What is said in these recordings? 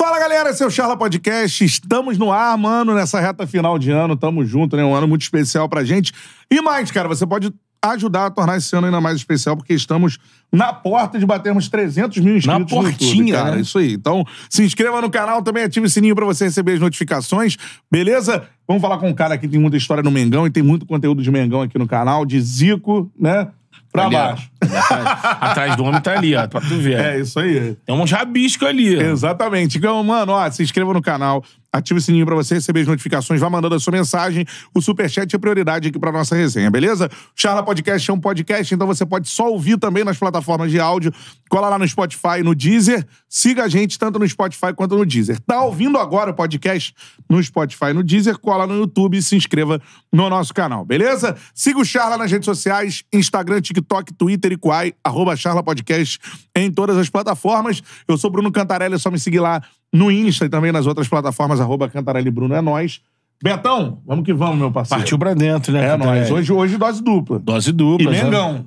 Fala galera, seu é Charla Podcast. Estamos no ar, mano, nessa reta final de ano. Tamo junto, né? Um ano muito especial pra gente. E mais, cara, você pode ajudar a tornar esse ano ainda mais especial, porque estamos na porta de batermos 300 mil inscritos na portinha, YouTube, cara. Né? Isso aí. Então, se inscreva no canal, também ative o sininho para você receber as notificações, beleza? Vamos falar com um cara aqui, tem muita história no Mengão e tem muito conteúdo de Mengão aqui no canal, de Zico, né? Pra Valeu. baixo. Atrás, atrás do homem tá ali, ó, pra tu ver. É, isso aí. Tem uns rabiscos ali. Exatamente. Então, mano, ó, se inscreva no canal, ative o sininho para você receber as notificações, vá mandando a sua mensagem. O Superchat é prioridade aqui para nossa resenha, beleza? O Charla Podcast é um podcast, então você pode só ouvir também nas plataformas de áudio. Cola lá no Spotify, no Deezer. Siga a gente tanto no Spotify quanto no Deezer. Tá ouvindo agora o podcast no Spotify, no Deezer? Cola no YouTube e se inscreva no nosso canal, beleza? Siga o Charla nas redes sociais, Instagram, TikTok, Twitter e Quai, arroba Charla Podcast em todas as plataformas. Eu sou Bruno Cantarelli, é só me seguir lá no Insta e também nas outras plataformas, arroba Cantarelli Bruno é nós. Betão, vamos que vamos, meu parceiro. Partiu pra dentro, né? É nós. Hoje, hoje, dose dupla. Dose dupla. E né? Mengão. Né?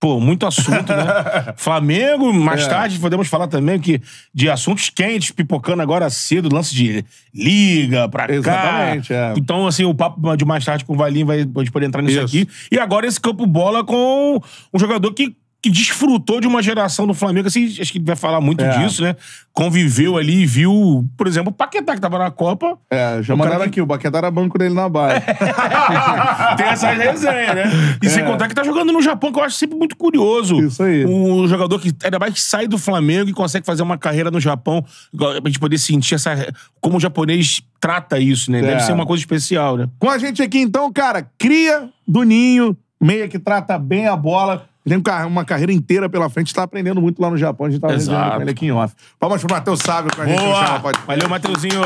Pô, muito assunto, né? Flamengo, mais é. tarde podemos falar também que de assuntos quentes, pipocando agora cedo, lance de liga pra Exatamente, cá. É. Então, assim, o papo de mais tarde com o Valim vai, a gente pode entrar nisso Isso. aqui. E agora esse campo bola com um jogador que que desfrutou de uma geração do Flamengo, assim, acho que vai falar muito é. disso, né? Conviveu ali e viu, por exemplo, o Paquetá, que tava na Copa. É, já mandaram que... aqui, o Paquetá era banco dele na base. É. Tem essa resenha, né? E é. sem contar que tá jogando no Japão, que eu acho sempre muito curioso. Isso aí. Um jogador que ainda mais que sai do Flamengo e consegue fazer uma carreira no Japão, pra gente poder sentir essa. Como o japonês trata isso, né? Deve é. ser uma coisa especial, né? Com a gente aqui, então, cara, cria do ninho, meia que trata bem a bola tem uma carreira inteira pela frente, está aprendendo muito lá no Japão. A gente tá aprendendo com ele aqui em off. Palmas pro Matheus Sábio com a gente Boa. Valeu, Matheusinho.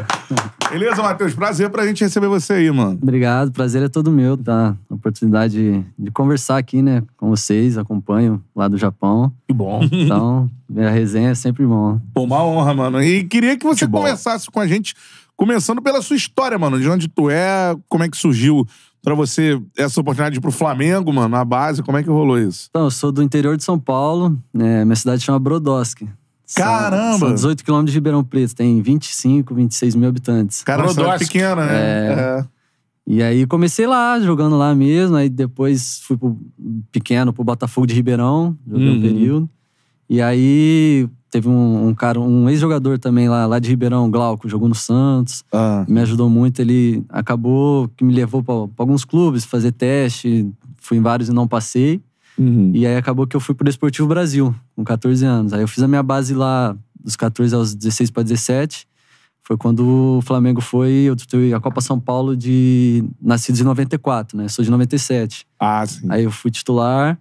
Beleza, Matheus? Prazer pra gente receber você aí, mano. Obrigado, prazer é todo meu, tá? A oportunidade de, de conversar aqui, né, com vocês, acompanho lá do Japão. Que bom. Então, minha resenha é sempre bom. Pô, uma honra, mano. E queria que você que conversasse com a gente, começando pela sua história, mano, de onde tu é, como é que surgiu para você essa oportunidade para o Flamengo, mano, na base? Como é que rolou isso? Então, eu sou do interior de São Paulo, né? minha cidade chama Brodowski. Caramba! São 18 quilômetros de Ribeirão Preto, tem 25, 26 mil habitantes. Cara, é pequena, né? É. é. E aí comecei lá, jogando lá mesmo, aí depois fui pro pequeno, pro Botafogo de Ribeirão, joguei uhum. um período. E aí Teve um, um cara, um ex-jogador também lá, lá de Ribeirão, Glauco, jogou no Santos. Ah. Me ajudou muito. Ele acabou que me levou para alguns clubes fazer teste. Fui em vários e não passei. Uhum. E aí acabou que eu fui pro Desportivo Brasil, com 14 anos. Aí eu fiz a minha base lá dos 14 aos 16 para 17. Foi quando o Flamengo foi, eu disputei a Copa São Paulo de nascidos em 94, né? Sou de 97. Ah, sim. Aí eu fui titular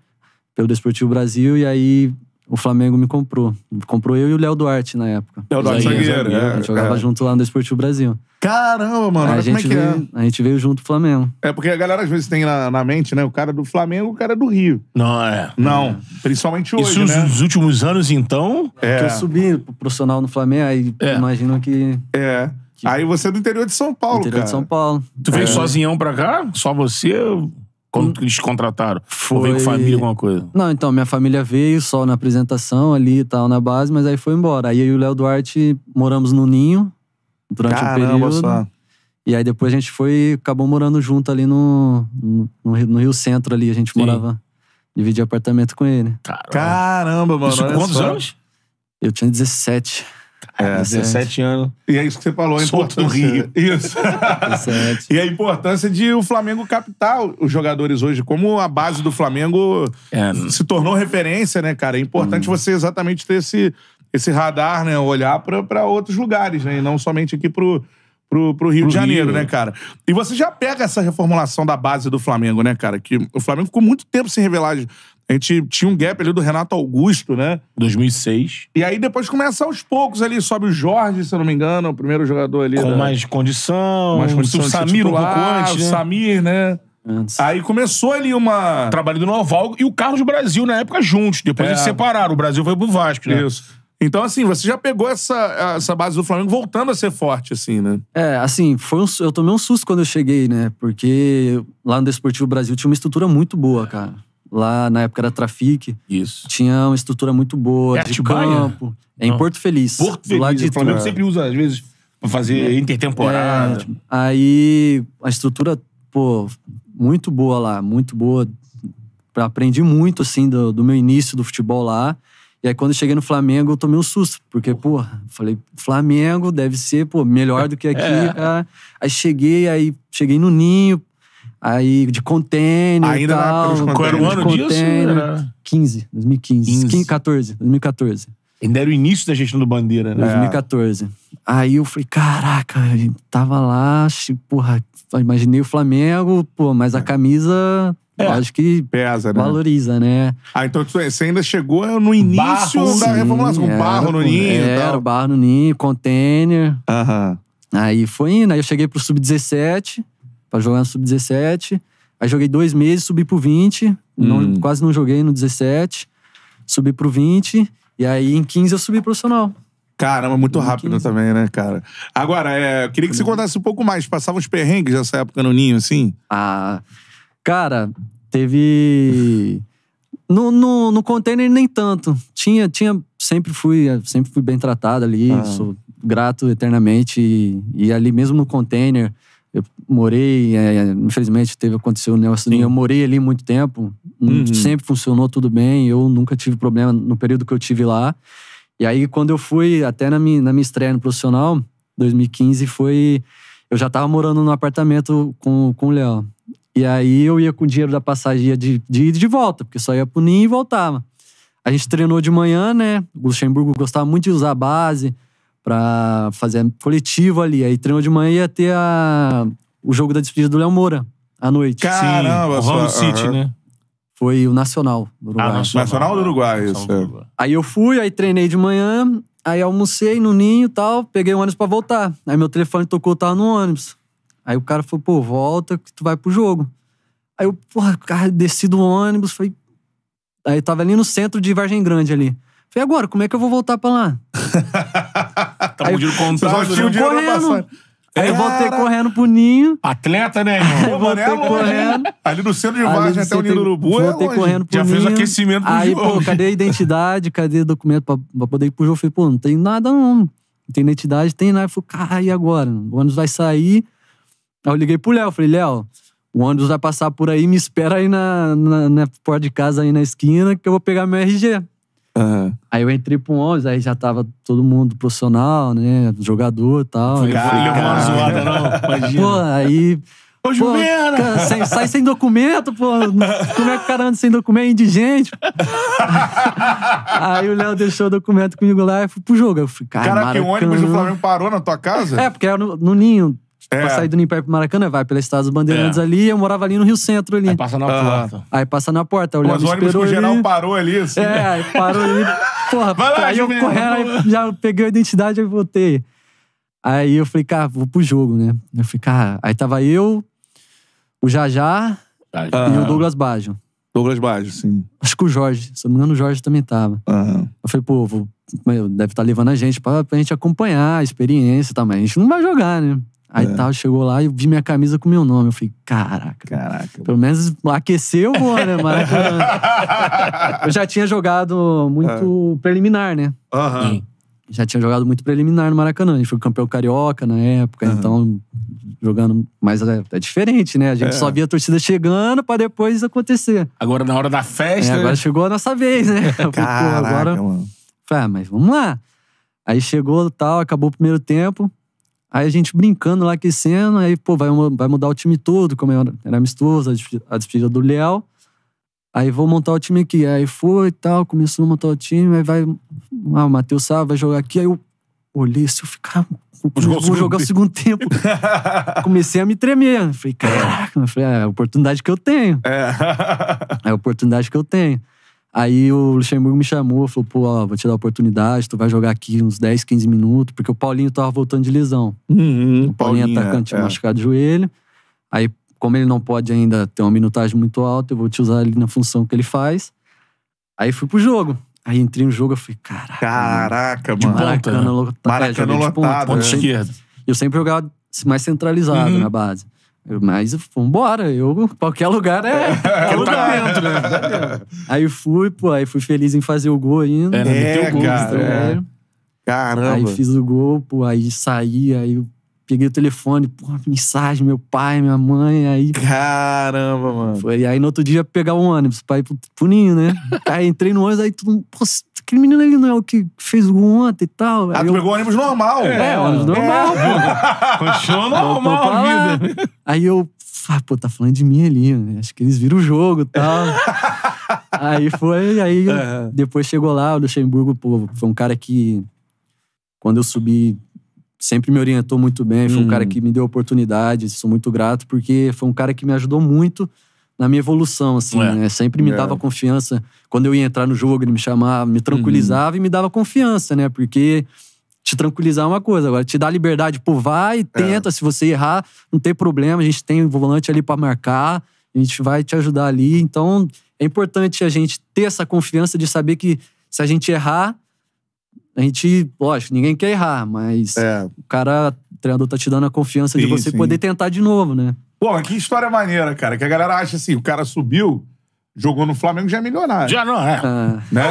pelo Desportivo Brasil e aí o Flamengo me comprou. Comprou eu e o Léo Duarte na época. Léo Duarte zagueiro, zagueiro, zagueiro. É, A gente jogava é. junto lá no Esportivo Brasil. Caramba, mano, a gente como é veio, que é? A gente veio junto pro Flamengo. É porque a galera às vezes tem na, na mente, né? O cara do Flamengo o cara do Rio. Não, é. Não, é. principalmente hoje, Isso né? nos últimos anos, então... É. Que eu é. subi pro profissional no Flamengo, aí é. imagino que... É. Aí você é do interior de São Paulo, interior cara. interior de São Paulo. Tu veio é. sozinhão pra cá? Só você? Quando eles hum. contrataram? Foi... Ou veio com família, alguma coisa? Não, então, minha família veio só na apresentação ali e tal, na base, mas aí foi embora. Aí eu e o Léo Duarte moramos no Ninho durante Caramba, o período. Só. E aí depois a gente foi, acabou morando junto ali no, no, no Rio Centro ali. A gente Sim. morava, dividia apartamento com ele. Caramba, Caramba mano. Isso quantos só. anos? Eu tinha 17. É, 17 anos. E é isso que você falou, a Solto do Rio. Isso. e a importância de o Flamengo captar os jogadores hoje, como a base do Flamengo é. se tornou referência, né, cara? É importante hum. você exatamente ter esse, esse radar, né? Olhar para outros lugares, né? E não somente aqui pro, pro, pro Rio pro de Janeiro, Rio. né, cara? E você já pega essa reformulação da base do Flamengo, né, cara? Que o Flamengo ficou muito tempo sem revelar a gente tinha um gap ali do Renato Augusto, né? 2006. E aí depois começa aos poucos ali, sobe o Jorge, se eu não me engano, o primeiro jogador ali. Com da... mais condição. Mais condição. O Samir, um pouco antes, né? O Samir, né? Antes. Aí começou ali uma. Trabalho do Noval e o Carlos Brasil na época juntos. Depois é. eles separaram. O Brasil foi pro Vasco, né? Isso. Então, assim, você já pegou essa, essa base do Flamengo voltando a ser forte, assim, né? É, assim, foi um, eu tomei um susto quando eu cheguei, né? Porque lá no Desportivo Brasil tinha uma estrutura muito boa, cara. Lá na época era Trafic. Isso. Tinha uma estrutura muito boa é de Atibaia? campo. É Não. em Porto Feliz. Porto Feliz. Lá de o Flamengo sempre usa, às vezes, pra fazer é. intertemporada. É, aí a estrutura, pô, muito boa lá. Muito boa. Aprendi muito, assim, do, do meu início do futebol lá. E aí, quando cheguei no Flamengo, eu tomei um susto, porque, pô, falei, Flamengo deve ser, pô, melhor do que aqui. É. Aí cheguei, aí cheguei no Ninho, Aí de container. Ainda tal, na, qual era o ano disso? 15, 2015. 15. 15, 14, 2014. Ainda era o início da gestão do Bandeira, né? 2014. É. Aí eu falei, caraca, tava lá, porra, imaginei o Flamengo, pô, mas a é. camisa é, acho que pesa, né? valoriza, né? Ah, então é, você ainda chegou é, no início barro, da reformulação, com barro no ninho era, tal. barro no ninho, container. Aham. Aí foi indo, aí eu cheguei pro Sub-17, para jogar no sub-17. Aí joguei dois meses, subi pro 20. Hum. Não, quase não joguei no 17. Subi pro 20. E aí em 15 eu subi profissional. Caramba, muito rápido também, né, cara? Agora, é, eu queria que você uhum. contasse um pouco mais. Passava uns perrengues nessa época no Ninho, assim? Ah, cara, teve... No, no, no container nem tanto. Tinha, tinha... Sempre fui, sempre fui bem tratado ali. Ah. Sou grato eternamente. E, e ali mesmo no container eu morei, é, é, infelizmente teve aconteceu o negócio eu morei ali muito tempo, uhum. sempre funcionou tudo bem, eu nunca tive problema no período que eu tive lá. E aí quando eu fui até na minha, na minha estreia no profissional, 2015 foi eu já tava morando no apartamento com, com o Léo. E aí eu ia com o dinheiro da passagem de, de de volta, porque só ia pro Ninho e voltava. A gente treinou de manhã, né? O Luxemburgo gostava muito de usar a base pra fazer coletivo ali. Aí treinou de manhã ia ter a, o jogo da despedida do Léo Moura à noite. Caramba, Sim, o Round City, uhum. né? Foi o Nacional do Uruguai. Ah, Nacional, Nacional do Uruguai, isso. É. Aí eu fui, aí treinei de manhã, aí almocei no ninho e tal, peguei o um ônibus pra voltar. Aí meu telefone tocou, eu tava no ônibus. Aí o cara falou, pô, volta que tu vai pro jogo. Aí eu, porra, cara, desci do ônibus, foi. Aí eu tava ali no centro de Vargem Grande ali. Falei, agora, como é que eu vou voltar pra lá? Tamo de contrato. Só né? tinha o dinheiro é. Aí eu voltei correndo pro ninho. Atleta, né, irmão? voltei correndo. Ali no centro de Vargem até o Ninho do Urubu Voltei é correndo pro Já ninho. fez aquecimento pro Aí, jogo. pô, cadê a identidade? Cadê o documento pra, pra poder ir pro jogo? Eu falei, pô, não tem nada não. Não tem identidade, tem nada. Eu falei, cara, e agora? O ônibus vai sair. Aí eu liguei pro Léo. Falei, Léo, o ônibus vai passar por aí, me espera aí na, na, na porta de casa, aí na esquina, que eu vou pegar meu RG. Uhum. Aí eu entrei pro 11, aí já tava todo mundo profissional, né? Jogador e tal. Cara, aí uma zoada, não. Imagina. Pô, aí. Ô, Juliana! sem, sai sem documento, pô. Como é que o cara anda sem documento? É indigente. aí o Léo deixou o documento comigo lá e fui pro jogo. Eu falei, cara, Caraca, o ônibus do Flamengo parou na tua casa? É, porque era no, no Ninho. É. Pra sair do Nimpé pro Maracanã, vai pela Estados Bandeirantes é. ali, eu morava ali no Rio Centro ali. Aí passa na ah. porta. Aí passa na porta, olhava Mas o ônibus o geral parou ali. Assim. É, aí parou ali. Porra, vai lá, aí eu correr, aí já peguei a identidade e voltei. Aí eu falei, cara, vou pro jogo, né? Eu falei, cara, aí tava eu, o Jajá uhum. e o Douglas Baggio. Douglas Baggio, sim. Acho que o Jorge, se não me engano, o Jorge também tava. Uhum. Eu falei, pô, vou, deve estar tá levando a gente pra, pra gente acompanhar a experiência e tá? tal, mas a gente não vai jogar, né? Aí é. tal, chegou lá e vi minha camisa com meu nome. Eu falei, caraca. Caraca. Pelo menos aqueceu, vou, né? Maracanã. eu já tinha jogado muito é. preliminar, né? Uhum. Já tinha jogado muito preliminar no Maracanã. A gente foi campeão carioca na época, uhum. então jogando. Mas é, é, diferente, né? A gente é. só via a torcida chegando pra depois acontecer. Agora na hora da é, festa. agora né? chegou a nossa vez, né? caraca, agora... mano. Falei, ah, mas vamos lá. Aí chegou tal, acabou o primeiro tempo. Aí a gente brincando lá, aquecendo, aí, pô, vai, vai mudar o time todo, como era, era amistoso, a despedida do Leal. Aí vou montar o time aqui. Aí foi e tal, começou a montar o time, aí vai. Ah, o Matheus Sá vai jogar aqui. Aí eu olhei, se assim, eu ficar. Eu vou jogar o segundo tempo. Comecei a me tremer. Falei, caraca, falei, é a oportunidade que eu tenho. É. é a oportunidade que eu tenho. Aí o Luxemburgo me chamou, falou: pô, ó, vou te dar a oportunidade, tu vai jogar aqui uns 10, 15 minutos, porque o Paulinho tava voltando de lesão. Uhum, o Paulinho, é atacante é, é. machucado de joelho. Aí, como ele não pode ainda ter uma minutagem muito alta, eu vou te usar ali na função que ele faz. Aí fui pro jogo. Aí entrei no jogo, eu falei, caraca. Caraca, mano. Né? Né? Maracanã lotado. Maracanã lotado. Ponto, ponto é. esquerdo. Eu sempre jogava mais centralizado uhum. na base. Mas vambora, eu, qualquer lugar é. é qualquer é lugar dentro, né? Aí fui, pô, aí fui feliz em fazer o gol ainda. É, né? é, gol, cara, é. Caramba. Aí fiz o gol, pô, aí saí, aí Peguei o telefone, pô, mensagem, meu pai, minha mãe, aí. Caramba, mano. Foi, e aí no outro dia pegar um ônibus pra ir pro, pro Ninho, né? aí entrei no ônibus, aí tudo pô, aquele menino ali não é o que fez o ontem e tal. Ah, aí tu eu... pegou o ônibus normal. É, é ônibus normal, é. Continua normal a vida. Aí eu, ah, pô, tá falando de mim ali, né? Acho que eles viram o jogo e tal. aí foi, aí depois chegou lá, o Luxemburgo, pô, foi um cara que quando eu subi sempre me orientou muito bem, foi um cara hum. que me deu oportunidades, sou muito grato, porque foi um cara que me ajudou muito na minha evolução, assim, é. né? Sempre me é. dava confiança. Quando eu ia entrar no jogo, ele me chamava, me tranquilizava uhum. e me dava confiança, né? Porque te tranquilizar é uma coisa, agora te dá liberdade, pô, vai, é. tenta, é. se você errar, não tem problema, a gente tem o volante ali para marcar, a gente vai te ajudar ali. Então, é importante a gente ter essa confiança de saber que se a gente errar, a gente, lógico, ninguém quer errar, mas é. o cara, o treinador tá te dando a confiança sim, de você sim. poder tentar de novo, né? Bom, que história maneira, cara. Que a galera acha assim, o cara subiu, jogou no Flamengo já é milionário. Já não é. Ah. Né?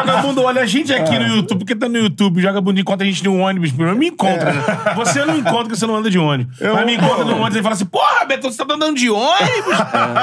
vagabundo tá tá olha a gente aqui no YouTube, porque tá no YouTube, joga bonito, encontra a gente um ônibus. me encontra. É. Você não encontra que você não anda de ônibus. Eu... Mas me encontra no ônibus e fala assim: porra, Beto, você tá andando de ônibus?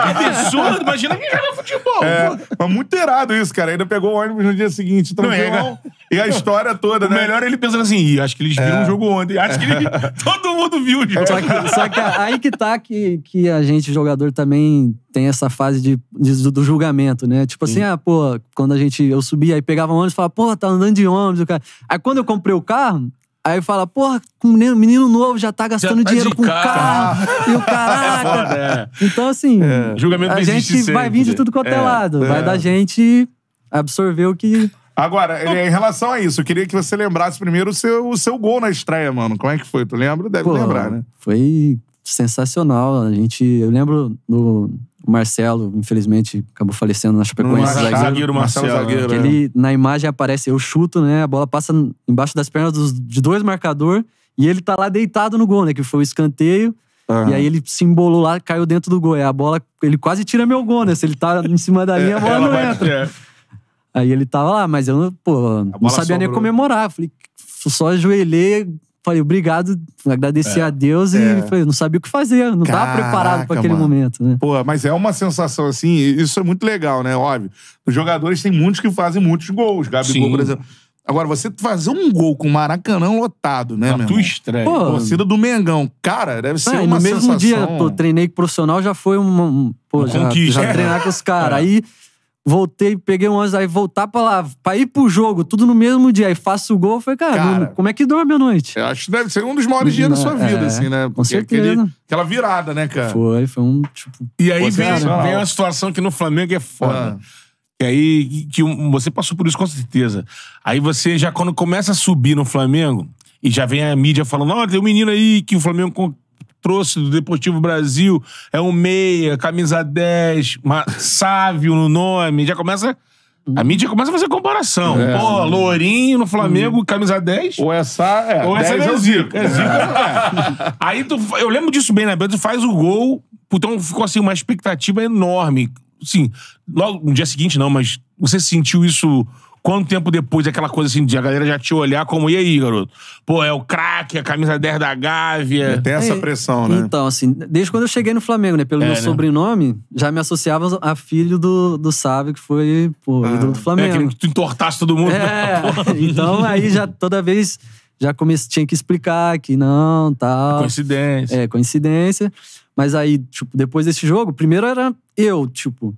É. Que absurdo, imagina quem joga futebol. É. Mas muito errado isso, cara. Ainda pegou o ônibus no dia seguinte, tranquilão. É. E a história toda, o né? melhor é ele pensando assim, Ih, acho que eles viram é. o um jogo ontem. Acho que ele... todo mundo viu o jogo. Só que, só que aí que tá que, que a gente, jogador, também tem essa fase de, de do julgamento, né? Tipo assim, ah, pô, quando a gente. Eu subia, e pegava um ônibus e falava, pô, tá andando de ônibus. Cara. Aí quando eu comprei o carro, Aí fala, porra, menino novo já tá gastando já tá dinheiro com carro. carro. E o é caraca. É Então, assim, é. julgamento a gente sempre. vai vir de tudo quanto é, é. lado. Vai é. da gente absorver o que. Agora, em relação a isso, eu queria que você lembrasse primeiro o seu, o seu gol na estreia, mano. Como é que foi? Tu lembra? Deve Pô, lembrar, né? Foi sensacional. A gente. Eu lembro no, o Marcelo, infelizmente, acabou falecendo na Chapecoense. Zagueiro, zagueiro, Marcelo, zagueiro. É. Ele, na imagem aparece, eu chuto, né? A bola passa embaixo das pernas dos, de dois marcador e ele tá lá deitado no gol, né? Que foi o escanteio. Uhum. E aí ele se embolou lá, caiu dentro do gol. É, a bola, ele quase tira meu gol, né? Se ele tá em cima da é, linha, a bola não entra. Aí ele tava lá, mas eu, pô, não sabia sobrou. nem comemorar. Falei, só ajoelhei, falei, obrigado, agradeci é. a Deus e é. falei, não sabia o que fazer, não estava preparado para aquele mano. momento, né? Pô, mas é uma sensação assim, isso é muito legal, né? Óbvio. Os jogadores têm muitos que fazem muitos gols, Gabigol, Sim. por exemplo. Agora, você fazer um gol com o Maracanã lotado, né, Na tua estreia. Pô, torcida do Mengão. Cara, deve ser é, uma sensação... No mesmo sensação... dia, pô, treinei com profissional, já foi um... Pô, já, já, treinar com os caras. É. Aí voltei, peguei um ônibus, aí voltar pra lá, pra ir pro jogo, tudo no mesmo dia, aí faço o gol, foi, cara, cara como é que dorme a noite? Eu acho que deve ser um dos maiores dias da sua é, vida, é, assim, né? Porque com Aquele, aquela virada, né, cara? Foi, foi um, tipo... E aí vem, vem, uma situação que no Flamengo é foda. Ah. aí, que você passou por isso com certeza. Aí você já, quando começa a subir no Flamengo, e já vem a mídia falando, ó, oh, tem um menino aí que o Flamengo trouxe do Deportivo Brasil. É um meia, camisa 10, uma, sábio no nome. Já começa. A mídia começa a fazer comparação. É. Pô, Lourinho no Flamengo, hum. camisa 10. Ou essa é. Ou essa é, é Zico. É Zico. É. é. Aí tu, eu lembro disso bem, né? Tu faz o gol, então ficou assim uma expectativa enorme. Sim, logo no dia seguinte não, mas você sentiu isso Quanto tempo depois, aquela coisa assim, de a galera já te olhar como, e aí, garoto? Pô, é o craque, a camisa 10 da Gávea. Tem essa é, pressão, né? Então, assim, desde quando eu cheguei no Flamengo, né? Pelo é, meu né? sobrenome, já me associavam a filho do, do Sábio, que foi, pô, ah. ídolo do Flamengo. É, que tu entortasse todo mundo. É, né? então aí já toda vez já comecei, tinha que explicar que não, tal. Coincidência. É, coincidência. Mas aí, tipo, depois desse jogo, primeiro era eu, tipo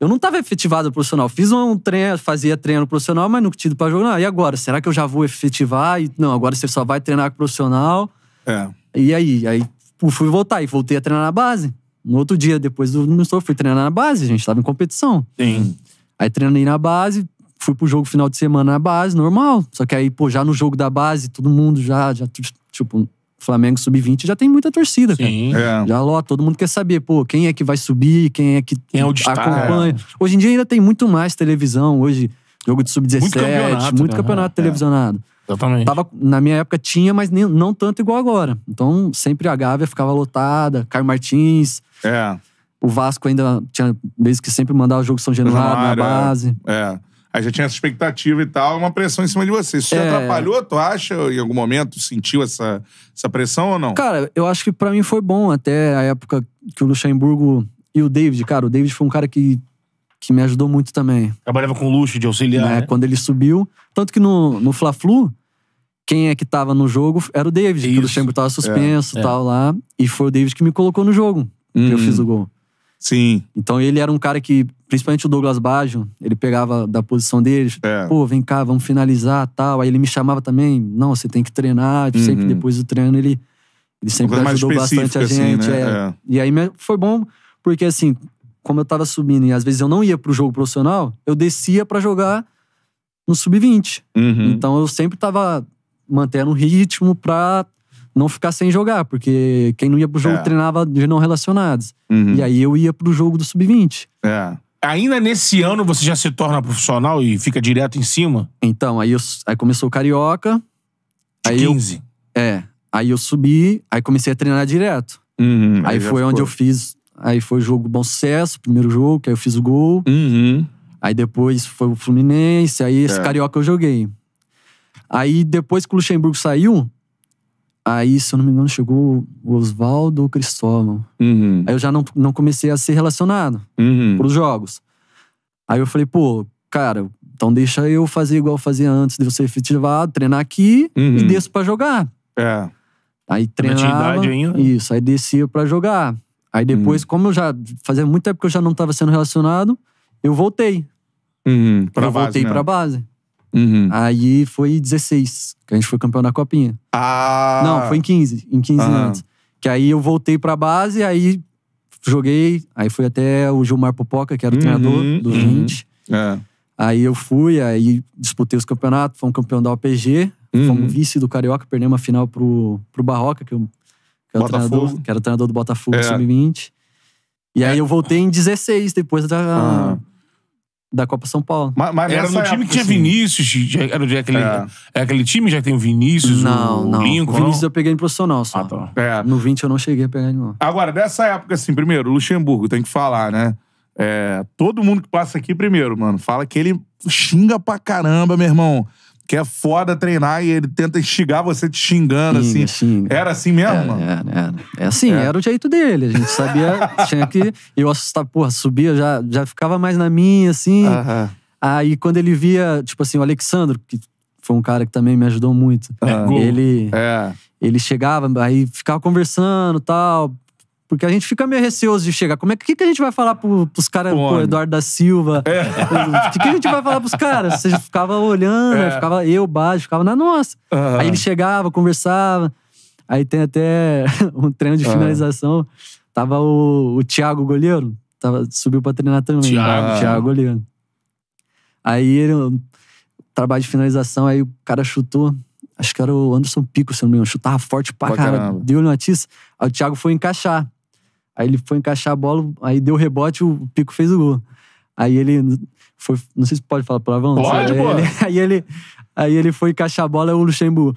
eu não estava efetivado profissional. Fiz um treino, fazia treino profissional, mas nunca tido para jogar. E agora? Será que eu já vou efetivar? E, não, agora você só vai treinar com profissional. É. E aí? Aí fui voltar e voltei a treinar na base. No outro dia, depois do não estou, fui treinar na base, a gente estava em competição. Sim. Aí treinei na base, fui pro jogo final de semana na base, normal. Só que aí, pô, já no jogo da base, todo mundo já, já tipo, Flamengo sub-20 já tem muita torcida, Sim. cara. É. Já lota, todo mundo quer saber, pô, quem é que vai subir, quem é que quem é o destaque, acompanha. Hoje em dia ainda tem muito mais televisão, hoje jogo de sub-17, muito campeonato, muito né? campeonato é. televisionado. Exatamente. Tava, na minha época tinha, mas nem, não tanto igual agora. Então sempre a Gávea ficava lotada, Caio Martins. É. O Vasco ainda tinha vezes que sempre mandava o jogo São Januário, Januário na é. base. É. Aí já tinha essa expectativa e tal, uma pressão em cima de você. Isso te é. atrapalhou, tu acha? Em algum momento sentiu essa, essa pressão ou não? Cara, eu acho que para mim foi bom até a época que o Luxemburgo e o David, cara, o David foi um cara que, que me ajudou muito também. Trabalhava com luxo de auxiliar. Né? né? Quando ele subiu. Tanto que no, no Fla Flu, quem é que tava no jogo era o David, Isso. que o Luxemburgo tava é, suspenso e é. tal lá. E foi o David que me colocou no jogo. Hum. Que eu hum. fiz o gol. Sim. Então ele era um cara que, principalmente o Douglas Baggio, ele pegava da posição deles, é. pô, vem cá, vamos finalizar, tal. Aí ele me chamava também, não, você tem que treinar, uhum. sempre depois do treino ele, ele sempre ajudou bastante a assim, gente. Assim, né? é. É. E aí foi bom, porque assim, como eu tava subindo e às vezes eu não ia pro jogo profissional, eu descia para jogar no sub-20. Uhum. Então eu sempre tava mantendo um ritmo pra não ficar sem jogar, porque quem não ia pro jogo é. treinava de não relacionados. Uhum. E aí eu ia pro jogo do sub-20. É. Ainda nesse ano você já se torna profissional e fica direto em cima? Então, aí, eu, aí começou o Carioca. De aí 15? Eu, é. Aí eu subi, aí comecei a treinar direto. Uhum, aí, aí foi onde eu fiz. Aí foi o jogo Bom Sucesso, primeiro jogo, que aí eu fiz o gol. Uhum. Aí depois foi o Fluminense, aí esse é. Carioca eu joguei. Aí depois que o Luxemburgo saiu, Aí, se eu não me engano, chegou o Oswaldo Cristóvão. Uhum. Aí eu já não, não comecei a ser relacionado uhum. pros jogos. Aí eu falei, pô, cara, então deixa eu fazer igual eu fazia antes de eu ser efetivado, treinar aqui uhum. e desço pra jogar. É. Aí treinava. tinha idade ainda. Isso, aí descia pra jogar. Aí depois, uhum. como eu já fazia muito tempo que eu já não tava sendo relacionado, eu voltei. Uhum. Pra eu base, voltei né? pra base. Uhum. Aí foi 16, que a gente foi campeão da Copinha. Ah! Não, foi em 15, em 15 anos Que aí eu voltei pra base, aí joguei, aí fui até o Gilmar Popoca, que era o uhum. treinador do 20. Uhum. É. Aí eu fui, aí disputei os campeonatos, fomos campeão da OPG, fomos uhum. vice do Carioca, perdemos a final pro, pro Barroca, que, eu, é que, era é treinador, que, era o treinador do Botafogo é. Sub-20. E aí eu voltei em 16, depois da. Ah da Copa São Paulo. Mas, mas era no é time que tinha assim. Vinícius, era, aquele, é. é aquele time já tem o Vinícius, não, o, não. Lincoln. O Vinícius não? eu peguei em profissional só. Ah, tá. é. No 20 eu não cheguei a pegar nenhum. Agora, dessa época, assim, primeiro, Luxemburgo, tem que falar, né? É, todo mundo que passa aqui, primeiro, mano, fala que ele xinga pra caramba, meu irmão que é foda treinar e ele tenta instigar você te xingando, assim. Era assim mesmo? Era, mano? era, era. É assim, é. era o jeito dele. A gente sabia, tinha que. Eu assustava, porra, subia, já, já ficava mais na minha, assim. Uh -huh. Aí quando ele via, tipo assim, o Alexandre, que foi um cara que também me ajudou muito. É, ele, é. ele chegava, aí ficava conversando tal. Porque a gente fica meio receoso de chegar. Como é que, que a gente vai falar pro, pros caras, o Eduardo da Silva? É. O que, que, a gente vai falar pros caras? Você ficava olhando, é. Né? ficava eu, baixo, ficava na nossa. Uhum. Aí ele chegava, conversava. Aí tem até um treino de finalização. Uhum. Tava o, o Thiago goleiro, tava, subiu pra treinar também. Thiago. O Thiago goleiro. Aí ele, trabalho de finalização, aí o cara chutou. Acho que era o Anderson Pico, se não me engano. Chutava forte pra, pra caramba. Deu-lhe uma Aí o Thiago foi encaixar. Aí ele foi encaixar a bola, aí deu rebote, o Pico fez o gol. Aí ele foi. Não sei se pode falar palavrão. Pode, aí, pô. Ele, aí, ele, aí ele foi encaixar a bola, o Luxemburgo.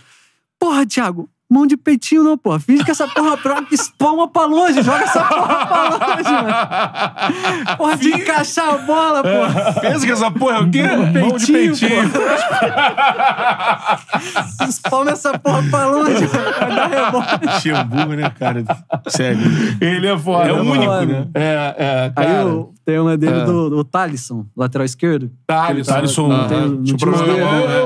Porra, Thiago, mão de peitinho, não, pô. Finge que essa porra troca espalma pra longe. Joga essa porra pra longe, mano. Porra de encaixar a bola, pô. Pensa que essa porra é o quê? mão de peitinho. Pô. espalma essa porra pra longe, vai dar rebote. Xemburgo, né, cara? Sério. Ele é foda. É o né? único, mano. né? É, é, cara. Aí tem uma dele é. do, do Thalisson, lateral esquerdo. Thalisson. Tá, é. eu, eu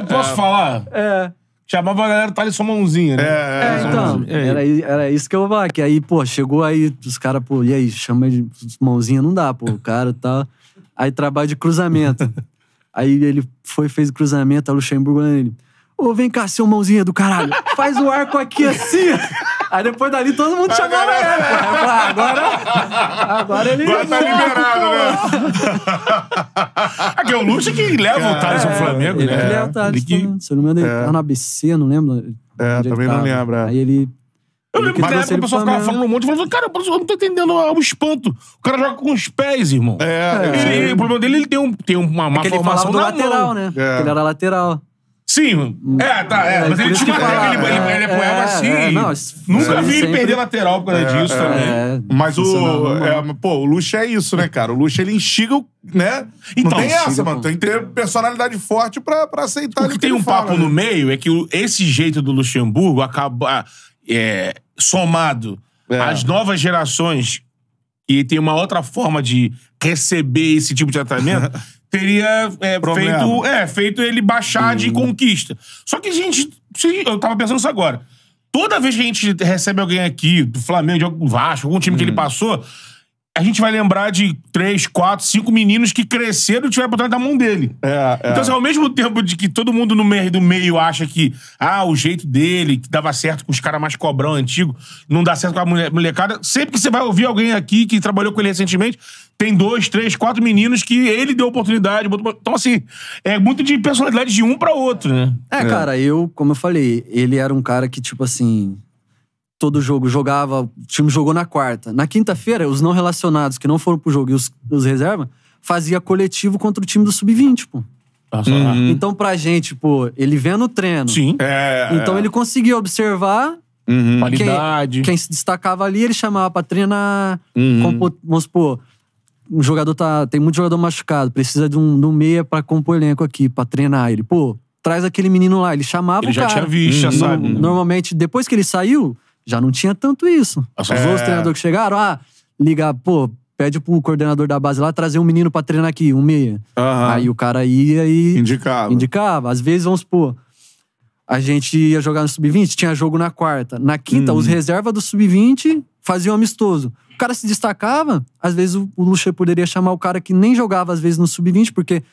né? posso é. falar? É. Chamava a galera Thales tá Mãozinha, né? É, é, é então. É. Era, era isso que eu vou falar. Que aí, pô, chegou aí, os caras, pô, e aí, chama de mãozinha, não dá, pô, o cara tá. Aí trabalho de cruzamento. aí ele foi, fez o cruzamento, a Luxemburgo, ele. Ô, vem cá, seu mãozinha do caralho. Faz o arco aqui assim. Aí depois dali todo mundo chamava ele. Né? Ah, agora, agora ele. Agora tá liberado, né? Aqui é o Lucha que leva o Thales ao Flamengo, ele né? Ele leva o Thales. Que... Se eu não me engano, ele é. tá no ABC, não lembro. É, também não lembro. É. Aí ele. Eu lembro que na época o pessoal ficava falando um monte, falando, cara, eu não tô entendendo o é espanto. O cara joga com os pés, irmão. É. Ele, o problema dele, ele tem, um, tem uma má é formação ele na lateral, mão. né? É. Ele era lateral. Sim. Hum. É, tá, é. é mas ele tinha uma regra, ele, ele, é, ele apoiava é, assim. não, nunca vi ele perder lateral por causa disso também. mas o. pô, o Lucha é isso, né, cara? O Lucha ele instiga o. Né? Então, não tem essa, mano. Tem que ter personalidade forte pra, pra aceitar o que, que tem um papo né? no meio é que esse jeito do Luxemburgo acaba. É, somado é. às novas gerações que tem uma outra forma de receber esse tipo de tratamento. teria é, feito, é, feito ele baixar hum. de conquista. Só que a gente. Eu tava pensando isso agora. Toda vez que a gente recebe alguém aqui, do Flamengo, do Vasco, algum time hum. que ele hum. passou, a gente vai lembrar de três, quatro, cinco meninos que cresceram e tiveram por trás da mão dele. É, é. Então, assim, ao mesmo tempo de que todo mundo no meio do meio acha que, ah, o jeito dele, que dava certo com os caras mais cobrão antigo, não dá certo com a molecada, sempre que você vai ouvir alguém aqui que trabalhou com ele recentemente, tem dois, três, quatro meninos que ele deu oportunidade. Então, assim, é muito de personalidade de um para outro, né? É, é, cara, eu, como eu falei, ele era um cara que, tipo assim, todo jogo jogava, o time jogou na quarta. Na quinta-feira, os não relacionados que não foram pro jogo e os, os reserva fazia coletivo contra o time do sub-20, pô. Uhum. Então, pra gente, pô, ele vendo o treino. Sim. É, é. então é. ele conseguia observar uhum. qualidade. Quem, se destacava ali, ele chamava pra treinar. Uhum. vamos supor, um jogador tá. Tem muito jogador machucado, precisa de um, de um meia pra compor elenco aqui, pra treinar ele. Pô, traz aquele menino lá. Ele chamava ele o cara. Ele já tinha visto, já no, uhum. sabe. Normalmente, depois que ele saiu, já não tinha tanto isso. É. Os outros treinadores que chegaram, ah, liga, pô, pede pro coordenador da base lá trazer um menino pra treinar aqui, um meia. Uhum. Aí o cara ia e. Indicava. Indicava. Às vezes, vamos supor, a gente ia jogar no sub-20, tinha jogo na quarta. Na quinta, uhum. os reservas do sub-20 faziam amistoso. O cara se destacava, às vezes o, o poderia chamar o cara que nem jogava, às vezes, no sub-20, porque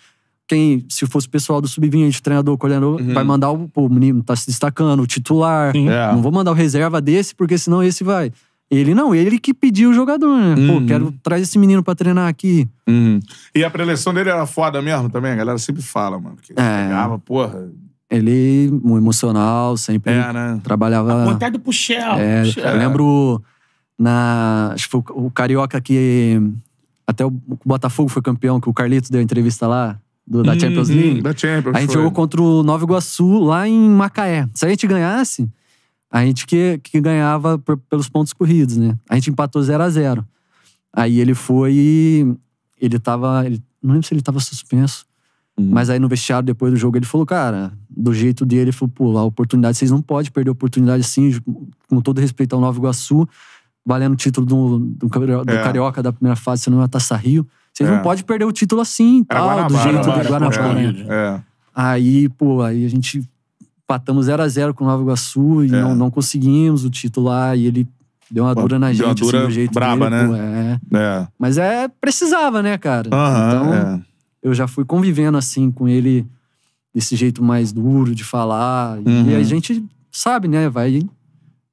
quem, se fosse o pessoal do sub-20, treinador, coordenador, uhum. vai mandar o, pô, o menino tá se destacando, o titular. É. Não vou mandar o reserva desse, porque senão esse vai. Ele não, ele que pediu o jogador, né? Uhum. Pô, quero traz esse menino pra treinar aqui. Uhum. E a preleção dele era foda mesmo também? A galera sempre fala, mano. Que é. pegava, porra. Ele, um emocional, sempre é, né? trabalhava. Contado do Puxel. É, Puxel. Eu lembro na. Acho que foi o Carioca que. Até o Botafogo foi campeão, que o Carlito deu entrevista lá do, da uhum, Champions League. Da Champions, a gente foi. jogou contra o Nova Iguaçu lá em Macaé. Se a gente ganhasse, a gente que, que ganhava por, pelos pontos corridos, né? A gente empatou 0 a 0 Aí ele foi ele tava. Ele, não lembro se ele tava suspenso. Uhum. Mas aí no vestiário, depois do jogo, ele falou, cara, do jeito dele, ele falou, pô, a oportunidade, vocês não podem perder a oportunidade assim, com todo respeito ao Nova Iguaçu, valendo o título do, do, do é. Carioca da primeira fase, se não é a Taça Rio. Vocês não é. podem perder o título assim, tal, Guanabara, do jeito do Guanabara. É. é. Aí, pô, aí a gente patamos 0 a 0 com o Nova Iguaçu e é. não, não conseguimos o título lá. E ele Deu uma dura na Deu gente, assim, dura assim, do jeito braba, dele, né? é. é. Mas é, precisava, né, cara? Uhum, então, é. eu já fui convivendo, assim, com ele desse jeito mais duro de falar. Uhum. E a gente sabe, né? Vai,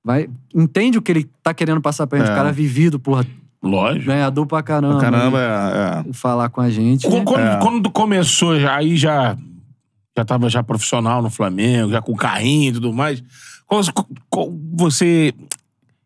vai... Entende o que ele tá querendo passar pra gente. É. O cara vivido, porra, Lógico. Ganhador pra caramba. Pra caramba, né? é, é. Falar com a gente. Né? Quando, é. quando, começou, aí já, já tava já profissional no Flamengo, já com carrinho e tudo mais. Qual, qual, você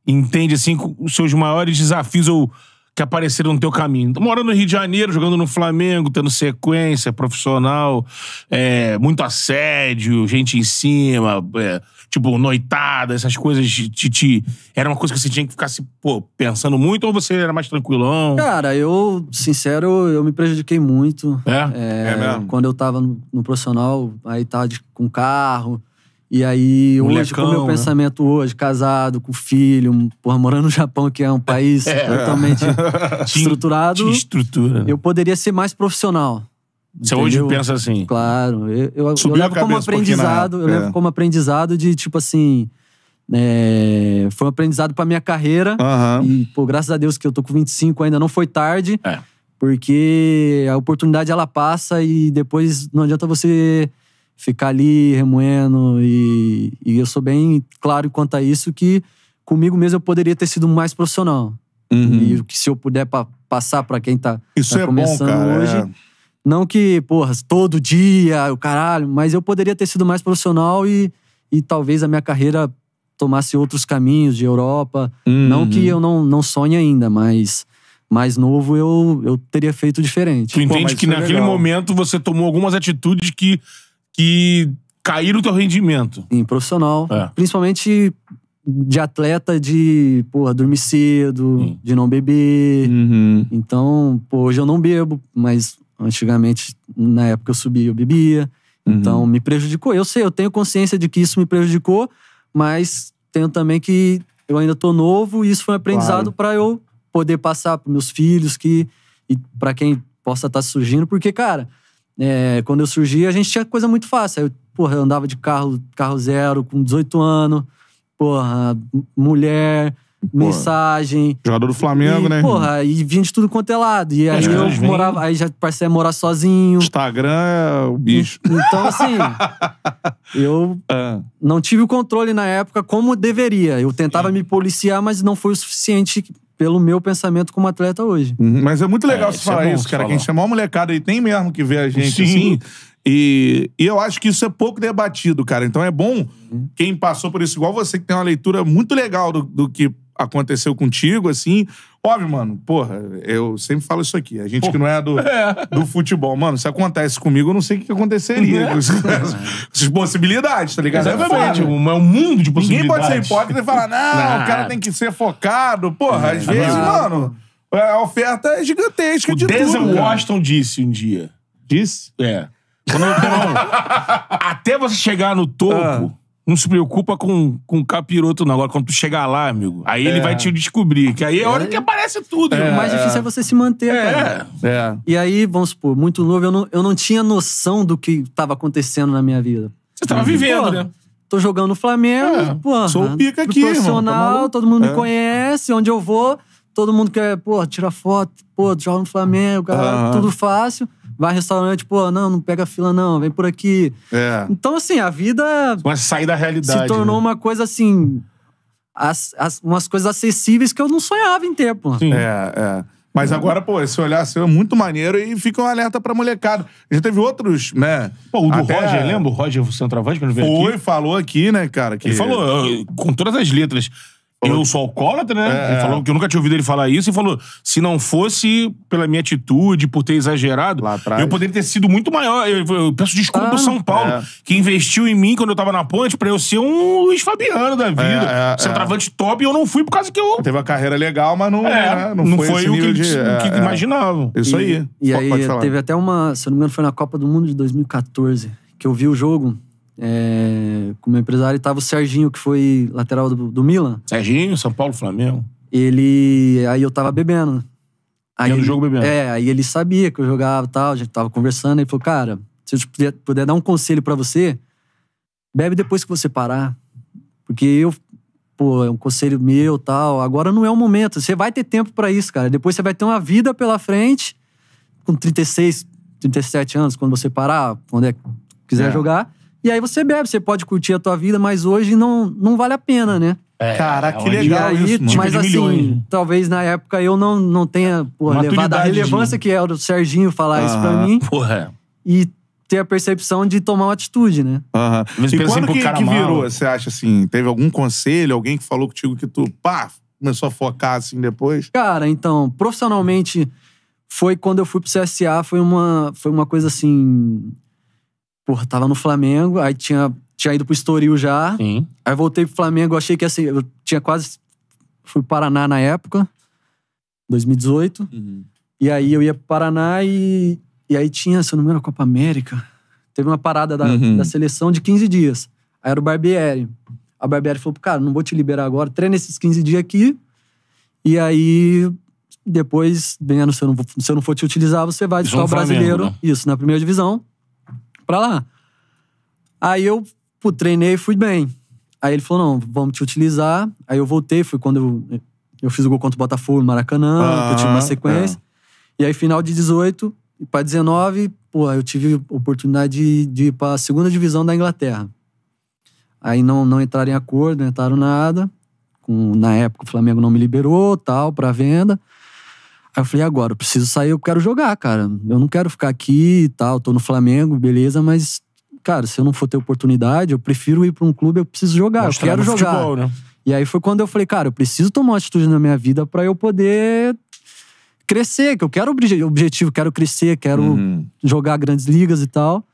entende, assim, os seus maiores desafios ou que apareceram no teu caminho? Morando no Rio de Janeiro, jogando no Flamengo, tendo sequência profissional, é, muito assédio, gente em cima, é, Tipo, noitada, essas coisas te, te, Era uma coisa que você tinha que ficar se, pô, pensando muito ou você era mais tranquilão? Cara, eu, sincero, eu me prejudiquei muito. É? É, é mesmo? Quando eu tava no, no profissional, aí tava de, com carro. E aí, hoje, com é o meu né? pensamento hoje, casado, com filho, porra, morando no Japão, que é um país é. totalmente estruturado. Te estrutura. Né? Eu poderia ser mais profissional. Você hoje pensa assim? Claro. Eu, eu, eu levo como aprendizado. Eu é. levo como aprendizado de, tipo assim. É, foi um aprendizado para minha carreira. Uhum. E, pô, graças a Deus que eu tô com 25 ainda, não foi tarde. É. Porque a oportunidade ela passa e depois não adianta você ficar ali remoendo. E, e eu sou bem claro quanto a isso que comigo mesmo eu poderia ter sido mais profissional. Uhum. E se eu puder pa passar para quem tá, isso tá é começando bom, cara, é. hoje. É não que, porra, todo dia, o caralho, mas eu poderia ter sido mais profissional e, e talvez a minha carreira tomasse outros caminhos de Europa. Uhum. Não que uhum. eu não, não sonhe ainda, mas mais novo eu, eu teria feito diferente. Tu entende Pô, que é naquele legal. momento você tomou algumas atitudes que, que caíram o teu rendimento. Em profissional. É. Principalmente de atleta de, porra, dormir cedo, Sim. de não beber. Uhum. Então, pô, hoje eu não bebo, mas Antigamente, na época eu subia, eu bebia. Uhum. Então uhum. me prejudicou. Eu sei, eu tenho consciência de que isso me prejudicou, mas tenho também que eu ainda tô novo e isso foi um aprendizado claro. para eu poder passar para meus filhos que e para quem possa estar tá surgindo, porque cara, é, quando eu surgi a gente tinha coisa muito fácil. Aí eu, porra, eu andava de carro, carro zero com 18 anos, porra, mulher, mensagem. Jogador do Flamengo, e, né? Porra, e vim de tudo quanto é lado. E aí é, eu morava, aí já parecia morar sozinho. Instagram é o bicho. E, então, assim, eu ah. não tive o controle na época como deveria. Eu tentava Sim. me policiar, mas não foi o suficiente pelo meu pensamento como atleta hoje. Uhum, mas é muito legal é, você é falar é isso, cara. Falar. Quem chamou a molecada aí tem mesmo que ver a gente Sim. assim. E, e eu acho que isso é pouco debatido, cara. Então é bom uhum. quem passou por isso, igual você, que tem uma leitura muito legal do, do que aconteceu contigo, assim. Óbvio, mano, porra, eu sempre falo isso aqui. A gente que não é do, é. do futebol, mano, se acontece comigo, eu não sei o que aconteceria. Né? Com essas possibilidades, tá ligado? Exatamente. É, é um mundo de possibilidades. Ninguém pode ser hipócrita e falar, não, o cara tem que ser focado. Porra, é, às vezes, mano, a oferta é gigantesca o de Denzel tudo. Washington disse um dia. Disse? É. Quando, não, até você chegar no topo ah não se preocupa com, com capiroto, não. Agora, quando tu chegar lá, amigo, aí é. ele vai te descobrir. Que aí é a hora é. que aparece tudo. É. O mais é. difícil é você se manter, é. cara. É. E aí, vamos supor, muito novo, eu não, eu não tinha noção do que estava acontecendo na minha vida. Você tava uhum. vivendo, né? Tô jogando no Flamengo, é. Sou o uhum. pica aqui, tá profissional, irmão, todo mundo me é. conhece, onde eu vou, todo mundo quer, pô, tira foto, pô, joga no Flamengo, cara, tudo fácil vai restaurante, pô, não, não pega fila não, vem por aqui. É. Então, assim, a vida. Mas sair da realidade. Se tornou né? uma coisa assim. As, as, umas coisas acessíveis que eu não sonhava em ter, pô. Sim. É, é. Mas é. agora, pô, esse olhar assim é muito maneiro e fica um alerta pra molecada. Já teve outros, né? Pô, o do Até... Roger, lembra o Roger, o centroavante, quando veio Foi, aqui? Foi, falou aqui, né, cara? Que... Ele falou, ah, com todas as letras eu sou alcoólatra, né? É, ele é. falou que eu nunca tinha ouvido ele falar isso e falou: se não fosse pela minha atitude, por ter exagerado, eu poderia ter sido muito maior. Eu, eu peço desculpa ah, pro São Paulo, é. que investiu em mim quando eu tava na ponte pra eu ser um Luiz Fabiano da vida. É, centroavante é, é. top, e eu não fui por causa que eu. Teve uma carreira legal, mas não, não, não foi, foi o que, de, que imaginavam. Isso e, aí. E, aí teve até uma, se eu não me engano, foi na Copa do Mundo de 2014, que eu vi o jogo. É, como empresário estava o Serginho, que foi lateral do, do Milan. Serginho, São Paulo, Flamengo. Ele. Aí eu tava bebendo. Aí, Tendo jogo bebendo. É, aí ele sabia que eu jogava e tal, a gente tava conversando. Ele falou: Cara, se eu puder, puder dar um conselho para você, bebe depois que você parar. Porque eu. Pô, é um conselho meu tal. Agora não é o momento. Você vai ter tempo para isso, cara. Depois você vai ter uma vida pela frente, com 36, 37 anos, quando você parar, quando é, quiser é. jogar e aí você bebe, você pode curtir a tua vida, mas hoje não, não vale a pena, né? É, Cara, é que legal aí, isso, mano. Mas assim, milhões. Né? talvez na época eu não, não tenha porra, levado a relevância de... que era o Serginho falar isso pra mim. Porra. E ter a percepção de tomar uma atitude, né? Aham. Uhum. Mas e quando assim, que, cara que virou? Mal. Você acha assim, teve algum conselho, alguém que falou contigo que tu, pá, começou a focar assim depois? Cara, então, profissionalmente foi quando eu fui pro CSA, foi uma, foi uma coisa assim porra, tava no Flamengo, aí tinha, tinha ido pro Estoril já. Sim. Aí voltei pro Flamengo, achei que assim, eu tinha quase. Fui pro Paraná na época, 2018. Uhum. E aí eu ia pro Paraná e. E aí tinha, se eu não me engano, a Copa América. Teve uma parada da, uhum. da seleção de 15 dias. Aí era o Barbieri. A Barbieri falou: cara, não vou te liberar agora, treina esses 15 dias aqui. E aí depois, bem se eu não, se eu não for te utilizar, você vai disputar o brasileiro. Né? Isso, na primeira divisão pra lá. Aí eu pô, treinei e fui bem. Aí ele falou: não, vamos te utilizar. Aí eu voltei, foi quando eu, eu fiz o gol contra o Botafogo Maracanã, ah, eu tive uma sequência. É. E aí, final de 18 para 19, pô, eu tive oportunidade de, de ir para segunda divisão da Inglaterra. Aí não, não entraram em acordo, não entraram nada. Com, na época o Flamengo não me liberou, tal, para venda. Aí eu falei, agora, eu preciso sair, eu quero jogar, cara. Eu não quero ficar aqui e tal, tô no Flamengo, beleza, mas, cara, se eu não for ter oportunidade, eu prefiro ir pra um clube, eu preciso jogar, Mostrar eu quero jogar. Futebol, né? E aí foi quando eu falei, cara, eu preciso tomar uma atitude na minha vida para eu poder crescer, que eu quero objetivo, quero crescer, quero uhum. jogar grandes ligas e tal.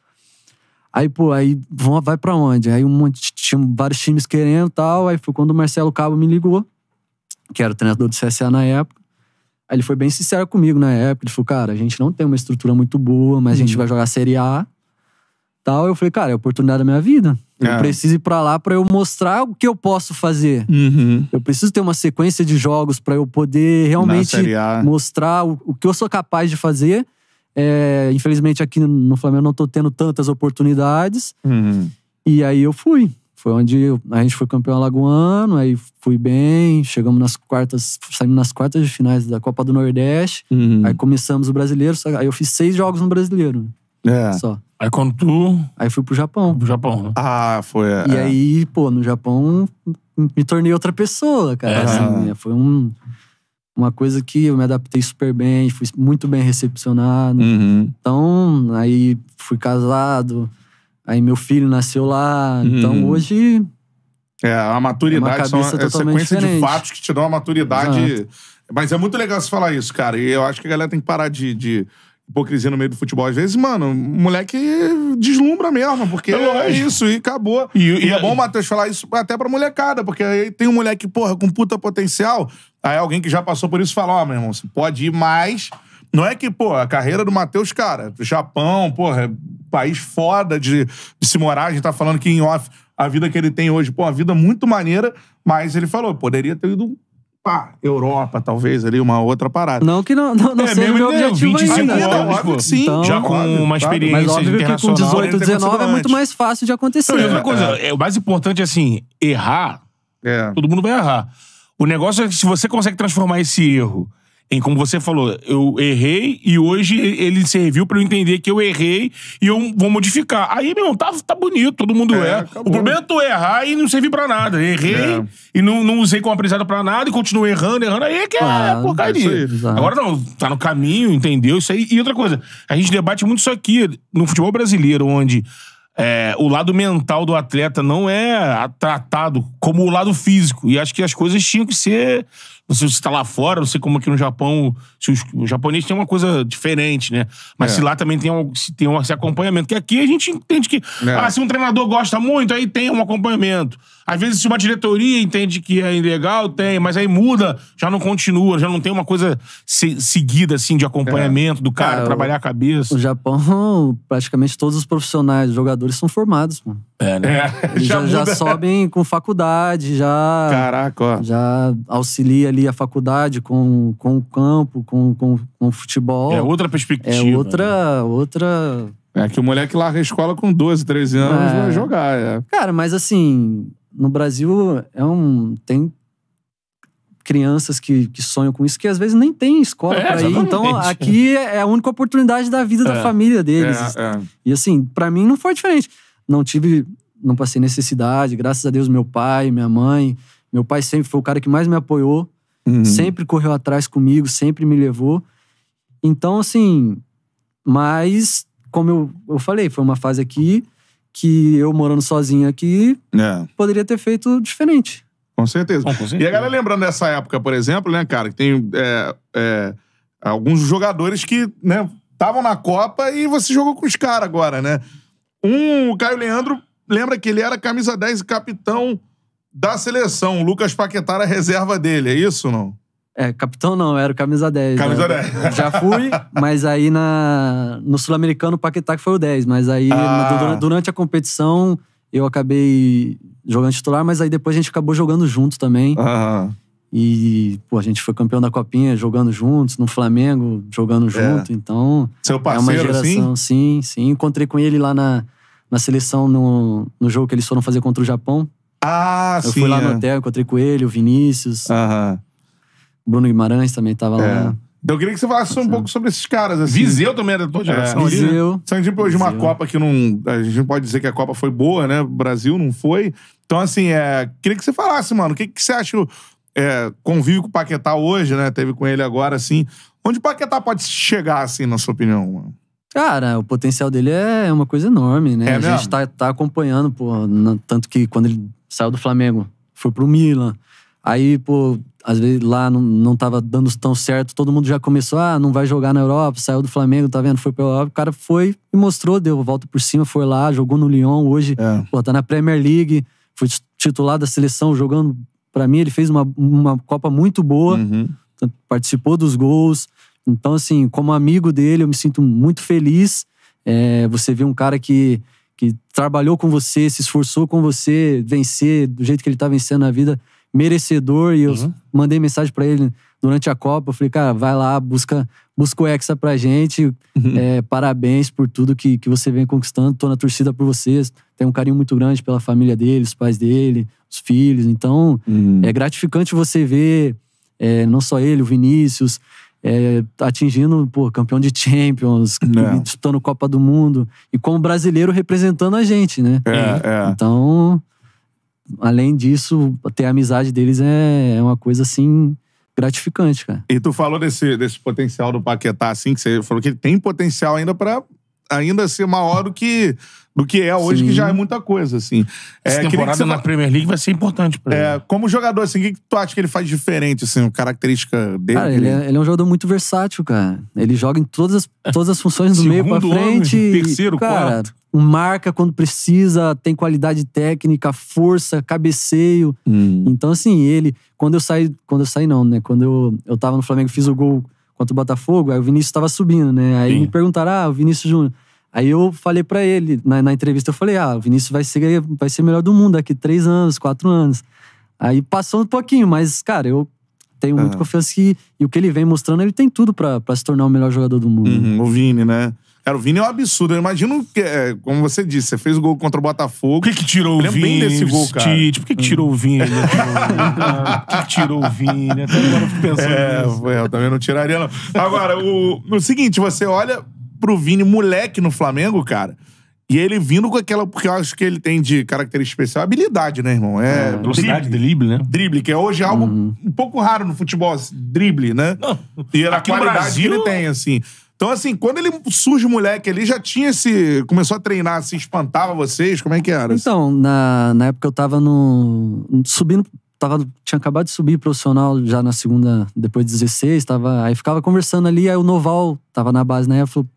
Aí, pô, aí vão, vai para onde? Aí um monte, tinha vários times querendo e tal. Aí foi quando o Marcelo Cabo me ligou, que era o treinador do CSA na época. Ele foi bem sincero comigo na época. Ele falou, cara, a gente não tem uma estrutura muito boa, mas uhum. a gente uhum. vai jogar Série A. Tal. Eu falei, cara, é a oportunidade da minha vida. Eu é. preciso ir pra lá para eu mostrar o que eu posso fazer. Uhum. Eu preciso ter uma sequência de jogos para eu poder realmente mostrar o, o, que eu sou capaz de fazer. É, infelizmente, aqui no Flamengo não tô tendo tantas oportunidades. Uhum. E aí eu fui. Foi onde a gente foi campeão alagoano, aí fui bem, chegamos nas quartas, saímos nas quartas de finais da Copa do Nordeste, uhum. aí começamos o brasileiro, aí eu fiz seis jogos no brasileiro. É. Só. Aí quando tu. Aí fui pro Japão. Pro Japão, né? Ah, foi. É. E aí, pô, no Japão me tornei outra pessoa, cara. É. Assim, né, foi um, uma coisa que eu me adaptei super bem, fui muito bem recepcionado. Uhum. Então, aí fui casado Aí meu filho nasceu lá. Então uhum. Então hoje. É, a é maturidade é são é sequência diferente. de fatos que te dão a maturidade. Exato. Mas é muito legal você falar isso, cara. E eu acho que a galera tem que parar de, de hipocrisia no meio do futebol. Às vezes, mano, moleque deslumbra mesmo, porque é, é isso, e acabou. E, e, e é bom Matheus falar isso até pra molecada, porque aí tem um moleque, porra, com puta potencial, aí alguém que já passou por isso fala, ó, oh, meu irmão, você pode ir mais não é que, pô, a carreira do Matheus, cara, Japão, porra, é país foda de, de, se morar. A gente tá falando que em off, a vida que ele tem hoje, pô, uma vida muito maneira, mas ele falou, poderia ter ido pá, Europa, talvez, ali, uma outra parada. Não que não, não, não é, seja o meu é objetivo 25 ainda. ainda é óbvio, que então, sim. Então, já com óbvio, uma experiência mas óbvio internacional. Que com 18, 19 é muito mais fácil de acontecer. Não, outra coisa, é. é. o mais importante é assim, errar, é. todo mundo vai errar. O negócio é que se você consegue transformar esse erro em como você falou, eu errei e hoje ele serviu para eu entender que eu errei e eu vou modificar. Aí, meu, tá, tá bonito, todo mundo é, erra. É. Acabou. O problema é tu errar e não servir para nada. Errei é. e não, não usei como aprendizado para nada e continuo errando, errando. Aí é que é ah, porcaria. É Agora não, tá no caminho, entendeu? Isso aí. E outra coisa, a gente debate muito isso aqui no futebol brasileiro, onde é, o lado mental do atleta não é tratado como o lado físico. E acho que as coisas tinham que ser você está lá fora, não sei como aqui é no Japão, se os, os japoneses têm uma coisa diferente, né? Mas é. se lá também tem, um, se tem um, esse acompanhamento. Que aqui a gente entende que, é. ah, se um treinador gosta muito, aí tem um acompanhamento. Às vezes, se uma diretoria entende que é ilegal, tem, mas aí muda, já não continua, já não tem uma coisa se, seguida, assim, de acompanhamento é. do cara, é, trabalhar a cabeça. O Japão, praticamente todos os profissionais, os jogadores são formados, mano. É, né? É, Eles já, já, já sobem com faculdade, já. Caraca, ó. Já auxilia ali ali a faculdade com, com o campo, com, com, com o futebol. É outra perspectiva. É né? outra. Né? outra... É que o moleque larga a escola com 12, 13 anos é... vai jogar. É. Cara, mas assim, no Brasil é um. Tem crianças que, que sonham com isso, que às vezes nem tem escola é, pra ir. Então, aqui é a única oportunidade da vida é. da família deles. É, é. e assim, para mim não foi diferente. Não tive. Não passei necessidade, graças a Deus, meu pai, minha mãe. Meu pai sempre foi o cara que mais me apoiou. Uhum. Sempre correu atrás comigo, sempre me levou. Então, assim. Mas, como eu, eu falei, foi uma fase aqui que eu morando sozinho aqui é. poderia ter feito diferente. Com certeza. Com certeza. E a galera lembrando dessa época, por exemplo, né, cara, que tem é, é, alguns jogadores que, né, estavam na Copa e você jogou com os caras agora, né? Um, o Caio Leandro, lembra que ele era camisa 10 e capitão da seleção. O Lucas Paquetá era reserva dele, é isso ou não? É, capitão não, era o camisa 10. Camisa né? 10. Já fui, mas aí na, no Sul-Americano o Paquetá que foi o 10. Mas aí ah. durante, durante a competição eu acabei jogando titular, mas aí depois a gente acabou jogando junto também. Ah. E, pô, a gente foi campeão da Copinha jogando juntos, no Flamengo, jogando é. junto. Então. Seu parceiro, é uma assim? geração, sim? sim, sim. Encontrei com ele lá na, na seleção no, no jogo que eles foram fazer contra o Japão. Ah, eu sim. Eu fui lá é. no hotel, encontrei com ele, o Vinícius. Aham. Bruno Guimarães também tava é. lá. Então eu queria que você falasse um pouco sobre esses caras. Assim. Viseu também era da tua é, geração é, ali, né? Viseu. Só que depois de uma Copa que não. A gente não pode dizer que a Copa foi boa, né? O Brasil não foi. Então, assim, é, queria que você falasse, mano. O que, que você acha? É, convive com o Paquetá hoje, né? Teve com ele agora, assim. Onde o Paquetá pode chegar, assim, na sua opinião, mano? Cara, o potencial dele é uma coisa enorme, né? É a gente tá, tá acompanhando, pô. Tanto que quando ele saiu do Flamengo, foi pro Milan. Aí, pô, às vezes lá não, não tava dando tão certo, todo mundo já começou, ah, não vai jogar na Europa, saiu do Flamengo, tá vendo? Foi pra Europa. O cara foi e mostrou, deu volta por cima, foi lá, jogou no Lyon hoje, é. pô, tá na Premier League, foi titular da seleção, jogando. para mim, ele fez uma, uma Copa muito boa, uhum. Então, participou dos gols. Então, assim, como amigo dele, eu me sinto muito feliz. É, você vê um cara que que trabalhou com você, se esforçou com você, vencer do jeito que ele tá vencendo na vida, merecedor. E eu uhum. mandei mensagem para ele durante a Copa. Eu falei, cara, vai lá, busca, busca o Hexa pra gente. Uhum. É, parabéns por tudo que, que você vem conquistando. Tô na torcida por vocês. Tenho um carinho muito grande pela família dele, os pais dele, os filhos. Então, uhum. é gratificante você ver é, não só ele, o Vinícius, é, atingindo, pô, campeão de Champions, é. disputando Copa do Mundo, e como brasileiro representando a gente, né? É, é. então, além disso, ter a amizade deles é, é, uma coisa assim. Gratificante, cara. E tu falou desse, desse potencial do Paquetá, assim, que você falou que ele tem potencial ainda para ainda ser assim, maior do que do que é hoje, Sim. que já é muita coisa, assim. Essa é, temporada que na Premier League vai ser importante pra é, ele. como jogador, assim, o que, tu acha que ele faz diferente, assim, característica dele? Cara, ele é, ele é, um jogador muito versátil, cara. Ele joga em todas as, é. todas as funções do meio pra frente. Ano, e, terceiro, cara, quarto. Marca quando precisa, tem qualidade técnica, força, cabeceio. Hum. Então, assim, ele... Quando eu saí... Quando eu saí, não, né? Quando eu, eu tava no Flamengo, fiz o gol contra o Botafogo, aí o Vinícius estava subindo, né? Aí Sim. me perguntaram, ah, o Vinícius Júnior. Aí eu falei para ele, na, na, entrevista, eu falei, ah, o Vinícius vai ser, vai ser melhor do mundo daqui três anos, quatro anos. Aí passou um pouquinho, mas, cara, eu tenho uhum. muita ah. confiança que e o que ele vem mostrando, ele tem tudo para se tornar o melhor jogador do mundo. Uhum, o Vini, né? Cara, o Vini é um absurdo. Eu imagino que, é, como você disse, você fez o gol contra o Botafogo. Por que, que tirou o Vini? bem desse gol, cara. Tite, por que, que tirou o Vini? por que, que tirou o Vini? Até agora eu fico pensando é, eu também não tiraria, não. Agora, o, o seguinte, você olha pro Vini moleque no Flamengo, cara, e ele vindo com aquela, porque eu acho que ele tem de característica especial, habilidade, né, irmão? É, ah, velocidade, drible, né? Drible, que é hoje algo uhum. um pouco raro no futebol, drible, né? Não. E a Aqui qualidade Brasil... que ele tem, assim. Então, assim, quando ele surge moleque ele já tinha esse. Começou a treinar, se espantava vocês? Como é que era? Então, na, na época eu tava no. subindo. Tava, tinha acabado de subir profissional já na segunda, depois de 16, tava, aí ficava conversando ali, aí o Noval tava na base na né, época, falou,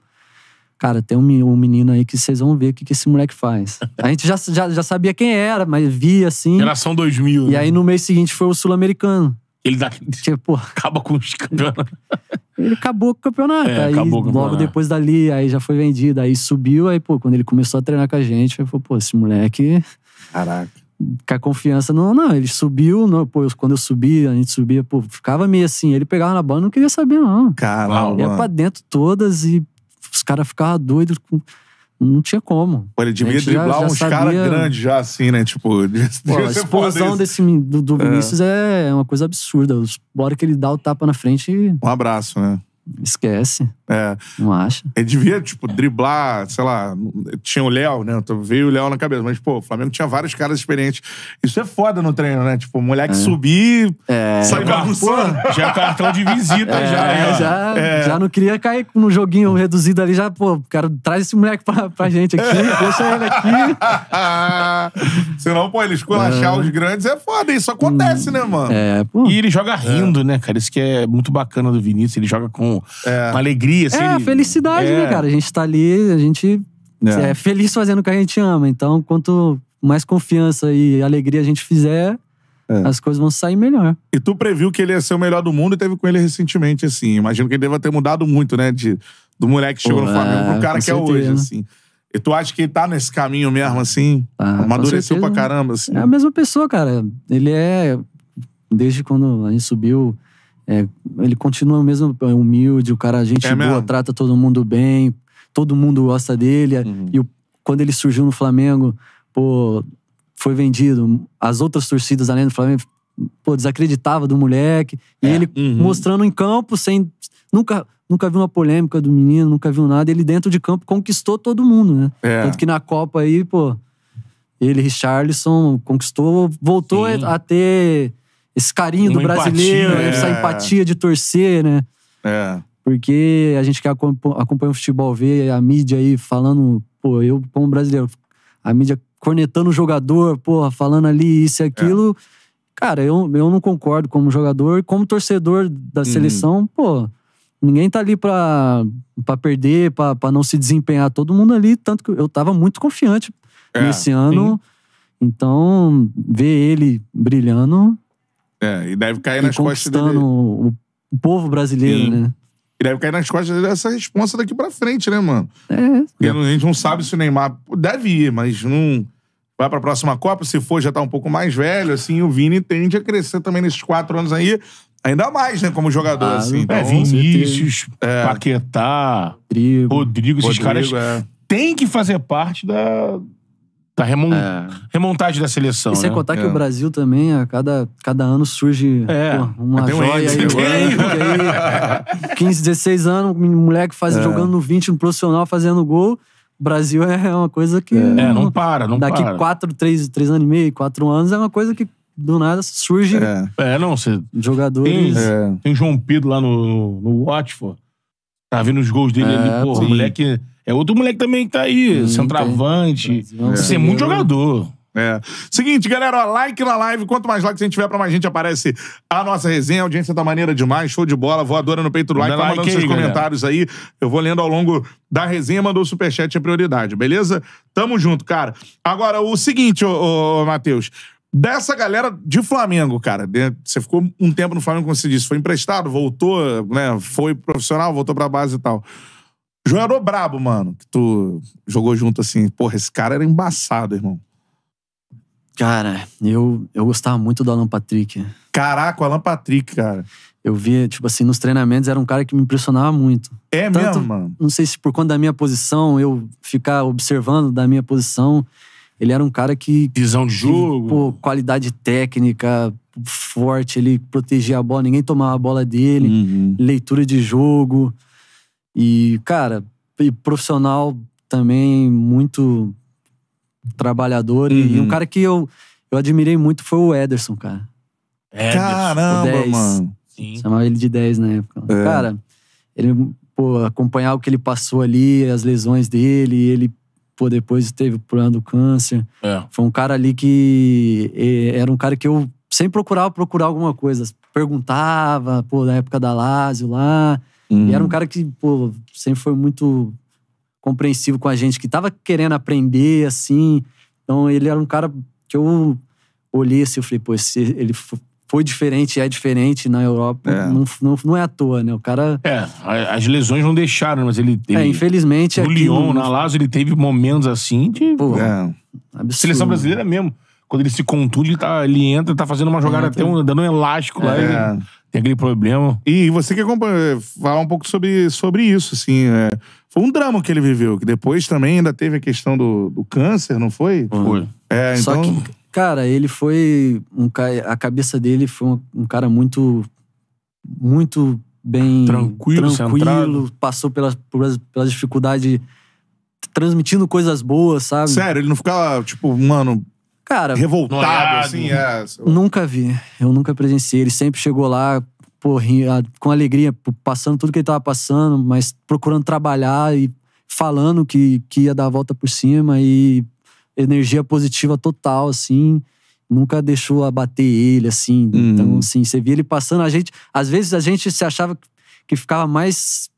cara, tem um, um menino aí que vocês vão ver o que, que esse moleque faz. A gente já, já, já sabia quem era, mas via assim. Geração 2000. E né? aí no mês seguinte foi o Sul-Americano. Ele dá, tipo, acaba com os campeonatos. Ele acabou com o campeonato. É, aí, acabou com logo campeonato. depois dali, aí já foi vendido. Aí subiu, aí, pô, quando ele começou a treinar com a gente, eu falei, pô, esse moleque. Caraca. Com a confiança, não, não, ele subiu, não, pô, quando eu subia, a gente subia, pô, ficava meio assim, ele pegava na banda não queria saber, não. Caralho. Ia pra dentro todas e os caras ficavam doidos com não tinha como. Pô, ele devia driblar já, já uns caras grandes já, assim, né? Tipo, Pô, a explosão desse, do, do é. Vinícius é. é. uma coisa absurda. bora que ele dá o tapa na frente. Um abraço, né? Esquece. É. Não acha. Ele é, devia, tipo, driblar, sei lá, tinha o Léo, né? Veio o Léo na cabeça. Mas, pô, o Flamengo tinha vários caras experientes. Isso é foda no treino, né? Tipo, o moleque é. subir, é. sair é bagunçando. Já é cartão de visita, é, já. É, já, é. já não queria cair no joguinho reduzido ali, já, pô, cara, traz esse moleque pra, pra gente aqui, deixa ele aqui. Senão, pô, ele esculachar é. os grandes é foda, isso acontece, hum, né, mano? É, pô. E ele joga rindo, né, cara? Isso que é muito bacana do Vinícius, ele joga com é. uma alegria. Assim, é, ele... felicidade, né, é. né, cara? A gente tá ali, a gente é. é. feliz fazendo o que a gente ama. Então, quanto mais confiança e alegria a gente fizer, é. as coisas vão sair melhor. E tu previu que ele ia ser o melhor do mundo e teve com ele recentemente, assim. Imagino que ele deva ter mudado muito, né? De, do moleque que chegou Pô, no Flamengo é, pro cara que certeza. é hoje, né? assim. E tu acha que ele tá nesse caminho mesmo, assim? Ah, Amadureceu pra né? caramba, assim. É a mesma pessoa, cara. Ele é. Desde quando a gente subiu é, ele continua mesmo é, humilde, o cara, a gente é boa, mesmo? trata todo mundo bem, todo mundo gosta dele. É, uhum. E o, quando ele surgiu no Flamengo, pô, foi vendido. As outras torcidas além do Flamengo, pô, desacreditava do moleque. É. E ele uhum. mostrando em campo, sem. Nunca, nunca viu uma polêmica do menino, nunca viu nada. Ele dentro de campo conquistou todo mundo, né? É. Tanto que na Copa aí, pô, ele, Richarlison, conquistou, voltou Sim. a ter esse carinho Uma do brasileiro, empatia, é. essa é. empatia de torcer, né? É. Porque a gente que acompanha o futebol vê a mídia aí falando, pô, eu como brasileiro, a mídia cornetando o jogador, porra, falando ali isso e é. aquilo. É. Cara, eu, eu não concordo como jogador, como torcedor da uhum. seleção, pô, ninguém tá ali pra, pra perder, pra, pra não se desempenhar. Todo mundo ali, tanto que eu tava muito confiante é, nesse ano. Sim. Então, ver ele brilhando é, e deve cair e nas costas dele. O, o povo brasileiro, Sim. né? E deve cair nas costas dele essa responsa daqui pra frente, né, mano? É. Porque a gente não sabe se o Neymar deve ir, mas não. Vai pra próxima Copa, se for, já tá um pouco mais velho, assim, o Vini tende a crescer também nesses quatro anos aí. Ainda mais, né, como jogador, ah, assim. É, então, é, Vinícius, é. Paquetá, Rodrigo, Rodrigo esses caras é. têm que fazer parte da, da tá remon... é. remontagem da seleção. E sem né? contar que é. o Brasil também, a cada, cada ano surge é. pô, uma joia um né? aí, aí, 15, 16 anos, um moleque faz, é. jogando no 20, no profissional, fazendo gol. O Brasil é uma coisa que. É, não, é, não para, não daqui para. Daqui 4, 3, 3 anos e meio, 4 anos é uma coisa que do nada surge. É, é não, você. Jogadores. Tem, tem João Pedro lá no, no, no Watford. Tá vendo os gols dele ali, porra, sim. moleque é outro moleque também que tá aí, hum, centroavante. É. Você é muito jogador. É. Seguinte, galera, ó, like na live. Quanto mais likes a gente tiver pra mais gente, aparece a nossa resenha. A audiência tá maneira demais, show de bola, voadora no peito do like. Tá like mandando aí, seus comentários galera. aí. Eu vou lendo ao longo da resenha, mandou o superchat, é prioridade, beleza? Tamo junto, cara. Agora, o seguinte, ô, ô, ô Matheus. Dessa galera de Flamengo, cara, você ficou um tempo no Flamengo, como se disse, foi emprestado, voltou, né? Foi profissional, voltou pra base e tal. João era o brabo, mano, que tu jogou junto assim. Porra, esse cara era embaçado, irmão. Cara, eu, eu gostava muito do Alan Patrick. Caraca, o Alan Patrick, cara. Eu via, tipo assim, nos treinamentos era um cara que me impressionava muito. É Tanto, mesmo, mano? Não sei se por conta da minha posição, eu ficar observando da minha posição. Ele era um cara que. Visão de jogo. Pô, qualidade técnica, forte, ele protegia a bola, ninguém tomava a bola dele, uhum. leitura de jogo. E, cara, e profissional também muito trabalhador. Uhum. E um uhum. cara que eu, eu admirei muito foi o Ederson, cara. Ederson. Caramba, 10. mano. Sim. Chamava ele de 10 na época. É. Cara, ele, pô, acompanhar o que ele passou ali, as lesões dele, ele, pô, depois teve o problema do câncer. É. Foi um cara ali que. Era um cara que eu sempre procurava procurar alguma coisa. Perguntava, pô, na época da Lázio lá. E era um uhum. cara que, pô, sempre foi muito compreensivo com a gente, que tava querendo aprender, assim. Então, ele era um cara que eu olhei assim, eu falei, pô, esse, ele foi diferente, é diferente na Europa, é. Não, não, não é à toa, né? O cara. É, as lesões não deixaram, mas ele. ele é, infelizmente. No Lyon, no... na Lazio, ele teve momentos assim de. Pô, é. absurdo. Seleção brasileira mesmo. Quando ele se contunde, ele, tá, ele entra, tá fazendo uma jogada até um, dando um elástico é. lá. Ele, tem aquele problema. E você quer eh, falar um pouco sobre, sobre isso, assim. É, foi um drama que ele viveu, que depois também ainda teve a questão do, do câncer, não foi? Foi. É, Só então... que, cara, ele foi. Um, a cabeça dele foi um, um cara muito. Muito bem. Tranquilo, tranquilo Passou pelas, pelas, pelas dificuldades transmitindo coisas boas, sabe? Sério, ele não ficava, tipo, mano, Cara, revoltado, noiado, assim, né? é. Nunca vi. Eu nunca presenciei. Ele sempre chegou lá, porra, com alegria, passando tudo que ele tava passando, mas procurando trabalhar e falando que, que ia dar a volta por cima e energia positiva total, assim. Nunca deixou abater ele, assim. Uhum. Então, assim, você via ele passando. A gente, às vezes a gente se achava que ficava mais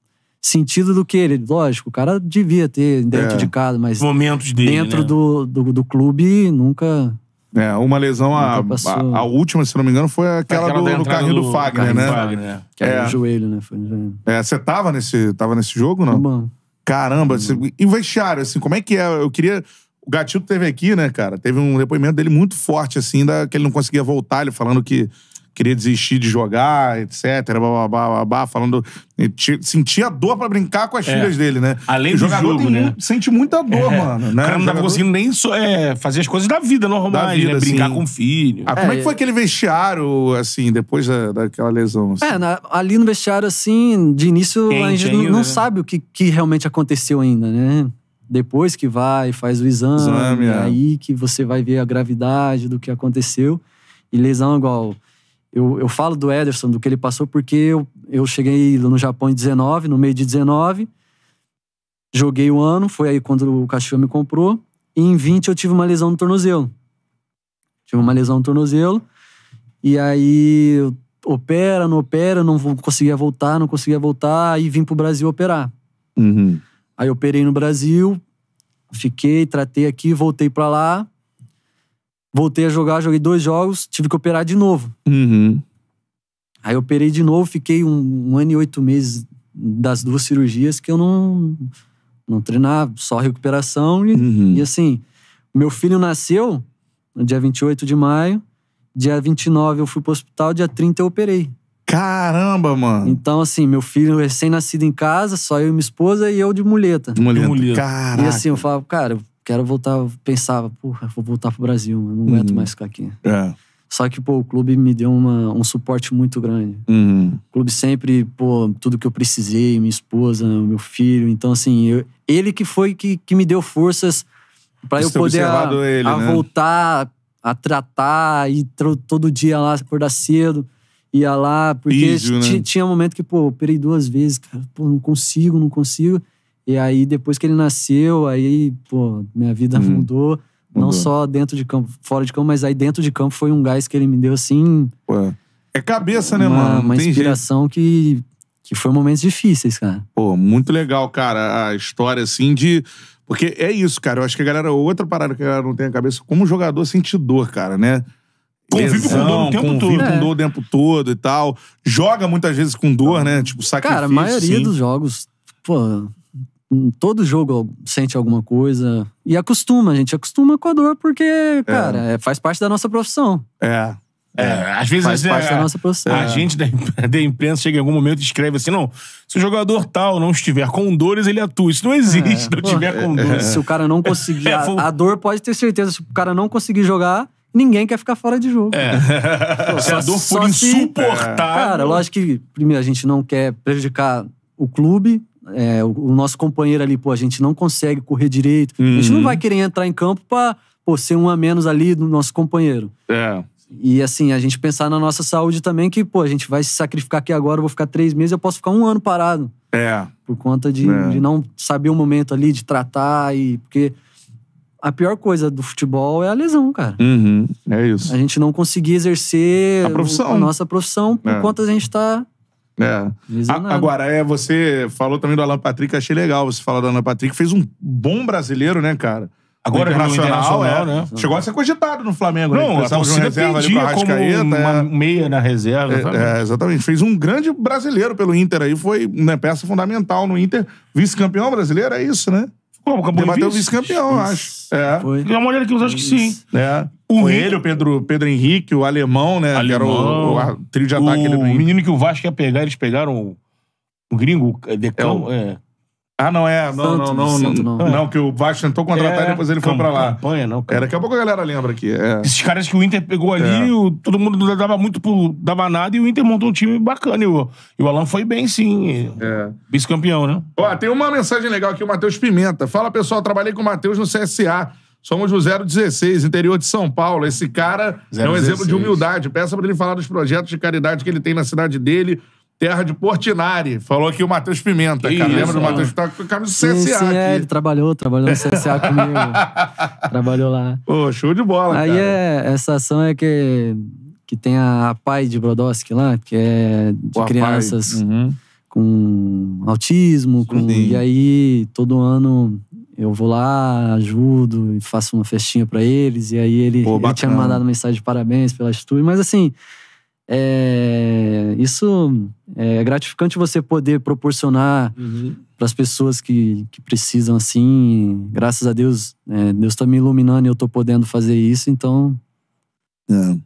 sentido do que ele. Lógico, o cara devia ter dentro é. de casa, mas. Momentos dele. Dentro né? do, do, do, clube, nunca. É, uma lesão, a, a, a, última, se não me engano, foi aquela, aquela do, no carrinho do, do Fagner, né? Fagner. Né? Que é. no joelho, né? Foi no né? joelho. É, você tava nesse, tava nesse jogo, não? Caramba, você, e o vestiário, assim, como é que é? Eu queria. O Gatilho teve aqui, né, cara? Teve um depoimento dele muito forte, assim, da, que ele não conseguia voltar, ele falando que queria desistir de jogar, etc. Blá, blá, blá, blá, falando. Sentia dor pra brincar com as é. filhas dele, né? Além do jogador jogo, né? sente muita dor, é. mano. Né? O cara não tava conseguindo nem é, fazer as coisas da vida normais, né? Brincar com o filho. Ah, como é que foi aquele vestiário, assim, depois daquela lesão? Assim? É, ali no vestiário, assim, de início, a gente não, né? sabe o que, que realmente aconteceu ainda, né? Depois que vai, faz o exame, aí que você vai ver a gravidade do que aconteceu. E lesão igual eu, eu falo do Ederson, do que ele passou, porque eu, eu cheguei no Japão em 19, no meio de 19, joguei o ano, foi aí quando o cachorro me comprou, e em 20 eu tive uma lesão no tornozelo. Tive uma lesão no tornozelo, e aí opera, não opera, não conseguia voltar, não conseguia voltar, e vim pro Brasil operar. Uhum. Aí operei no Brasil, fiquei, tratei aqui, voltei para lá, Voltei a jogar, joguei dois jogos, tive que operar de novo. Uhum. Aí eu operei de novo, fiquei um, um ano e oito meses das duas cirurgias que eu não, não treinava, só recuperação. E, uhum. e assim, meu filho nasceu no dia 28 de maio, dia 29 eu fui pro hospital, dia 30 eu operei. Caramba, mano. Então, assim, meu filho é recém-nascido em casa, só eu e minha esposa e eu de muleta. De muleta. De muleta. E assim, eu falava, cara, quero voltar. Pensava, porra, vou voltar pro Brasil, não uhum. aguento mais ficar aqui. É. Só que, pô, o clube me deu uma, um suporte muito grande. Uhum. O clube sempre, pô, tudo que eu precisei, minha esposa, meu filho. Então, assim, eu, ele que foi que, que me deu forças para eu poder a, ele, a né? voltar a tratar e todo dia lá acordar cedo ia lá porque né? tinha um momento que pô eu operei duas vezes cara pô não consigo não consigo e aí, depois que ele nasceu, aí, pô, minha vida mudou, uhum. mudou. Não só dentro de campo, fora de campo, mas aí dentro de campo foi um gás que ele me deu, assim. Ué. É cabeça, né, uma, mano? Não uma inspiração que. Que foi momentos difíceis, cara. Pô, muito legal, cara, a história, assim, de. Porque é isso, cara. Eu acho que a galera. Outra parada que a galera não tem a cabeça, como jogador sentir dor, cara, né? Convive com dor o tempo todo. convive com é. dor o tempo todo e tal. Joga muitas vezes com dor, né? Tipo, sacrifício. Cara, a maioria sim. dos jogos, pô, todo jogo sente alguma coisa. E acostuma, a gente acostuma com a dor porque, é. cara, é. faz parte da nossa profissão. É. É, é. às vezes faz parte da é, nossa profissão. A gente da, imprensa chega em algum momento e escreve assim: não, se o jogador tal não estiver com dores, ele atua. Isso não existe, não estiver tiver com dores. Se o cara não conseguir. A, a dor pode ter certeza, se o cara não conseguir jogar, ninguém quer ficar fora de jogo. É. Pô, se só, a dor for insuportável. Se, cara, lógico que, primeiro, a gente não quer prejudicar o clube, é, o nosso companheiro ali, pô, a gente não consegue correr direito. Uhum. A gente não uhum. vai querer entrar em campo pra pô, ser um a menos ali do nosso companheiro. É. E assim, a gente pensar na nossa saúde também, que, pô, a gente vai se sacrificar aqui agora, eu vou ficar três meses, eu posso ficar um ano parado. É. Por conta de, é. de não saber o momento ali, de tratar e. Porque a pior coisa do futebol é a lesão, cara. Uhum, é isso. A gente não conseguir exercer a, profissão. a nossa profissão por é. conta a gente tá é. agora, é, você falou também do Alan Patrick, achei legal você falar do Alan Patrick. Fez um bom brasileiro, né, cara? Agora internacional, internacional é, é. né? Chegou a ser cogitado no Flamengo, né? Não, né? a torcida pedia como uma é. meia na reserva. É, é, exatamente. Fez um grande brasileiro pelo Inter aí, foi né, peça fundamental no Inter. Vice-campeão brasileiro, é isso, né? Pô, o Debateu vice-campeão, eu acho. É. Foi. uma mulher que eu acho que sim. É. O Com ele, o Pedro, Pedro Henrique, o alemão, né? Alemão. Que era o, o, trio de ataque. O, menino que o Vasco ia pegar, eles pegaram o, o gringo, o é, Decão. É, É. Ah, não é. Não, não, não, não. Não, não, que o Vasco tentou contratar é, e depois ele foi pra lá. Campanha, não. Campanha. É, daqui a pouco a galera lembra aqui. É. Esses caras que o Inter pegou ali, é. o, todo mundo dava muito por. dava nada e o Inter montou um time bacana. E o, e o Alan foi bem, sim. É. Vice-campeão, né? Ó, tem uma mensagem legal aqui, o Matheus Pimenta. Fala, pessoal, trabalhei com o Matheus no CSA. Somos o 016, interior de São Paulo. Esse cara 016. é um exemplo de humildade. Peça para ele falar dos projetos de caridade que ele tem na cidade dele terra de Portinari. Falou aqui o Matheus Pimenta, que cara. Isso, Lembra do Matheus Pimenta? Tá o com do CSA. Sim, sim é, ele trabalhou, trabalhou no CSA comigo. trabalhou lá. Pô, show de bola, Aí cara. é, essa ação é que, que tem a PAI de Brodowski lá, que é de Boa crianças uhum. com autismo. Com, e aí, todo ano... Eu vou lá, ajudo e faço uma festinha para eles. E aí ele, Pô, ele tinha mandado mensagem de parabéns pela atitude. Mas assim, é, isso é, é gratificante você poder proporcionar uhum. para as pessoas que, que precisam assim. Graças a Deus, é, Deus está me iluminando e eu estou podendo fazer isso, então. É.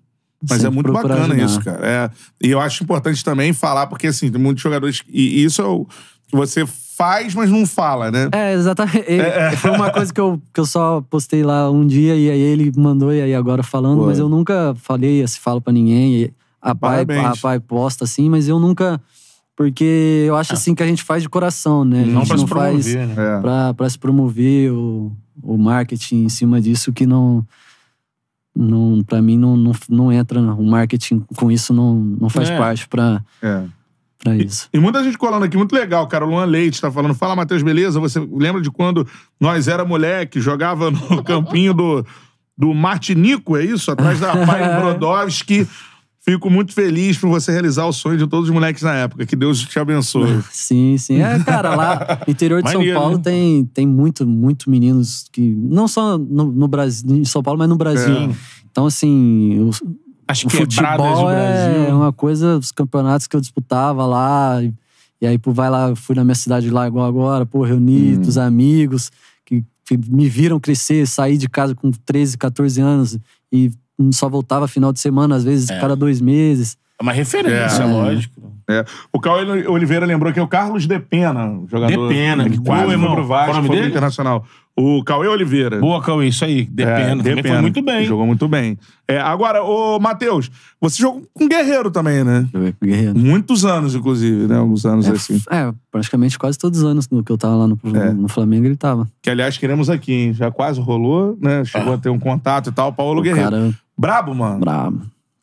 Mas é muito bacana ajudar. isso, cara. É, e eu acho importante também falar, porque assim, tem muitos jogadores. E isso é o que você faz, mas não fala, né? É, exatamente. É, é. Foi uma coisa que eu, que eu só postei lá um dia e aí ele mandou, e aí agora falando, mas eu nunca falei, se assim, falo para ninguém. E a pai, a pai posta assim, mas eu nunca. Porque eu acho é. assim que a gente faz de coração, né? A gente não, pra não faz promover, né? É. pra, pra se promover o, o marketing em cima disso que não não para mim não, não, não, entra o marketing com isso não, não faz é. parte para é. para isso e, e, muita gente colando aqui muito legal cara o Luan Leite está falando fala Matheus, beleza você lembra de quando nós era moleque jogava no campinho do do Martinico é isso atrás da Pai Brodowski Fico muito feliz por você realizar o sonho de todos os moleques na época. Que Deus te abençoe. Sim, sim. É, cara, lá no interior de São Paulo né? tem, tem muito, muito meninos que. Não só no, no Brasil, em São Paulo, mas no Brasil. É. Então, assim. Eu, que o futebol é uma coisa, os campeonatos que eu disputava lá. E, e aí, pô, vai lá, fui na minha cidade lá igual agora, pô, reuni hum. os amigos que, que me viram crescer, sair de casa com 13, 14 anos e só voltava final de semana, às vezes, é. cada dois meses. É uma referência, é. lógico. É. O Cauê Oliveira lembrou que é o Carlos de Pena jogador de Pena que quase boa, irmão. pro Vasco, o internacional. O Cauê Oliveira. Boa, Cauê, isso aí. de é, Depena. foi muito bem. Jogou muito bem. É, agora, ô Matheus, você jogou com Guerreiro também, né? Joguei com Guerreiro. Muitos anos, inclusive, né? Alguns anos é, assim. É, praticamente quase todos os anos no que eu tava lá no, é. no Flamengo, ele tava. Que, aliás, queremos aqui, hein? Já quase rolou, né? Chegou ah. a ter um contato e tal, Paulo Guerreiro. Cara... Brabo, mano. Brabo.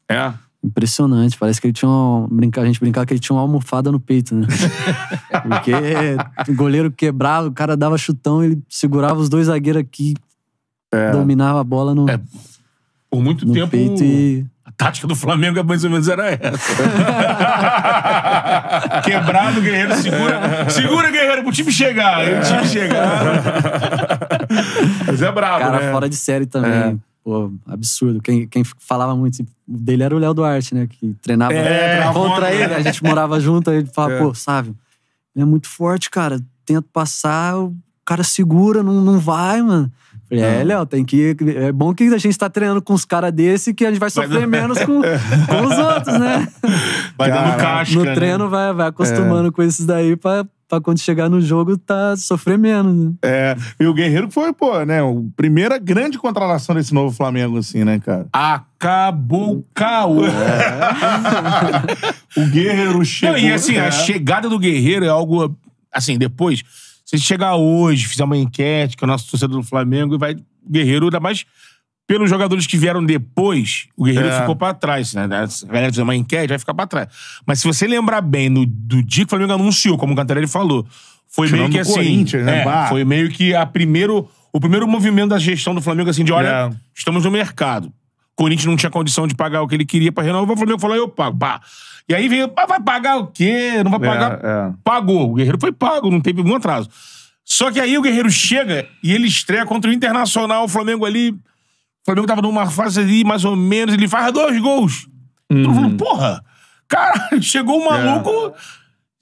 É? Impressionante. Parece que ele tinha um. Brincar, a gente brincava que ele tinha uma almofada no peito, né? Porque o goleiro quebrava, o cara dava chutão, ele segurava os dois zagueiros aqui, é. dominava a bola no. É. Por muito no tempo. Peito e... A tática do Flamengo é mais ou menos era essa. Quebrado, guerreiro, segura. É. Segura, guerreiro, pro time chegar. É. O time é. chegar. Mas é brabo, cara, né? Cara, fora de série também. É. Pô, absurdo. Quem, quem falava muito assim, dele era o Léo Duarte, né? Que treinava é, contra ele. Né? A gente morava junto, aí ele falava, é. pô, Sávio, ele é muito forte, cara. Tento passar, o cara segura, não, não vai, mano. Falei, é, Léo, tem que. É bom que a gente tá treinando com os caras desse que a gente vai sofrer menos com, com os outros, né? Vai dando caixa. No né? treino né? vai, vai acostumando é. com esses daí pra pra quando chegar no jogo tá sofrer menos. Né? É, e o Guerreiro foi, pô, né, a primeira grande contratação desse novo Flamengo, assim, né, cara? Acabou o caô. É. o Guerreiro chegou. Não, e assim, é. a chegada do Guerreiro é algo, assim, depois, se chegar hoje, fizer uma enquete que é o nosso torcedor do Flamengo e vai, Guerreiro, ainda mais pelos jogadores que vieram depois, o Guerreiro é. ficou pra trás, né? A galera fez uma enquete, vai ficar pra trás. Mas se você lembrar bem, no, do dia que o Flamengo anunciou, como o Cantarelli falou, foi Tirando meio que assim. Né? É, foi meio que a primeiro, o primeiro movimento da gestão do Flamengo, assim, de olha, é. estamos no mercado. Corinthians não tinha condição de pagar o que ele queria pra renovar, o Flamengo falou, eu pago, pá. E aí veio, vai pagar o quê? Não vai é, pagar. É. Pagou. O Guerreiro foi pago, não teve nenhum atraso. Só que aí o Guerreiro chega e ele estreia contra o Internacional, o Flamengo ali Flamengo tava numa fase ali, mais ou menos, ele faz dois gols. Uhum. Todo mundo, porra, cara, chegou o um é. maluco. É.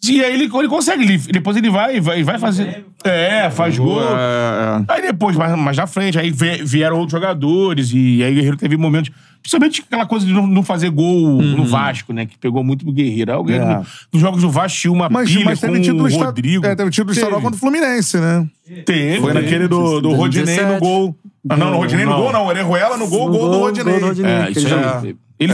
E aí ele, ele consegue, ele, depois ele vai, vai, vai fazer. É, faz gol. É. é. Aí depois, mais, mais na frente, aí vieram outros jogadores, e aí o Guerreiro teve momentos. Principalmente aquela coisa de não, fazer gol uhum. no Vasco, né? Que pegou muito o Guerreiro. Aí o Guerreiro, é. nos jogos do Vasco, tinha uma mas, pilha mas teve com o Rodrigo. É, teve título estadual contra o Fluminense, né? Teve. Foi né? naquele do, do Rodinei no gol. Ah, não, no Rodinei no gol não. Orejuela no gol, No gol do Rodinei. Gol do Rodinei. É, isso ele já-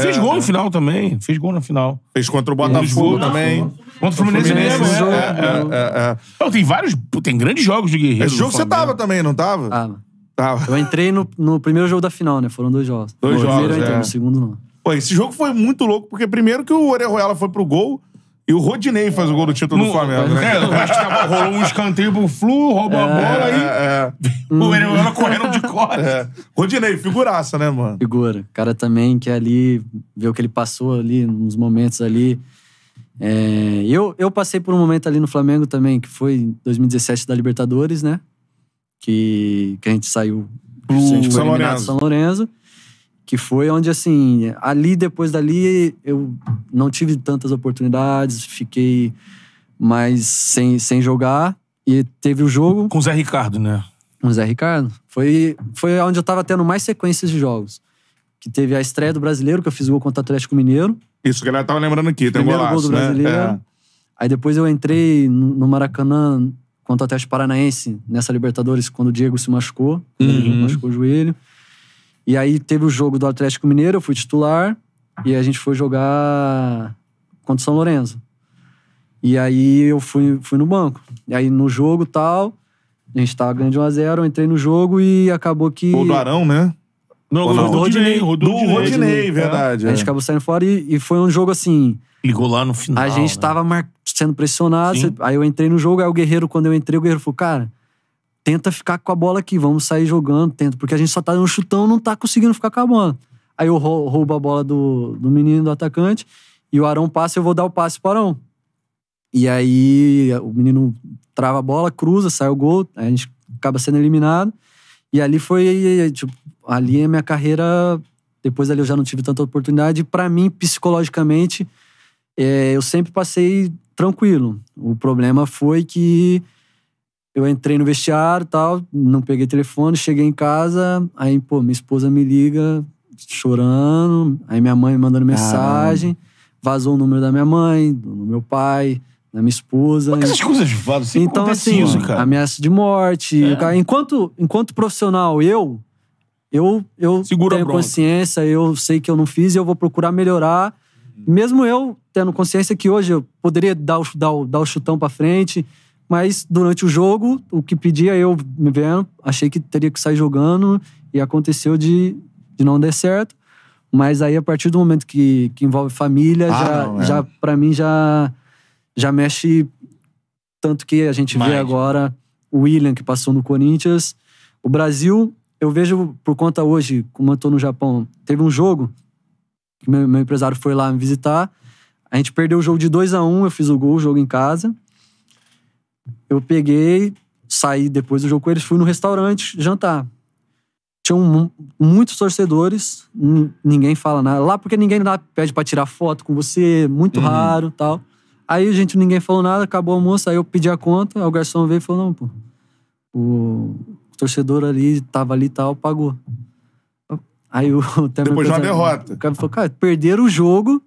fez é. gol no final também. Fez gol no final. Fez contra o Botafogo também. Contra o Fluminense, mesmo, é é, é, é, é, é. Não, tem vários. Tem grandes jogos de guerreiro. Esse jogo você tava também, não tava? Tava. eu entrei no, no primeiro jogo da final, né? Foram dois jogos. Dois no jogos, primeiro eu entrei, no segundo não. Pô, esse jogo foi muito louco, porque primeiro que o Orejuela foi pro gol, e o Rodinei faz o gol do título do Flamengo, né? É, acho que tava, rolou um escanteio pro Flu, roubou a é, bola e... É. Hum. O Ereola correndo de costas. É. Rodinei, figuraça, né, mano? Figura. O cara também que ali, vê o que ele passou ali, nos momentos ali. É, eu, eu passei por um momento ali no Flamengo também, que foi 2017 da Libertadores, né? Que, que a gente saiu... do São Lourenço. São Lourenço que foi onde, assim, ali depois dali eu não tive tantas oportunidades, fiquei mais sem, sem jogar. E teve o jogo. Com o Zé Ricardo, né? Com o Zé Ricardo. Foi, foi onde eu tava tendo mais sequências de jogos. Que teve a estreia do brasileiro, que eu fiz gol contra o Atlético Mineiro. Isso, que ela tava lembrando aqui, tem golaço, gol do né? brasileiro. É. Aí depois eu entrei no Maracanã contra o Atlético Paranaense, nessa Libertadores, quando o Diego se machucou. Uhum. Machucou o joelho. E aí teve o jogo do Atlético Mineiro, eu fui titular. E a gente foi jogar contra o São Lourenço. E aí eu fui, fui no banco. E aí no jogo tal, a gente tava ganhando de 1x0, eu entrei no jogo e acabou que. o do Arão, né? Não, gol do Rodinei. o Rodinei, Rodinei, Rodinei é. verdade. É. A gente é. acabou saindo fora e, e, foi um jogo assim. Ligou lá no final. A gente né? tava mar... sendo pressionado. Aí eu entrei no jogo, aí o Guerreiro, quando eu entrei, o Guerreiro falou, cara tenta ficar com a bola aqui, vamos sair jogando, tenta, porque a gente só tá dando um chutão, não tá conseguindo ficar com a bola. Aí eu roubo a bola do, do menino, do atacante, e o Arão passa, eu vou dar o passe pro Arão. E aí o menino trava a bola, cruza, sai o gol, a gente acaba sendo eliminado. E ali foi, tipo, ali é minha carreira. Depois ali eu já não tive tanta oportunidade. para mim, psicologicamente, é, eu sempre passei tranquilo. O problema foi que eu entrei no vestiário tal, não peguei telefone, cheguei em casa, aí, pô, minha esposa me liga chorando, aí minha mãe me mandando mensagem, vazou o número da minha mãe, do meu pai, da minha esposa. Mas essas coisas vazam, assim, Então, assim, isso, cara? ameaça de morte. É. Cara, enquanto, enquanto profissional, eu, eu, eu Segura tenho consciência, eu sei que eu não fiz e eu vou procurar melhorar. Uhum. Mesmo eu tendo consciência que hoje eu poderia dar o, dar o, dar o chutão pra frente, mas durante o jogo, o que pedia eu me vendo, achei que teria que sair jogando e aconteceu de, de não dar certo. Mas aí, a partir do momento que, que envolve família, ah, já, não, é. já para mim já, já mexe tanto que a gente vê agora o William que passou no Corinthians. O Brasil, eu vejo por conta hoje, como eu tô no Japão, teve um jogo que meu, meu empresário foi lá me visitar. A gente perdeu o jogo de 2 a 1 um, eu fiz o gol, o jogo em casa. Eu peguei, saí depois do jogo com eles, fui no restaurante jantar. Tinham muitos torcedores, ninguém fala nada. Lá porque ninguém pede para tirar foto com você, muito uhum. raro tal. Aí, gente, ninguém falou nada, acabou o almoço, aí eu pedi a conta, o garçom veio e falou: não, pô, o torcedor ali, tava ali e tal, pagou. Aí o Depois de uma derrota. O cara falou, cara, perderam o jogo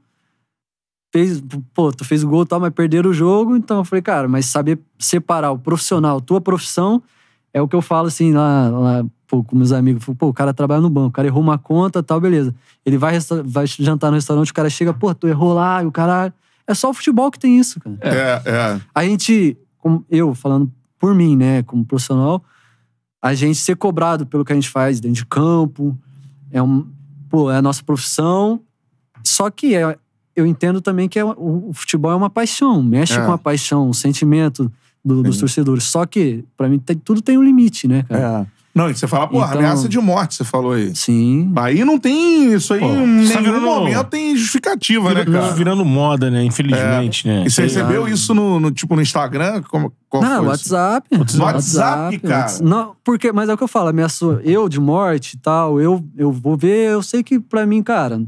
fez, pô, tu fez o gol e tal, mas perderam o jogo. Então eu falei, cara, mas saber separar o profissional, tua profissão, é o que eu falo assim lá, lá pô, com meus amigos. Falo, pô, o cara trabalha no banco, o cara errou uma conta tal, beleza. Ele vai, vai jantar no restaurante, o cara chega, pô, tu errou lá, e o cara. É só o futebol que tem isso, cara. É, é. A gente, como eu falando por mim, né, como profissional, a gente ser cobrado pelo que a gente faz dentro de campo, é um. Pô, é a nossa profissão. Só que é, eu entendo também que é, o futebol é uma paixão, mexe é. com a paixão, o sentimento do, dos torcedores. Só que, para mim, tem, tudo tem um limite, né, cara? É. Não, e você fala, pô, então, ameaça de morte, você falou aí. Sim. Aí não tem. Isso aí, Pô, em tá nenhum momento tem justificativa, vira, né, cara? Isso virando moda, né? Infelizmente, é. né? E você recebeu isso no, no, tipo, no Instagram? Como, qual não, WhatsApp. WhatsApp. WhatsApp, cara. WhatsApp, não, porque, mas é o que eu falo, ameaçou eu de morte e tal, eu, eu vou ver, eu sei que pra mim, cara,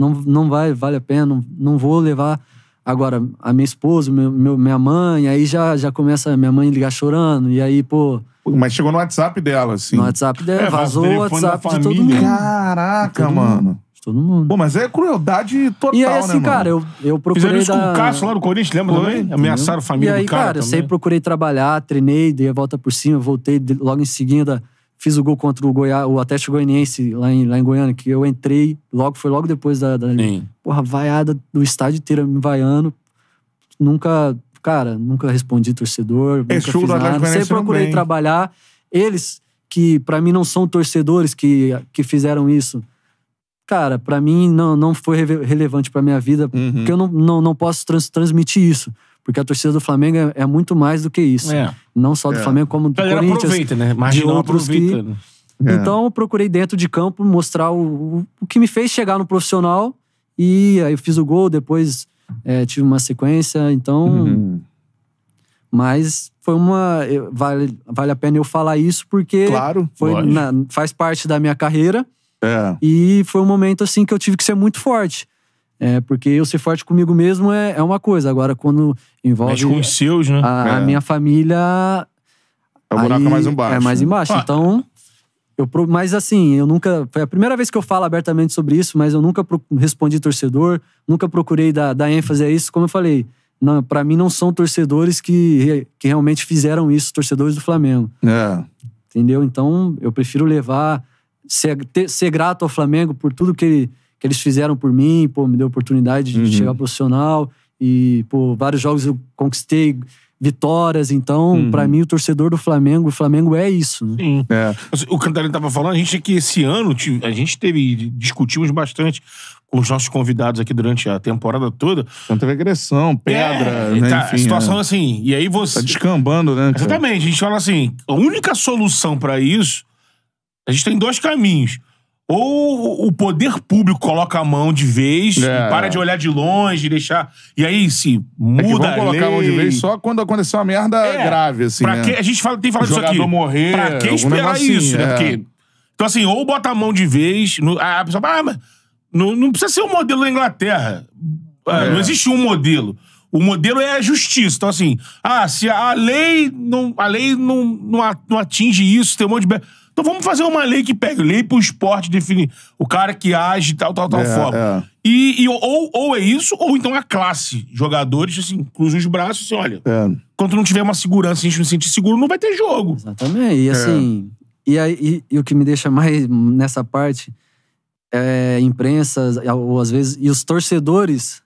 não, não vai, vale a pena, não, não vou levar agora a minha esposa, meu, meu, minha mãe, aí já, já começa minha mãe ligar chorando, e aí, pô. Mas chegou no WhatsApp dela, assim. No WhatsApp é, dela, é, vazou o WhatsApp de todo mundo. Né? Caraca, todo mano. Mundo, todo mundo. Pô, mas é crueldade total, e aí, assim, né, cara, eu, eu procurei. Fizeram isso da... com o Cássio lá no Corinthians, lembra pô, também? Ameaçaram a família e aí, do cara. cara eu sempre procurei trabalhar, treinei, dei a volta por cima, voltei logo em seguida fiz o gol contra o Goiás, o Atlético Goianiense lá em, lá em Goiânia, que eu entrei, logo foi logo depois da, da porra, vaiada do estádio inteiro me vaiando. Nunca, cara, nunca respondi torcedor, é, nunca fiz nada. Sempre procurei também. trabalhar. Eles que para mim não são torcedores que, que fizeram isso. Cara, para mim não, não foi relevante para minha vida, uhum. porque eu não, não, não posso trans, transmitir isso. Porque a torcida do Flamengo é, é muito mais do que isso. É. Não só do é. Flamengo, como do Corinthians. aproveita, né? de outros aproveita. Que... Né? É. Então eu procurei dentro de campo mostrar o, o que me fez chegar no profissional. E aí eu fiz o gol, depois é, tive uma sequência, então. Uhum. Mas foi uma. Vale, vale a pena eu falar isso, porque claro, foi na, faz parte da minha carreira. É. E foi um momento assim que eu tive que ser muito forte. É, porque eu ser forte comigo mesmo é, é uma coisa. Agora, quando envolve. Mexe com os seus, né? A, é. a minha família. É o buraco mais embaixo. É mais embaixo. Ah. Então. Eu, mas assim, eu nunca. Foi a primeira vez que eu falo abertamente sobre isso, mas eu nunca pro, respondi torcedor, nunca procurei dar, dar ênfase a isso. Como eu falei, para mim não são torcedores que, que realmente fizeram isso, torcedores do Flamengo. É. Entendeu? Então eu prefiro levar, ser, ter, ser grato ao Flamengo por tudo que ele que eles fizeram por mim, pô, me deu oportunidade uhum. de chegar profissional e, pô, vários jogos eu conquistei vitórias. Então, uhum. para mim, o torcedor do Flamengo, o Flamengo é isso. Né? Sim. É. O Cantarino tava falando, a gente é que esse ano, a gente teve, discutimos bastante com os nossos convidados aqui durante a temporada toda. Então teve agressão, pedra, é, né? Tá, Enfim, situação é. é. assim, e aí você... Tá descambando, né? Cara? Exatamente, a gente fala assim, a única solução para isso, a gente tem dois caminhos ou o poder público coloca a mão de vez, é. para de olhar de longe, deixar. E aí se muda. É que vão colocar a mão de vez só quando acontecer uma merda é. grave, assim. Pra né? que, a gente fala, tem falado isso aqui. morrer. Pra que esperar assim, isso, né? É. Porque, então, assim, ou bota a mão de vez. No, a pessoa fala, ah, mas não, não precisa ser o um modelo da Inglaterra. Ah, é. Não existe um modelo. O modelo é a justiça. Então, assim, ah, se a lei não, a lei não, não atinge isso, tem um monte de. Então vamos fazer uma lei que pegue, lei pro esporte definir o cara que age tal, tal, tal É, forma. é. E, e ou, ou é isso, ou então a classe. Jogadores, assim, cruzam os braços e assim, olha, É. quando não tiver uma segurança, a gente não se sentir seguro, não vai ter jogo. Exatamente. E é. assim, e, aí, e- e o que me deixa mais nessa parte é imprensa, ou às vezes, e os torcedores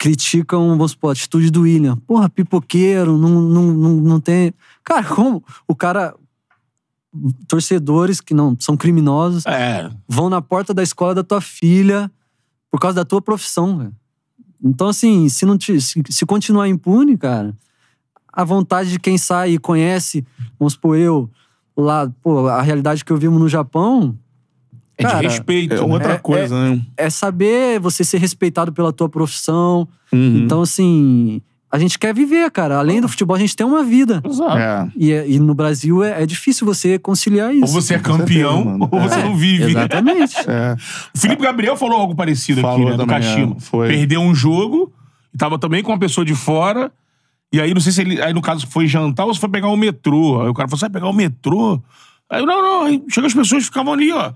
criticam, vamos supor, a atitude do William. Porra, pipoqueiro, não, não, não, não tem. Cara, como o cara torcedores que não são criminosos é. vão na porta da escola da tua filha por causa da tua profissão, cara. Então, assim, se, não te, se, se, continuar impune, cara, a vontade de quem sai e conhece, vamos supor, eu, lá, pô, a realidade que eu vivo no Japão. É cara, de respeito, é outra é, é coisa, é, né? É saber você ser respeitado pela tua profissão. Uhum. Então, assim, a gente quer viver, cara. Além do futebol, a gente tem uma vida. Exato. É. E, e, no Brasil é, é, difícil você conciliar isso. Ou você é campeão, certeza, ou você é, não vive. Exatamente. É. O Felipe Gabriel falou algo parecido falou aqui, né? Do é. Cachimbo. Perdeu um jogo, tava também com uma pessoa de fora. E aí, não sei se ele. Aí, no caso, foi jantar ou se foi pegar o metrô. Aí o cara falou: você vai pegar o metrô? Aí eu, não, não. Aí, chega as pessoas ficavam ali, ó.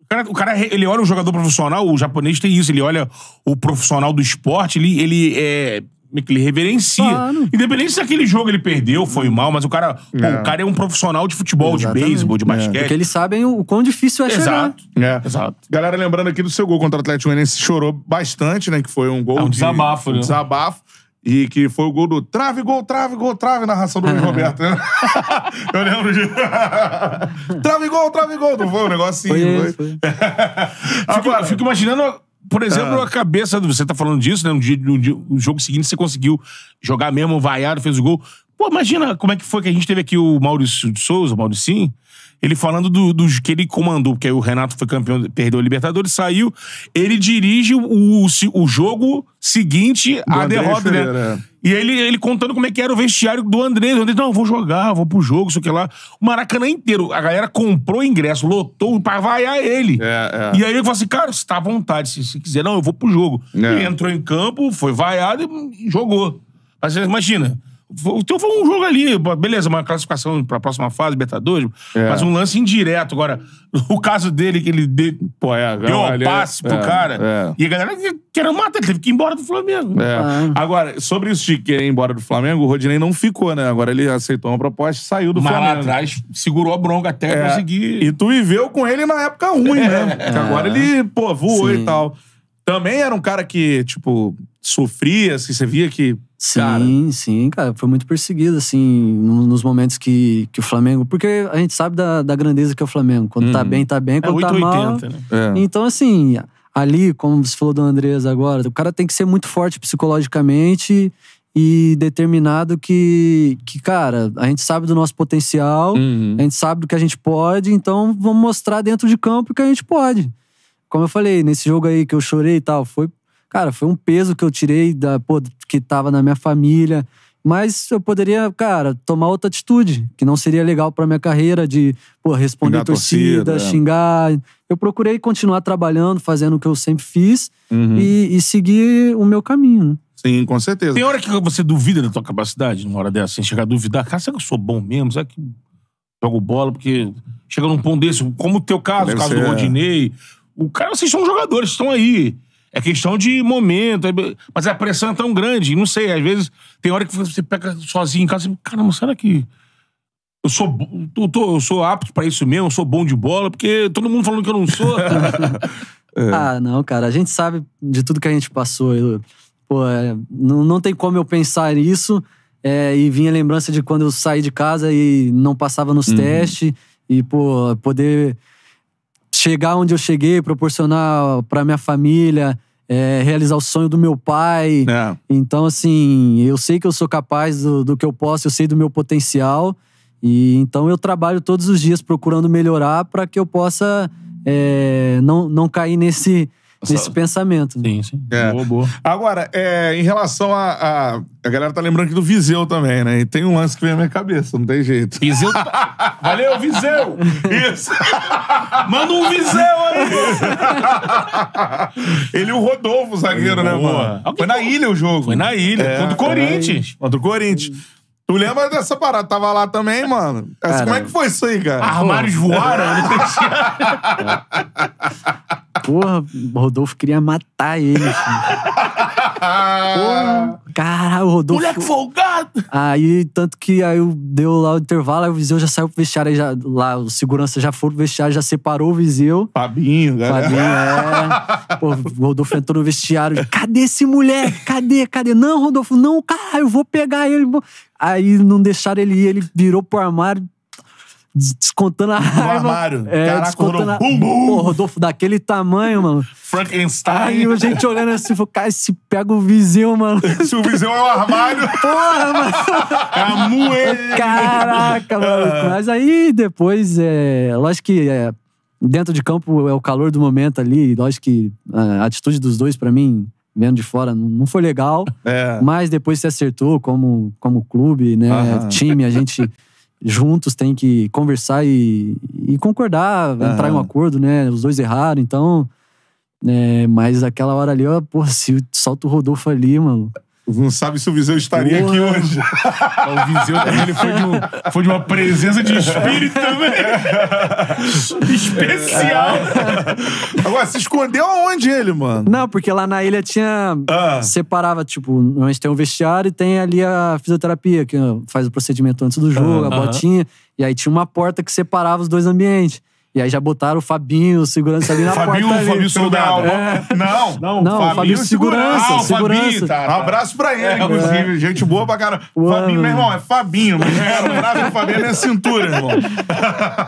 O cara, o cara, ele olha o jogador profissional, o japonês tem isso, ele olha o profissional do esporte, ele, ele é, que ele reverencia. Claro. Independente se aquele jogo ele perdeu, foi mal, mas o cara, é. pô, o cara é um profissional de futebol, Exatamente. de beisebol, de é. basquete. É. Porque eles sabem o, quão difícil é Exato. chegar. É. Exato. Galera, lembrando aqui do seu gol contra o Atlético Goianiense, chorou bastante, né, que foi um gol é um de, desabafo, né? um desabafo. E que foi o gol do trave, gol, trave, gol, trave, narração do Luiz Roberto, né? Eu lembro de. trave, gol, trave, gol. Não foi um negocinho. Foi, foi. foi. Agora, fico, fico imaginando por exemplo, ah. a cabeça. você está falando disso, né? No, dia, dia, jogo seguinte você conseguiu jogar mesmo, vaiado, fez o gol. Pô, imagina como é que foi que a gente teve aqui o Maurício de Souza, o Mauricinho. Ele falando do, dos que ele comandou, porque aí o Renato foi campeão, perdeu o Libertadores, saiu. Ele dirige o, o jogo seguinte à derrota, né? É. E ele, ele contando como é que era o vestiário do André. O André, não, vou jogar, vou pro jogo, sei o que lá. O Maracanã inteiro, a galera comprou ingresso, lotou pra vaiar ele. É, é. E aí ele falou assim, cara, você tá à vontade, se, se quiser, não, eu vou pro jogo. É. Ele entrou em campo, foi vaiado e jogou. Mas você imagina, então foi um jogo ali, beleza, uma classificação pra próxima fase, Libertadores, é. mas um lance indireto. Agora, o caso dele, que ele de, pô, é, deu o é- passe pro é, cara, é. e a galera querendo matar, ele teve que ir embora do Flamengo. É. Ah. Agora, sobre isso de querer ir embora do Flamengo, o Rodinei não ficou, né? Agora ele aceitou uma proposta e saiu do mas Flamengo. Mas lá atrás segurou a bronca até conseguir. E tu viveu com ele na época ruim, né? Porque agora ele, pô, voou Sim. e tal. Também era um cara que, tipo, sofria, assim, você via que Sim, cara. sim, cara. Foi muito perseguido, assim, nos momentos que, que o Flamengo. Porque a gente sabe da, da grandeza que é o Flamengo. Quando hum. tá uhum. bem, tá bem. É Quando é tá mal. 80, né? É. Então, assim, ali, como você falou do Andrés agora, o cara tem que ser muito forte psicologicamente e determinado que, que cara, a gente sabe do nosso potencial, uhum. a gente sabe do que a gente pode, então vamos mostrar dentro de campo que a gente pode. Como eu falei, nesse jogo aí que eu chorei e tal, foi Cara, foi um peso que eu tirei da, pô, que tava na minha família. Mas eu poderia, cara, tomar outra atitude, que não seria legal para minha carreira de pô, responder xingar torcida, torcida é. xingar. Eu procurei continuar trabalhando, fazendo o que eu sempre fiz uhum. e, e, seguir o meu caminho. Né? Sim, com certeza. Tem hora que você duvida da tua capacidade, numa hora dessa, sem chegar a duvidar. Cara, será que eu sou bom mesmo? Será que jogo bola? Porque chega num ponto desse, como o teu caso, Deve o caso ser... do é. Rodinei. O cara, vocês são jogadores, estão aí. É questão de momento. É mas a pressão é tão grande. Não sei, às vezes tem hora que você pega sozinho em casa e caramba, será que eu sou, eu, tô, eu sou apto para isso mesmo, eu sou bom de bola, porque todo mundo falando que eu não sou. é. Ah, não, cara, a gente sabe de tudo que a gente passou. Eu, pô, é, não, não tem como eu pensar isso é, e vinha lembrança de quando eu saí de casa e não passava nos uhum. testes e, pô, poder chegar onde eu cheguei, proporcionar para minha família, é, realizar o sonho do meu pai. É. Então, assim, eu sei que eu sou capaz do, do, que eu posso, eu sei do meu potencial. E então eu trabalho todos os dias procurando melhorar para que eu possa é, não, não cair nesse nesse pensamento. Né? Sim, sim. É. Boa, boa. Agora, é, em relação a, a, a. galera tá lembrando aqui do Viseu também, né? E tem um lance que vem na minha cabeça, não tem jeito. Viseu. Tá- Valeu, Viseu! Isso! Manda um Viseu aí! Ele e o Rodolfo, zagueiro, né, mano? Foi na ilha o jogo. Foi na ilha, é, contra o Corinthians. Contra o Corinthians. Tu lembra dessa parada? Tava lá também, mano. Essa, como é que foi isso aí, cara? Armários voaram? Né? É. Porra, o Rodolfo queria matar ele, assim. Porra, o Rodolfo. Moleque folgado! Aí, tanto que aí deu lá o intervalo, aí o Viseu já saiu pro vestiário, já, lá o segurança já foi pro vestiário, já separou o Viseu. Fabinho, galera. Né? Fabinho, é. Pô, o Rodolfo entrou no vestiário. Cadê esse moleque? Cadê? Cadê? Não, Rodolfo, não, caralho, eu vou pegar ele. Aí não deixaram ele ir, ele virou pro armário, descontando a raiva. armário. É, Caraca, descontando a... bum, bum. Pô, Rodolfo, daquele tamanho, mano. Frankenstein. Aí a gente olhando assim, falou, cara, se pega o vizinho, mano. se o vizinho é o armário. Porra, mano. É a moeda. Caraca, mano. É. Mas aí depois, é... lógico que é... dentro de campo é o calor do momento ali. Lógico que é, a atitude dos dois, para mim, vendo de fora, não foi legal. É. Mas depois se acertou como, como clube, né? Aham. Time, a gente juntos têm que conversar e, e concordar, uhum. entrar em um acordo, né? Os dois erraram, então. É, mas aquela hora ali, ó, pô, se solta o Rodolfo ali, mano. Não sabe se o Viseu estaria aqui hoje. O Viseu também ele foi, de um, foi de uma presença de espírito também. Especial. É. Agora, se escondeu aonde ele, mano? Não, porque lá na ilha tinha. Ah. Separava, tipo, onde tem o um vestiário e tem ali a fisioterapia, que faz o procedimento antes do jogo, ah, a botinha. E aí tinha uma porta que separava os dois ambientes. E aí já botaram o Fabinho segurança ali na Fabinho, porta. Ali, Fabinho, Fabinho tá Soldado. É. Não, não, não, Fabinho, Fabinho segurança. Ah, o segurança. Fabinho, tá, tá. Abraço pra ele, é, inclusive. É. Gente boa pra caramba. Uau. Fabinho, meu irmão, é Fabinho. Mas não era o braço do Fabinho é na cintura, irmão.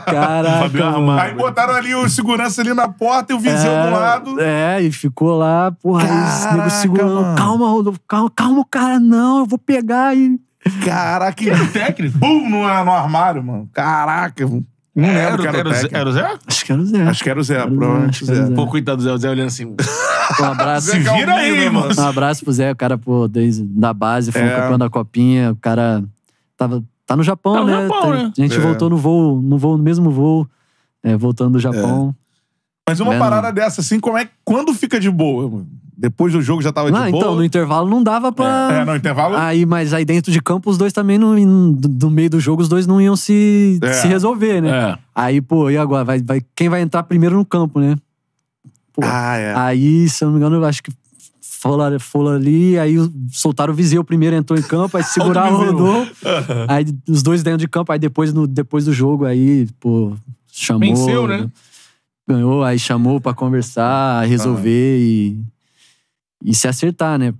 Caraca. Fabinho é armado. Aí botaram ali o segurança ali na porta e o vizinho do é, lado. É, e ficou lá, porra, Caraca, segurando. Mano. Calma, Rodolfo, calma, calma, cara, não, eu vou pegar e. Caraca, que técnico. Bum, no, no armário, mano. Caraca, mano. Não era, é, lembro era, era, o Zé, era o Zé? Acho que era o Zé. Acho que era o Zé, Era o provavelmente era Zé. Zé. Pô, coitado do Zé, o Zé olhando assim. Um abraço. Se vira aí, mano. Um abraço pro Zé, o cara, pô, desde da base, foi o é. campeão da copinha. O cara tava, tá no Japão, Tá no né? Japão, tá, né? A gente É. voltou no voo, no voo, no mesmo voo, é, voltando do é. Japão. Mas uma Vendo? parada dessa, assim, como é, quando fica de boa, mano? Depois do jogo já tava não, de então, boa. Então, no intervalo não dava pra. É, é no intervalo. Aí, mas aí dentro de campo, os dois também não. No meio do jogo, os dois não iam se, é. se resolver, né? É. Aí, pô, e agora? Vai, vai, quem vai entrar primeiro no campo, né? Pô, ah, é. Aí, se eu não me engano, eu acho que foram, ali, aí soltaram o Viseu primeiro, entrou em campo, aí seguraram o Rodolfo. aí os dois dentro de campo, aí depois, no, depois do jogo, aí, pô, chamou. Venceu, né? Ganhou, aí chamou pra conversar, resolver ah. e e se acertar, né?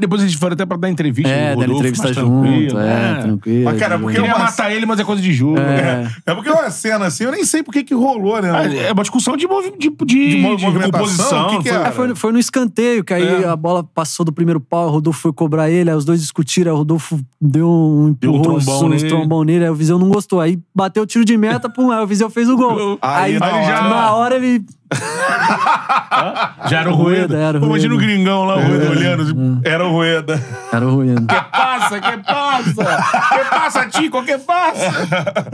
Depois a gente foi até pra dar entrevista. É, dar entrevista junto. É, é, tranquilo. Mas, cara, porque né? eu ia matar ele, mas é coisa de jogo. É, né? é porque é uma cena assim, eu nem sei por que que rolou, né? Ah, é uma discussão de, movimento de, de, de, movimentação. Que que é, foi, foi, no escanteio, que aí é. a bola passou do primeiro pau, o Rodolfo foi cobrar ele, aí os dois discutiram, o Rodolfo deu um empurrão, um trombão, nele. trombão nele, aí o Viseu não gostou. Aí bateu o tiro de meta, pum, aí o Viseu fez o gol. Aí, aí, aí já... na hora ele já era o Rueda? Rueda imagina o gringão lá, o Rueda, é. olhando. Assim, hum. Era o Rueda. Era o Rueda. Que passa, que passa! Que passa, Tico, que passa!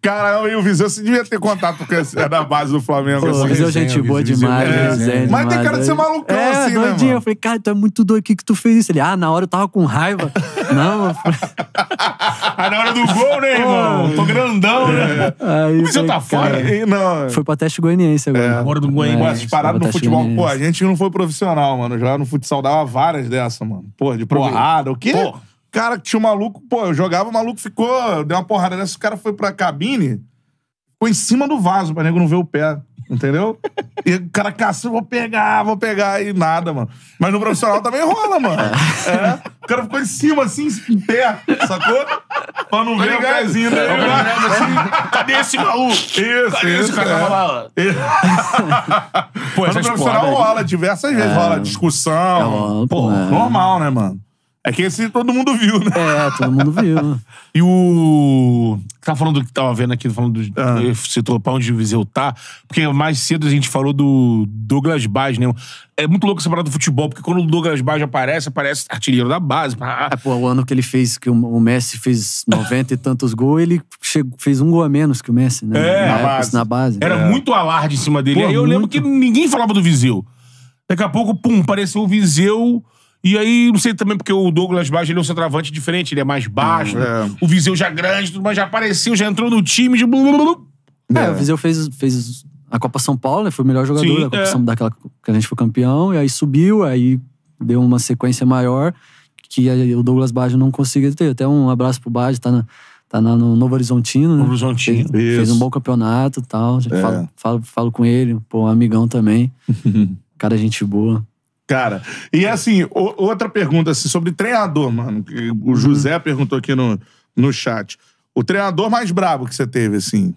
Cara, e o Viseu, você devia ter contato com esse, é da base do Flamengo. Pô, assim, Viseu, é gente boa Viseu, é demais, é. Resenha, Mas tem cara de ser malucão é, assim, né, mano? Eu falei, cara, tu é muito doido, o que que tu fez isso? Ele, ah, na hora eu tava com raiva. Não, eu falei... Ah, na hora do gol, né, irmão? Tô grandão, né? Aí, o Viseu tá fora. não. Foi pra teste goianiense agora. É do Goiânia. Pô, essas paradas no tá futebol. Pô, a gente não foi profissional, mano. jogar no futsal dava várias dessas, mano. Pô, de porrada. O quê? Pô. Cara, tinha um maluco, pô, eu jogava, o maluco ficou, deu uma porrada nessa, o cara foi pra cabine, ficou em cima do vaso, pra nego não ver o pé. Entendeu? E o cara caça, vou pegar, vou pegar, e nada, mano. Mas no profissional também rola, mano. É. é. O cara ficou em cima, assim, em pé, sacou? Pra não ver o pezinho né? dele. Né? Assim, Cadê esse baú? Isso, Cadê isso. Esse cara é. rola. É. Pô, Mas no profissional rola, diversas vezes rola é. discussão. É, pô, né? normal, né, mano? É que esse todo mundo viu, né? É, todo mundo viu. e o. Tá falando do que tava vendo aqui, falando do. Ah. Citou pra onde o Viseu tá. Porque mais cedo a gente falou do Douglas Baz, né? É muito louco essa parada do futebol, porque quando o Douglas Baz aparece, aparece artilheiro da base. É, pô, o ano que ele fez, que o Messi fez 90 e tantos gols, ele chegou, fez um gol a menos que o Messi, né? É, na, base. na base. Era é. muito alarde em cima dele. Pô, eu muito... lembro que ninguém falava do Viseu. Daqui a pouco, pum, apareceu o Viseu e aí, não sei também, porque o Douglas Baixo ele é um centroavante diferente, ele é mais baixo, hum, é. o Viseu já é grande, tudo mais, já apareceu, já entrou no time de. É. é, o Viseu fez, fez a Copa São Paulo, né? Foi o melhor jogador Sim, da Copa é. São, daquela que a gente foi campeão, e aí subiu, aí deu uma sequência maior que o Douglas Baggio não conseguia ter. Até um abraço pro Baggio, tá, na, tá na, no Novo Horizontino, né? Novo Horizontino. Fez, fez, um bom campeonato e tal. É. Falo, falo, falo, com ele, pô, um amigão também. Cara, gente boa. Cara, e é. assim, outra pergunta assim, sobre treinador, mano. O uhum. José uhum. perguntou aqui no, no chat. O treinador mais brabo que você teve, assim,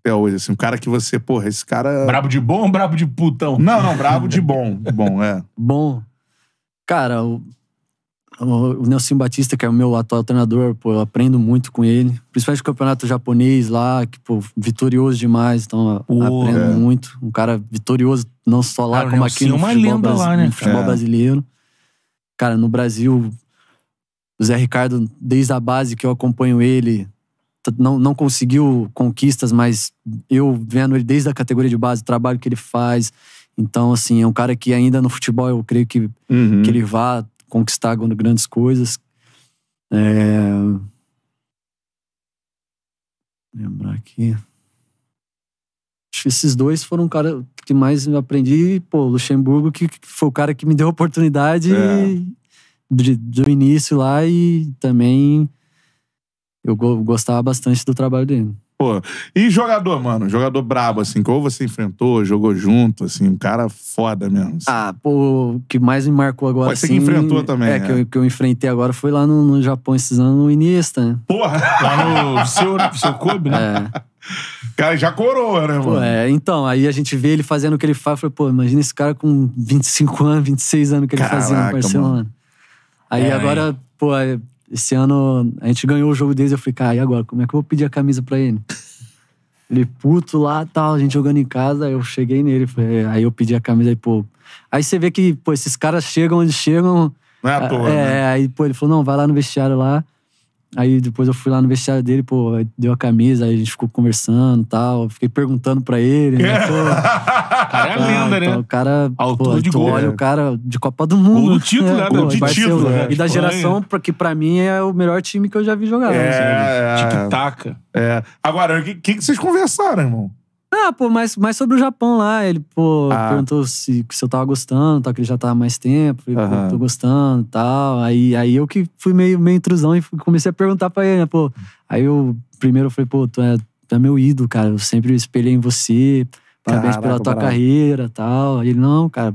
até hoje, assim, um cara que você, porra, esse cara. Brabo de bom ou brabo de putão? Não, não, brabo de bom. Bom, é. Bom. Cara, o, o Nelson Batista, que é o meu atual treinador, pô, eu aprendo muito com ele. Principalmente o campeonato japonês lá, que, pô, vitorioso demais, então pô, aprendo é. muito. Um cara vitorioso não só lá, cara, como aqui é no futebol, lenda lá, né? no futebol é. brasileiro. Cara, no Brasil, o Zé Ricardo, desde a base que eu acompanho ele, não, não conseguiu conquistas, mas eu vendo ele desde a categoria de base, o trabalho que ele faz. Então, assim, é um cara que ainda no futebol eu creio que, uhum. que ele vá conquistar grandes coisas. É... Lembrar aqui. Acho que esses dois foram, cara, que mais aprendi, pô, Luxemburgo, que, que foi o cara que me deu a oportunidade é. de, do início lá e também eu gostava bastante do trabalho dele. Pô, e jogador, mano? Jogador brabo, assim, como você enfrentou, jogou junto, assim, um cara foda mesmo. Assim. Ah, pô, o que mais me marcou agora, Pode assim... Você que enfrentou também, É, é. Que, eu, né? que eu enfrentei agora foi lá no, no Japão esses anos, no Iniesta, né? Porra! Lá no seu, seu clube, né? É. Cara, já coroa, né, mano? Pô, é, então, aí a gente vê ele fazendo o que ele faz, eu falei, pô, imagina esse cara com 25 anos, 26 anos que ele Caraca, fazia no Barcelona. Mano. Aí é, agora, pô, é, esse ano a gente ganhou o jogo deles. Eu falei, cara, e agora? Como é que eu vou pedir a camisa pra ele? Ele puto lá tal, a gente jogando em casa. Eu cheguei nele. Falei, aí eu pedi a camisa e, pô. Aí você vê que, pô, esses caras chegam onde chegam. Não é à ah, toa. É, né? aí, pô, ele falou: não, vai lá no vestiário lá. Aí depois eu fui lá no vestiário dele, pô, deu a camisa, aí a gente ficou conversando e tal. Fiquei perguntando pra ele, né? É. Pô, cara é tá, lenda, né? o cara, Altura pô, de gol, olha, o cara de Copa do Mundo. o do título, né? né? Pô, de título, né? E tipo, da geração, que pra mim é o melhor time que eu já vi jogar. Né? É, assim, é. Tic-tac. É. Agora, o que, que vocês conversaram, irmão? Ah, pô, mas, mas sobre o Japão lá, ele, pô, ah. perguntou se, se eu tava gostando, tal, que ele já tava mais tempo, ele, uhum. pô, tô gostando e tal. Aí, aí eu que fui meio, meio intrusão e comecei a perguntar pra ele, né, pô. Aí eu primeiro eu falei, pô, tu é, tu é meu ídolo, cara, eu sempre espelhei em você, parabéns Caraca, pela tua barato. carreira tal. Aí ele, não, cara,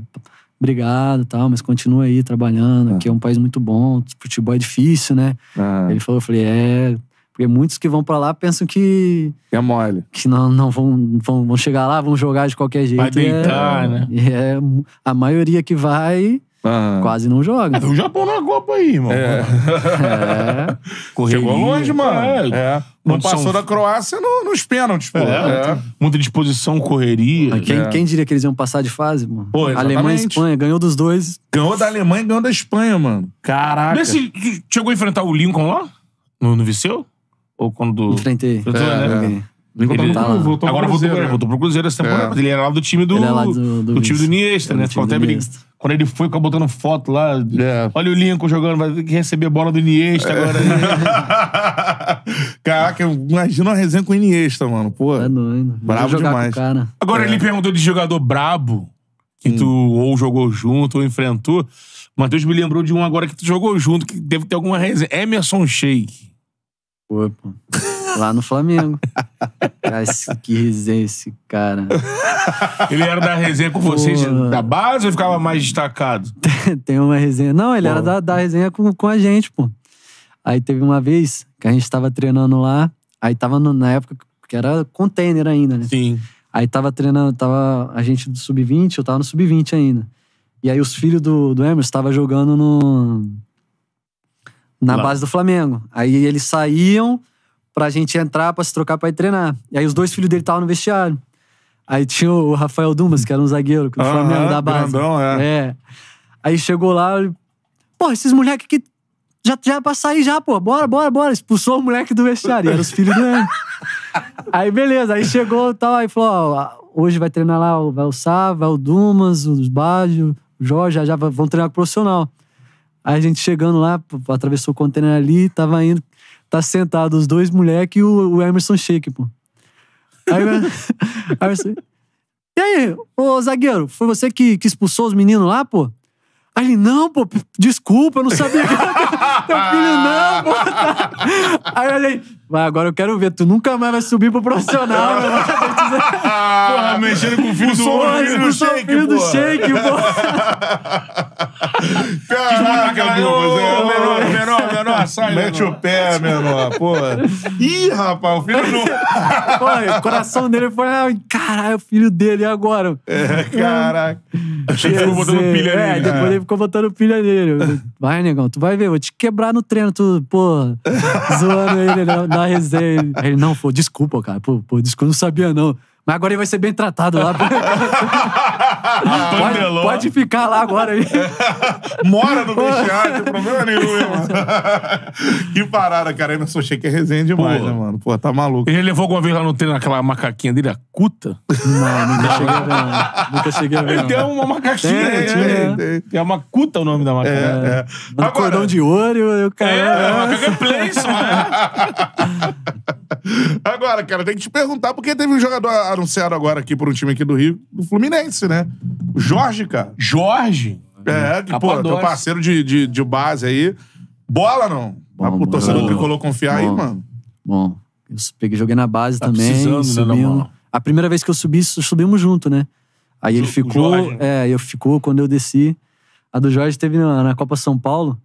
obrigado tal, mas continua aí trabalhando, ah. que é um país muito bom, futebol é difícil, né? Ah. Ele falou, eu falei, é, porque muitos que vão para lá pensam que. É mole. Que não, não vão, vão, vão chegar lá, vão jogar de qualquer jeito. Vai deitar, é, né? É, a maioria que vai. Uhum. Quase não joga. É, ah, o Japão na Copa aí, irmão. É. é. Correria, Chegou longe, mano. É. é. Não passou da Croácia no, nos pênaltis, pô. É. é. Muita disposição, correria. Quem, é. quem, diria que eles iam passar de fase, mano? Pô, Alemanha e Espanha, ganhou dos dois. Ganhou da Alemanha e ganhou da Espanha, mano. Caraca. Nesse, chegou a enfrentar o Lincoln lá? No, no Viseu? Ou quando. Enfrentei. Né? é, né? Ele, tá voltou Agora pro Cruzeiro. Né? Voltou pro Cruzeiro essa temporada, é. mas ele era lá do time do. Ele é lá do, do, do time do Niesta, né? até Quando ele foi, ficou botando foto lá. É. Olha o Lincoln jogando, vai ter que receber bola do Iniesta agora. É. Caraca, imagina uma resenha com o Iniesta, mano. Pô. Tá é doido. Brabo demais. Agora ele perguntou de jogador brabo, que hum. tu ou jogou junto ou enfrentou. Matheus me lembrou de um agora que tu jogou junto, que deve ter alguma resenha. Emerson Sheik. Foi, pô. Lá no Flamengo. que resenha esse cara. Ele era da resenha com vocês da base ou ficava mais destacado? Tem uma resenha. Não, ele era da, da resenha com, com a gente, pô. Aí teve uma vez que a gente tava treinando lá. Aí tava no- na época que era container ainda, né? Sim. Aí tava treinando, tava a gente do sub-20, eu tava no sub-20 ainda. E aí os filhos do, do Emerson tava jogando no, na base do Flamengo. Aí eles saíam pra gente entrar, pra se trocar, pra ir treinar. E aí os dois filhos dele estavam no vestiário. Aí tinha o Rafael Dumas, que era um zagueiro do é ah, Flamengo, da base. Grandão, é. é. Aí chegou lá, pô, esses moleques aqui já, já é pra sair já, pô, bora, bora, bora. Expulsou o moleque do vestiário, eram os filhos dele. aí beleza, aí chegou e tal, aí falou, ó, hoje vai treinar lá, o Sá, vai o Dumas, os Bádio, o Jorge, já, já vão treinar com o profissional. Aí a gente chegando lá, atravessou o container ali, tava indo, tá sentado os dois moleques e o, o, Emerson Shake, pô. Aí o Emerson. E aí, ô zagueiro, foi você que, que expulsou os meninos lá, pô? Aí ele, não, pô, desculpa, eu não sabia teu ah. filho não, botar. Aí eu falei, mas agora eu quero ver, tu nunca mais vai subir pro profissional, meu Porra, ah, mexendo com o fio do olho do shake, filho do shake, pô. Caraca, é, menor, menor, menor, sai, Mete o pé, menor, pô. Ih, rapaz, o filho não... Pô, o coração dele foi, caralho, o filho dele, e agora? É, caraca que ficou botando pilha é, nele. É, depois ele ficou botando pilha nele. Vai, negão, tu vai ver, vou te quebrar no treino, tu, pô, zoando ele na, na resenha. Ele, não, pô, desculpa, cara, pô, pô, desculpa, não sabia não. Mas agora ele vai ser bem tratado lá. pode, pode, ficar lá agora aí. Mora no vestiário, não tem problema nenhum, irmão. que parada, cara. Eu sou cheio que é resenha demais, Pô. né, mano? Pô, tá maluco. Ele levou alguma vez lá no treino aquela macaquinha dele, a cuta? Não, nunca cheguei a ver, não. Nunca cheguei a ver. Ele tem uma macaquinha. Tem, né? é, é, é uma cuta o nome da macaquinha. É, é. Um agora, cordão de ouro, o cara. É, macaca é, é place, mano. agora, cara, tem que te perguntar porque teve um jogador anunciaram agora aqui por um time aqui do Rio, do Fluminense, né? O Jorge, cara. Jorge? É, que, pô, teu parceiro de, de, de base aí. Bola, não? Pra o torcedor tricolor confiar bom. aí, mano. Bom, eu peguei, joguei na base tá também. Precisando, né, A primeira vez que eu subi, subimos junto, né? Aí ele ficou, Jorge. é, eu ficou quando eu desci. A do Jorge teve na, na Copa São Paulo.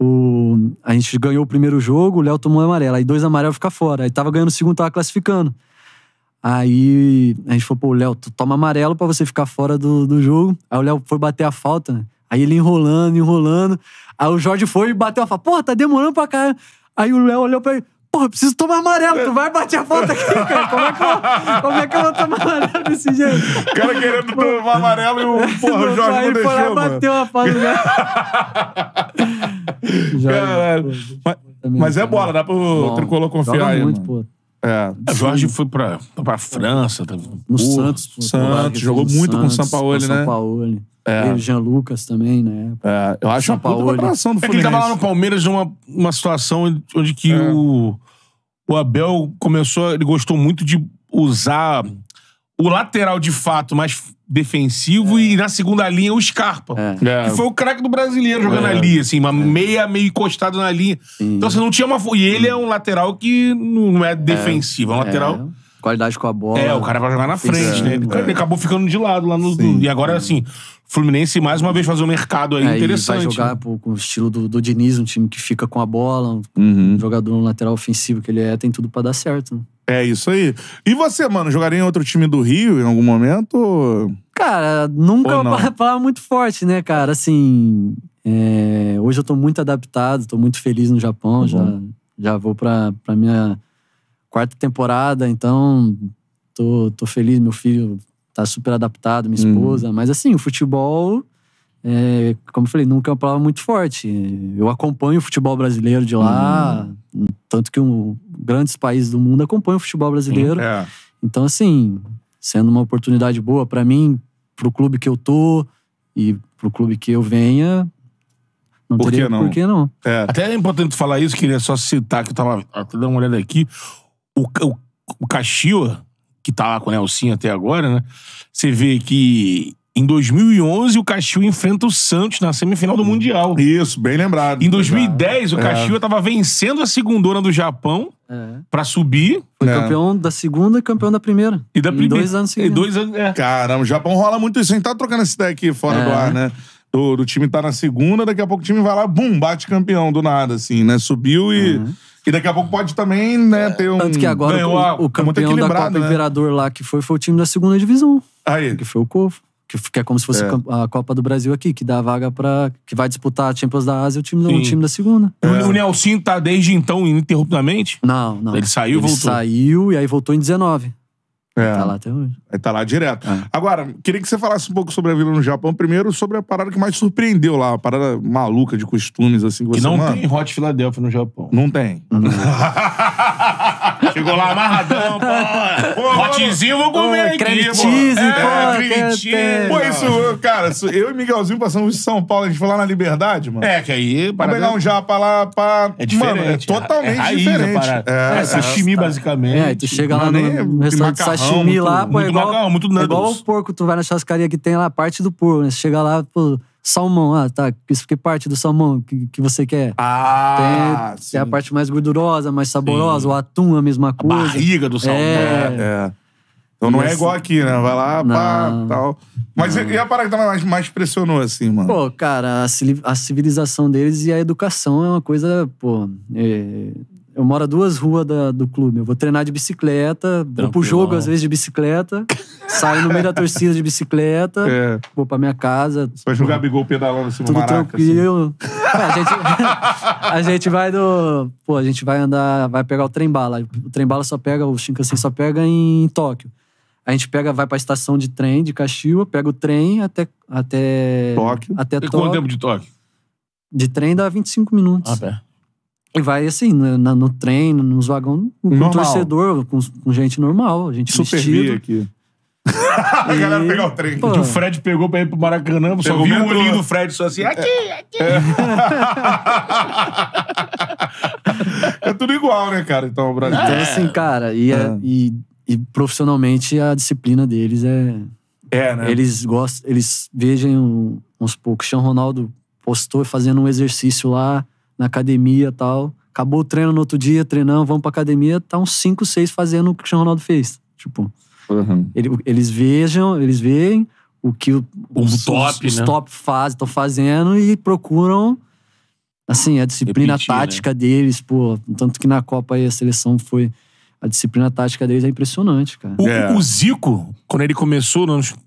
O, a gente ganhou o primeiro jogo, o Léo tomou um amarelo. Aí dois amarelos fica fora. Aí tava ganhando o segundo, tava classificando. Aí a gente falou, pô, Léo, toma amarelo para você ficar fora do, do jogo. Aí o Léo foi bater a falta, né? Aí ele enrolando, enrolando. Aí o Jorge foi e bateu a falta. Porra, tá demorando pra cá. Aí o Léo olhou pra ele. Porra, preciso tomar amarelo. Tu vai bater a falta aqui, cara. Como é que eu, como é que eu vou tomar amarelo desse jeito? O cara querendo tomar amarelo e o, porra, o Jorge não deixou, e bateu a falta. Né? Jorge, Caralho. Mas, mas, é bola, dá pro Bom, tricolor confiar aí. Muito, mano. Pô. É, é Jorge foi pra, pra França. Tá... No Porra, Santos. Santos, jogou muito Santos, com o São Paulo, né? Paulo. É. Teve Jean Lucas também, né? É, eu acho São uma Paulo. preparação do Fluminense. É que ele tava lá no Palmeiras numa uma situação onde que é. o, o Abel começou, ele gostou muito de usar o lateral de fato mais defensivo e na segunda linha o Scarpa. É. Que é. foi o craque do brasileiro jogando é. ali, assim, uma é. meia meio encostado na linha. Sim. Então você não tinha uma. E ele é um lateral que não é defensivo, é um é. lateral. É. Qualidade com a bola. É, o cara vai jogar na frente, né? Ele acabou ficando de lado lá no. Sim. E agora, assim, Fluminense mais uma vez faz um mercado aí interessante. Vai jogar né? com o estilo do, do Diniz, um time que fica com a bola, uhum. um jogador um lateral ofensivo que ele é, tem tudo para dar certo. Né? É isso aí. E você, mano, jogaria em outro time do Rio em algum momento? Cara, nunca é uma palavra muito forte, né, cara? Assim, é... hoje eu tô muito adaptado, tô muito feliz no Japão, uhum. já, já vou pra, pra minha quarta temporada, então tô, tô feliz, meu filho tá super adaptado, minha uhum. esposa, uhum. mas assim, o futebol é, como eu falei, nunca é uma palavra muito forte. Eu acompanho o futebol brasileiro de lá, uhum. tanto que um, grandes países do mundo acompanham o futebol brasileiro. É. Então, assim, sendo uma oportunidade boa para mim, pro clube que eu tô e pro clube que eu venha, não por que não? por que não. É. Até é importante falar isso, queria só citar que eu tava até ah, dando uma olhada aqui. O, o, o que tá lá com o Nelsinho até agora, né? Você vê que em 2011, o Caxiu enfrenta o Santos na semifinal do Mundial. Isso, bem lembrado. Em 2010, o Caxiu estava é. vencendo a segundona do Japão é. para subir. Foi é. campeão da segunda e campeão da primeira. E da primeira. Em dois anos seguintes. Dois anos, é. Caramba, o Japão rola muito isso. A gente tá trocando essa ideia aqui fora é. do ar, né? Do, do, time tá na segunda, daqui a pouco o time vai lá, bum, bate campeão do nada, assim, né? Subiu e... Uhum. E daqui a pouco pode também, né, é, ter um... Tanto que agora o, o, campeão da Copa né? Imperador lá que foi, foi o time da segunda divisão. Aí. Que foi o Corvo que, é como se fosse é. a Copa do Brasil aqui, que dá a vaga para que vai disputar a Champions da Ásia o time, do, o time da segunda. É. O, o Nelsinho tá desde então ininterruptamente? Não, não. Ele saiu, Ele voltou. Saiu e aí voltou em 19. É. Tá lá até hoje. Aí tá lá direto. É. Agora, queria que você falasse um pouco sobre a vida no Japão. Primeiro, sobre a parada que mais surpreendeu lá, a parada maluca de costumes, assim. Que, que não tem Hot Philadelphia no Japão. Não tem. Não. Chegou lá amarradão, pô. Rotinzinho, vou comer aqui, creme é, cheese, pô. É, creme cheese. Pô, isso, cara, isso- eu e Miguelzinho passamos de São Paulo, a gente foi lá na Liberdade, mano. É, que aí... Pra pegar um japa lá, pra. É diferente. Mano, é, é totalmente raiz diferente. É, é É, sashimi, basicamente. É, tu chega lá no, no restaurante de macarrão, sashimi muito- lá, pô, é igual, macarrão, muito é igual o porco, tu vai na churrascaria que tem lá a parte do porco, né? Você chega lá, pô, salmão. Ah, tá. Isso que parte do salmão que, que você quer. Ah, tem, tem, a parte mais gordurosa, mais saborosa. Sim. O atum é a mesma coisa. A barriga do salmão. É. é. é. Então não é igual aqui, né? Vai lá, não, pá, tal. Mas não. e a parada que mais, mais pressionou, assim, mano? Pô, cara, a civilização deles e a educação é uma coisa, pô. É, eu moro a duas ruas da, do clube. Eu vou treinar de bicicleta, Tranquilão. vou pro jogo às vezes de bicicleta, saio no meio da torcida de bicicleta, é. vou pra minha casa. Vai jogar bigol pedalando assim no tudo maraca. Assim. Tranquilo. Assim. É, a, gente, a gente vai do. Pô, a gente vai andar, vai pegar o trem bala. O trem bala só pega, o Shinkansen só pega em Tóquio. A gente pega, vai pra estação de trem de Caxiua, pega o trem até. até Tóquio. Até e Tóquio. quanto tempo de Tóquio? De trem dá 25 minutos. Ah, pé. E vai assim, no, no nos vagões, com torcedor, com, com, gente normal, gente Super vestida. aqui. a e... galera pegar o trem. Pô. O Fred pegou pra ir pro Maracanã, só vi o olhinho do Fred só assim, aqui, aqui. É, é tudo igual, né, cara? Então, o Brasil. Então, assim, é. assim, cara, e, é. e, e, profissionalmente a disciplina deles é. É, né? Eles gostam, eles vejam uns poucos. O Chão Ronaldo postou fazendo um exercício lá na academia tal. Acabou o treino no outro dia, treinando, vamos pra academia, tá uns 5, 6 fazendo o que o Cristiano Ronaldo fez. Tipo, uhum. ele, eles vejam, eles veem o que o, os, top, os, né? os top fazem, estão fazendo e procuram assim, a disciplina Repetir, né? tática né? deles, pô, tanto que na Copa aí a seleção foi a disciplina tática deles é impressionante, cara. O, é. o, Zico, quando ele começou nos né,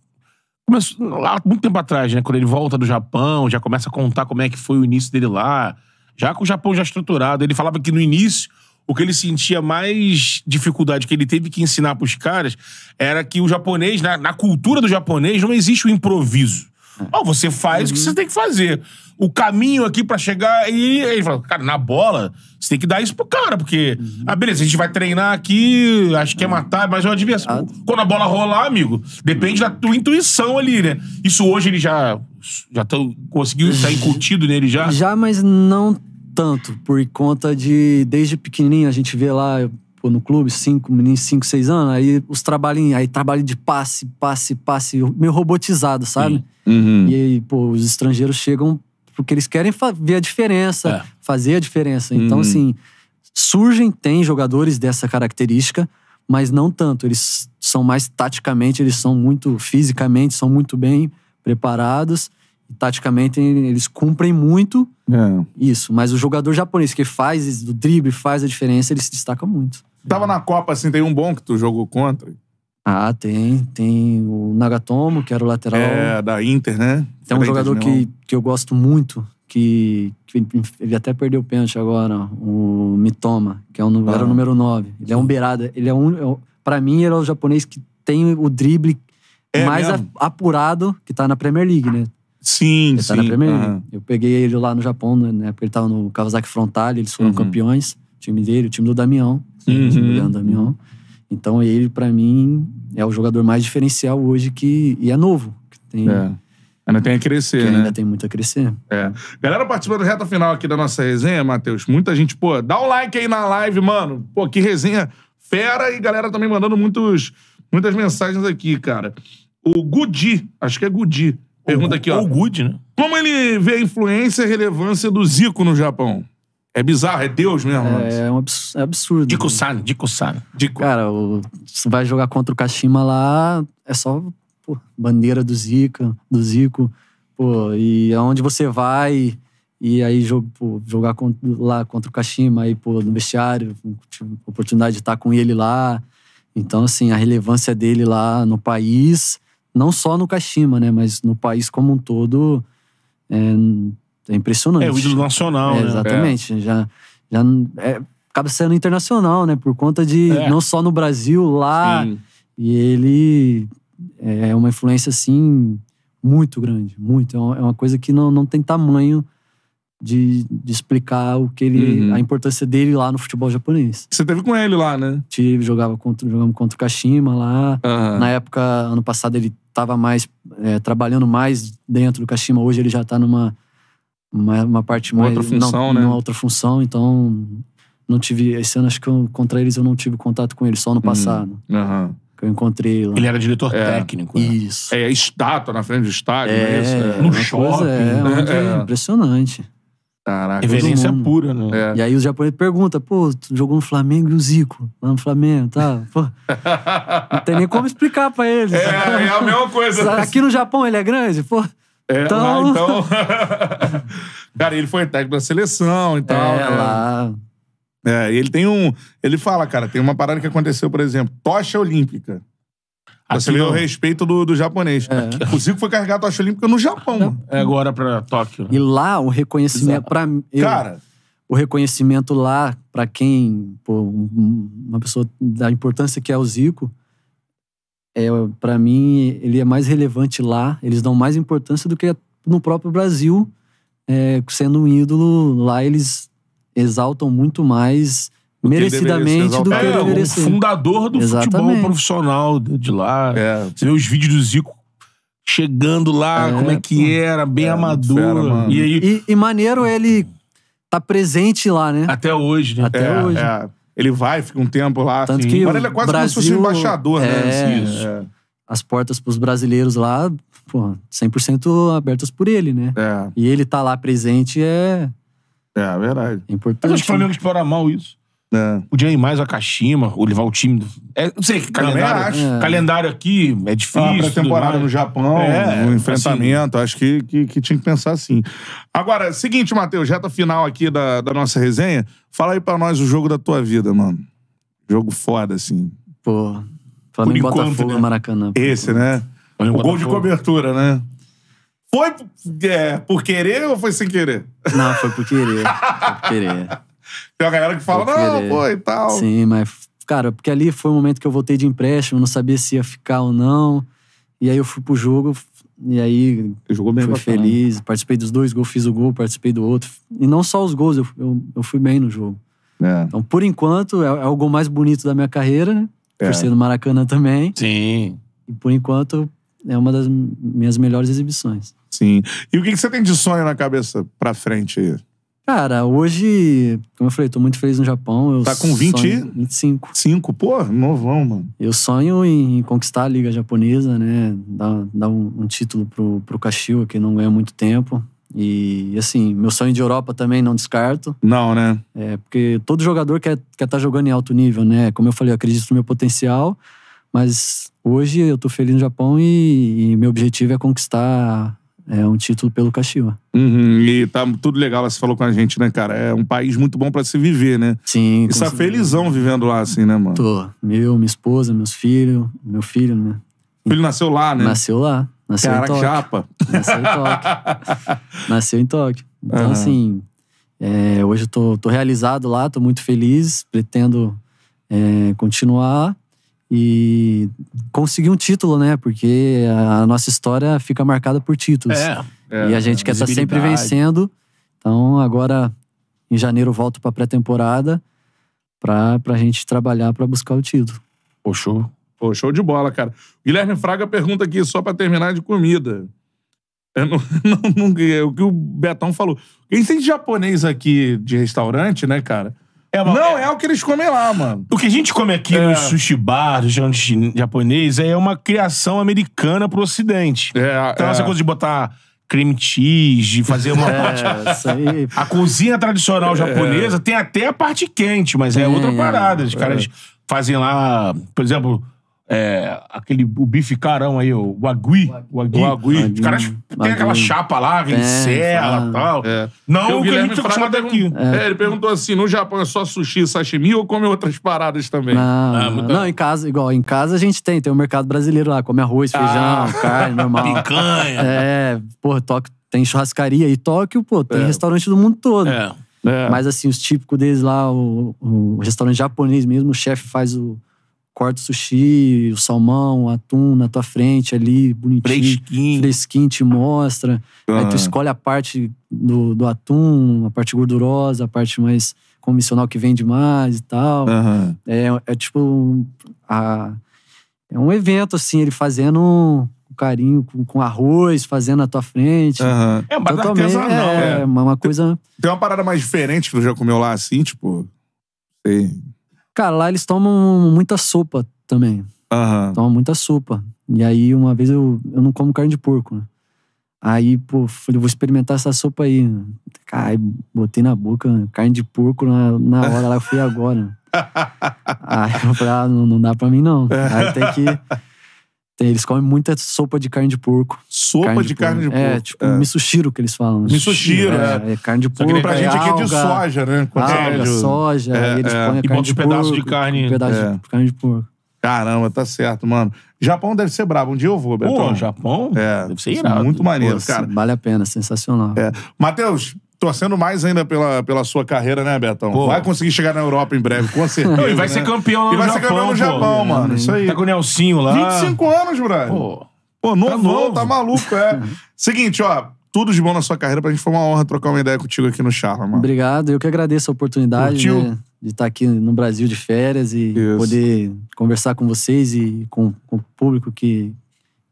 começou lá muito tempo atrás, né, quando ele volta do Japão, já começa a contar como é que foi o início dele lá já com o Japão já estruturado, ele falava que no início o que ele sentia mais dificuldade que ele teve que ensinar para os caras era que o japonês, na, na, cultura do japonês, não existe o improviso. Não, é. você faz uhum. o que uhum. você tem que fazer o caminho aqui pra chegar. E ele falou, cara, na bola, você tem que dar isso pro cara, porque. Uhum. Ah, beleza, a gente vai treinar aqui, acho que é, é. matar, mas é uma diversão. Ah. Quando a bola rolar, amigo, depende da tua intuição ali, né? Isso hoje ele já. Já tão, conseguiu estar tá incutido nele já? Já, mas não tanto, por conta de. Desde pequenininho a gente vê lá. Pô, no clube, cinco, meninos, cinco, seis anos, aí os trabalhinhos, aí trabalho de passe, passe, passe, meio robotizado, sabe? Uhum. E aí, pô, os estrangeiros chegam porque eles querem ver a diferença, é. fazer a diferença. Então, hum. assim, surgem, tem jogadores dessa característica, mas não tanto. Eles são mais taticamente, eles são muito fisicamente, são muito bem preparados. Taticamente, eles cumprem muito é. isso. Mas o jogador japonês que faz do drible, faz a diferença, ele se destaca muito. Tava na Copa, assim, tem um bom que tu jogou contra, ah, tem. Tem o Nagatomo, que era o lateral. É, da Inter, né? Tem então, um jogador que, que eu gosto muito, que, que ele até perdeu o pênalti agora, o Mitoma, que é ah. era o ah. número 9. Ele é um beirada. Ele é, é um. Pra mim, ele é o japonês que tem o drible é mais apurado, que tá na Premier League, né? Sim, ele sim. Tá na Premier League. Uhum. Eu peguei ele lá no Japão, né porque ele tava no Kawasaki Frontale, eles foram uhum. campeões. O time dele, o time do Damião. Uhum. O time do uhum. Damião. Então ele, para mim, é o jogador mais diferencial hoje que e é novo. Que tem, é. Ainda tem a crescer, né? Ainda tem muito a crescer. É. Galera participando reta final aqui da nossa resenha, Matheus. Muita gente, pô, dá um like aí na live, mano. Pô, que resenha fera. E galera também mandando muitos, muitas mensagens aqui, cara. O Gudi, acho que é Gudi, pergunta aqui, ó. O Gudi, né? Como ele vê a influência e relevância do Zico no Japão? É bizarro, é Deus mesmo. É, é um é absurdo. Dico né? Dico San. Cara, o, você vai jogar contra o Kashima lá, é só pô, bandeira do Zika, do Zico. Pô, e aonde você vai, e aí pô, jogar contra, lá contra o Kashima, aí, pô, no vestiário, tive oportunidade de estar com ele lá. Então, assim, a relevância dele lá no país, não só no Kashima, né, mas no país como um todo, é, é impressionante. É o ídolo nacional, é, né? Exatamente. É. Já, já é, acaba sendo internacional, né? Por conta de é. não só no Brasil, lá. Sim. E ele é, é uma influência, assim, muito grande, muito. É, é uma coisa que não, não tem tamanho de, de explicar o que ele. Uhum. a importância dele lá no futebol japonês. Você teve com ele lá, né? Tive, jogava contra, jogamos contra o Kashima lá. Uhum. Na época, ano passado, ele estava mais. É, trabalhando mais dentro do Kashima. Hoje ele já está numa uma, uma parte uma mais. Outra função, não, né? Uma outra função, então. Não tive. Esse ano, acho que eu, contra eles eu não tive contato com eles, só no hum, passado. Aham. Uhum. Uhum eu encontrei lá. Ele era diretor é. técnico. Né? Isso. É, estátua na frente do estádio, é, é isso? É. No é. shopping. É, né? é, impressionante. Caraca. Reverência pura, né? É. E aí os japoneses perguntam, pô, tu jogou no Flamengo e o Zico? Lá no Flamengo, tá? Pô, não tem nem como explicar pra eles. É, é a mesma coisa. Aqui no Japão ele é grande? Pô, é, né? então... Lá, então... cara, ele foi técnico da seleção e tal. É, né? lá. É, ele tem um. Ele fala, cara, tem uma parada que aconteceu, por exemplo, tocha olímpica. você ver o respeito do, do japonês. É. O Zico foi carregar a tocha olímpica no Japão. É agora pra Tóquio. Né? E lá o reconhecimento. Pra, eu, cara. O reconhecimento lá, pra quem. Pô, uma pessoa da importância que é o Zico é, para mim, ele é mais relevante lá, eles dão mais importância do que no próprio Brasil, é, sendo um ídolo, lá eles exaltam muito mais do merecidamente que do que ele é, o fundador do Exatamente. futebol profissional de lá. É. Você vê os vídeos do Zico chegando lá, é, como é que era, bem é, amador. Fera, e, aí... E, e maneiro é ele tá presente lá, né? Até hoje, né? Até é, hoje. Ele vai, fica um tempo lá. Tanto assim. que Agora ele é quase Brasil, como se fosse um embaixador, né? é, né? Isso. É. As portas pros brasileiros lá, pô, 100% abertas por ele, né? É. E ele tá lá presente é. É, verdade. É importante. Mas acho que o Flamengo explora mal isso. É. Podia ir mais a Kashima, ou levar o time. É, não sei, calendário, é, calendário aqui é difícil. Ah, temporada no Japão, é, assim. enfrentamento, assim. acho que, que, que, tinha que pensar assim. Agora, seguinte, Matheus, reta final aqui da, da nossa resenha. Fala aí pra nós o jogo da tua vida, mano. Jogo foda, assim. Pô, falando em Botafogo né? Maracanã. Esse, né? O Botafogo. gol de cobertura, né? Foi é, por querer ou foi sem querer? Não, foi por querer. foi por querer. Tem uma galera que fala, não, pô, e tal. Sim, mas, cara, porque ali foi o momento que eu voltei de empréstimo, não sabia se ia ficar ou não. E aí eu fui pro jogo, e aí jogou bem fui feliz, participei dos dois gols, fiz o gol, participei do outro. E não só os gols, eu, eu, eu fui bem no jogo. É. Então, por enquanto, é, é, o gol mais bonito da minha carreira, né? É. ser no Maracanã também. Sim. E por enquanto, é uma das minhas melhores exibições. Sim. E o que, que você tem de sonho na cabeça pra frente aí? Cara, hoje, como eu falei, tô muito feliz no Japão. Eu tá com 20? Sonho, 25. 5, pô, novão, mano. Eu sonho em conquistar a Liga Japonesa, né? Dar, dar um, um, título pro, pro Kashiwa, que não ganha muito tempo. E, assim, meu sonho de Europa também não descarto. Não, né? É, porque todo jogador quer estar tá jogando em alto nível, né? Como eu falei, eu acredito no meu potencial, mas hoje eu tô feliz no Japão e, e meu objetivo é conquistar é um título pelo Kashima. Uhum, e tá tudo legal você falou com a gente, né, cara? É um país muito bom para se viver, né? Sim. E tá felizão vivendo lá, assim, né, mano? Tô. Meu, minha esposa, meus filhos, meu filho, né? O filho nasceu lá, né? Nasceu lá. Nasceu Caraca, em Tóquio. Japa. Nasceu em Tóquio. nasceu em Tóquio. Então, uhum. assim, é, hoje eu tô, tô realizado lá, tô muito feliz, pretendo é, continuar e conseguir um título, né? Porque a nossa história fica marcada por títulos. É, é, e a gente quer estar tá sempre vencendo. Então agora em janeiro volto para pré-temporada para a gente trabalhar para buscar o título. Pô, show. Pô, show de bola, cara. O Guilherme Fraga pergunta aqui só para terminar de comida. Eu não, não, não, o que o Betão falou. Quem tem japonês aqui de restaurante, né, cara? É, não é... é... o que eles comem lá, mano. O que a gente come aqui é. no sushi bar, no japonês, é uma criação americana pro ocidente. É, então, é. essa coisa de botar creme cheese, de fazer uma é, parte. a cozinha tradicional é. japonesa tem até a parte quente, mas é outra parada. Os é. caras fazem lá, por exemplo é, aquele o bife carão aí, o wagui. Wagui. Agui. Os caras têm aquela chapa lá, vem serra e tal. É. Não o que a gente tá acostumado aqui. É. ele perguntou assim, no Japão é só sushi e sashimi ou come outras paradas também? Não, ah, não, em casa, igual, em casa a gente tem, tem o um mercado brasileiro lá, come arroz, ah. feijão, ah. carne, normal. Picanha. É, pô, Tóquio tem churrascaria e Tóquio, pô, tem é. restaurante do mundo todo. É. é. Mas assim, os típicos deles lá, o, o restaurante japonês mesmo, o chefe faz o corta o sushi, o salmão, o atum na tua frente ali, bonitinho. Fresquinho. Fresquinho, te mostra. Aí tu ah. escolhe a parte do, do atum, a parte gordurosa, a parte mais comissional que vende mais e tal. É, é tipo. A, é um evento, assim, ele fazendo com carinho, com, com, arroz, fazendo à tua frente. Uhum. É, então, artesanal, é, né? é, uma coisa... Tem, tem, uma parada mais diferente que tu já comeu lá, assim, tipo... Sei, Cara, lá eles tomam muita sopa também. Uhum. Tomam muita sopa. E aí, uma vez eu, eu não como carne de porco, né? Aí, pô, falei, vou experimentar essa sopa aí. Cara, botei na boca, carne de porco na, na hora lá, eu fui agora. aí eu falei, ah, não, não dá pra mim não. Aí tem que eles comem muita sopa de carne de porco. Sopa carne de, de, carne de porco. É, tipo é. que eles falam. Né? Misoshiro, é. é. é. carne de porco. Só pra é gente alga, aqui é de soja, né? Com alga, soja. É, eles é. põem e bota de pedaços de carne. Um pedaço de é. carne de porco. Caramba, tá certo, mano. Japão deve ser brabo. Um dia eu vou, Beto. Pô, Japão? É. Deve ser irado. Muito maneiro, Pô, cara. Vale a pena, sensacional. É. Matheus, torcendo mais ainda pela, pela sua carreira, né, Betão? Pô. Vai conseguir chegar na Europa em breve, com certeza. e vai né? ser campeão lá no Japão. E vai ser campeão no Japão, pô. mano. Isso aí. Tá com o Nelsinho lá. 25 anos, brother. Pô, pô novo, tá, novo. tá maluco, é. Seguinte, ó. Tudo de bom na sua carreira. Pra gente foi uma honra trocar uma ideia contigo aqui no Charla, mano. Obrigado. Eu que agradeço a oportunidade Né, de estar aqui no Brasil de férias e Isso. poder conversar com vocês e com, com o público que,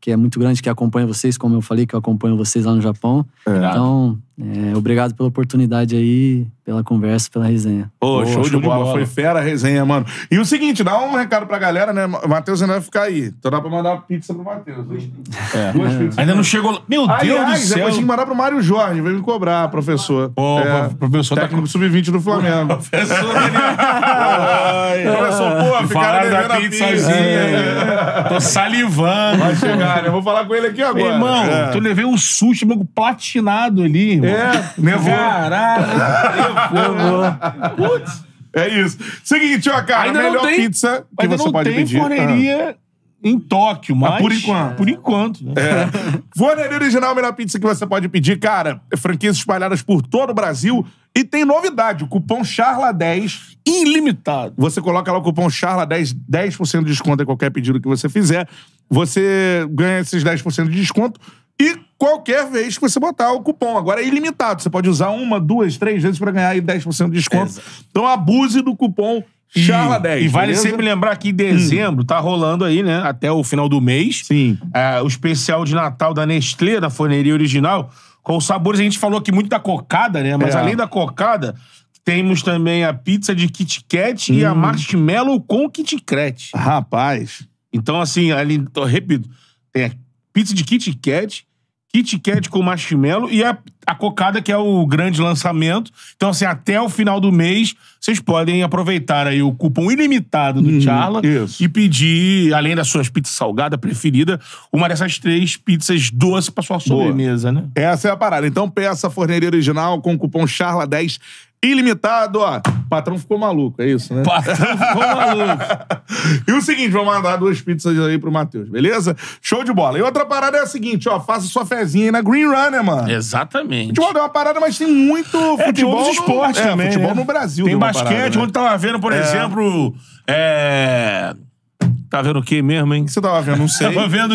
que é muito grande, que acompanha vocês, como eu falei, que eu acompanho vocês lá no Japão. É. Então, é, obrigado pela oportunidade aí, pela conversa, pela resenha. Pô, oh, show, show, de, bola. bola. Foi fera a resenha, mano. E o seguinte, dá um recado pra galera, né? Matheus ainda vai ficar aí. Então dá pra mandar pizza pro Matheus. É. Duas é. pizzas. Ainda não chegou. Meu Deus do céu. depois tinha que mandar pro Mário Jorge, veio me cobrar, professor. Pô, é, professor tá com sub-20 do Flamengo. É- professor, pô, ficaram devendo a pizzazinha. É. Tô salivando. Vai chegar, né? Eu vou falar com ele aqui agora. Irmão, é. tu levei um susto meu, platinado ali, irmão. É, nevou. Caralho, nevou. Putz. É isso. Seguinte, ó, cara, ainda melhor tem, pizza que você pode pedir. Ainda não tem forneria ah. em Tóquio, mas... Ah, por enquanto. Por enquanto. Né? É. Forneria original, melhor pizza que você pode pedir. Cara, franquias espalhadas por todo o Brasil. E tem novidade, o cupom CHARLA10... Ilimitado. Você coloca lá o cupom CHARLA10, 10% de desconto em qualquer pedido que você fizer. Você ganha esses 10% de desconto e qualquer vez que você botar o cupom. Agora é ilimitado. Você pode usar uma, duas, três vezes para ganhar aí 10% de desconto. Exato. Então abuse do cupom Charla 10. E vale beleza? sempre lembrar que em dezembro hum. tá rolando aí, né? Até o final do mês. Sim. É, o especial de Natal da Nestlé, da forneria original, com os sabores. A gente falou aqui muito da cocada, né? Mas é. além da cocada, temos também a pizza de Kit Kat hum. e a hum. marshmallow com Kit Kat. Rapaz. Então, assim, ali, repito, tem a pizza de Kit Kat Kit Kat com marshmallow e a, a cocada, que é o grande lançamento. Então, assim, até o final do mês, vocês podem aproveitar aí o cupom ilimitado do hum, Charla isso. e pedir, além das suas pizzas salgadas preferidas, uma dessas três pizzas doce para sua sobremesa, Boa. né? Essa é a parada. Então, peça a forneria original com o cupom CHARLA10 ilimitado, ó. patrão ficou maluco, é isso, né? Patrão ficou maluco. e o seguinte, vou mandar duas pizzas aí pro Matheus, beleza? Show de bola. E outra parada é a seguinte, ó, faça sua fezinha aí na Green Runner, mano? Exatamente. Futebol é uma parada, mas tem muito é, futebol. Tem esportes no... É, também. É, futebol né? no Brasil, Tem basquete, parada, né? onde tava vendo, por é. exemplo. É. Tá vendo o quê mesmo, hein? O que você tava vendo? Não sei. tava vendo.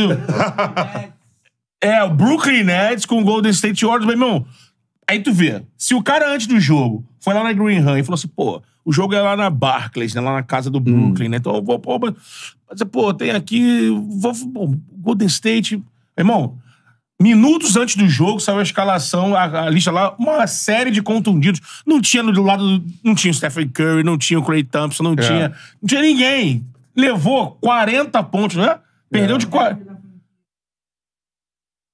é, o Brooklyn Nets com o Golden State Warriors, meu irmão. Aí tu vê, se o cara antes do jogo foi lá na Green Run e falou assim, pô, o jogo é lá na Barclays, né? Lá na casa do hum. Brooklyn, hum. né? Então eu vou, pô, mas, pô, tem aqui. Vou, bom, Golden State. Irmão, minutos antes do jogo saiu a escalação, a, a, lista lá, uma série de contundidos. Não tinha do lado. não tinha o Stephen Curry, não tinha o Clay Thompson, não é. tinha. Não tinha ninguém. Levou 40 pontos, né? Perdeu é. de 40.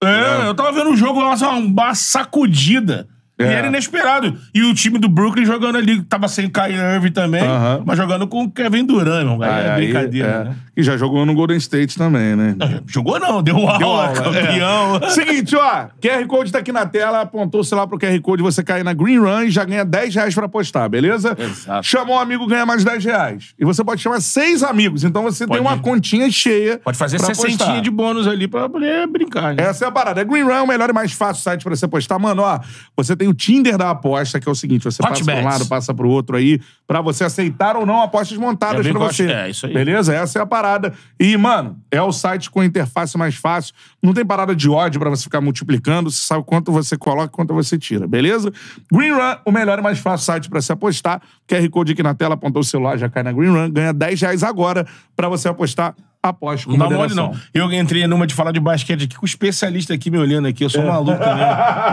É, eu tava vendo o jogo lá, uma sacudida. E é. era inesperado. E o time do Brooklyn jogando ali, tava sem Kyrie Irving também, mas jogando com o Kevin Durant, meu irmão. é brincadeira, é. né? E já jogou no Golden State também, né? Não, é, Jogou não, deu aula, aula, é. campeão. Seguinte, ó. QR Code tá aqui na tela. Apontou-se lá pro QR Code, você cai na Green Run e já ganha 10 reais pra apostar, beleza? Exato. Chamou um amigo, ganha mais 10 reais. E você pode chamar seis amigos. Então você Pode. tem uma continha cheia. Pode fazer 60 de bônus ali pra poder brincar, né? Essa é a parada. É Green Run é o melhor e mais fácil site pra você postar. Mano, ó, você tem o Tinder da aposta, que é o seguinte: você Hot passa pra um lado, passa pro outro aí, para você aceitar ou não apostas montadas para você. É, isso aí. Beleza? Essa é a parada. E, mano, é o site com a interface mais fácil. Não tem parada de ódio para você ficar multiplicando. Você sabe quanto você coloca e quanto você tira, beleza? Green Run, o melhor e mais fácil site para se apostar. QR Code aqui na tela, apontou o celular, já cai na Green Run. Ganha 10 reais agora para você apostar Após com Não dá mole, não. Eu entrei numa de falar de basquete aqui com o especialista aqui me olhando aqui. Eu sou é. maluco também. Né?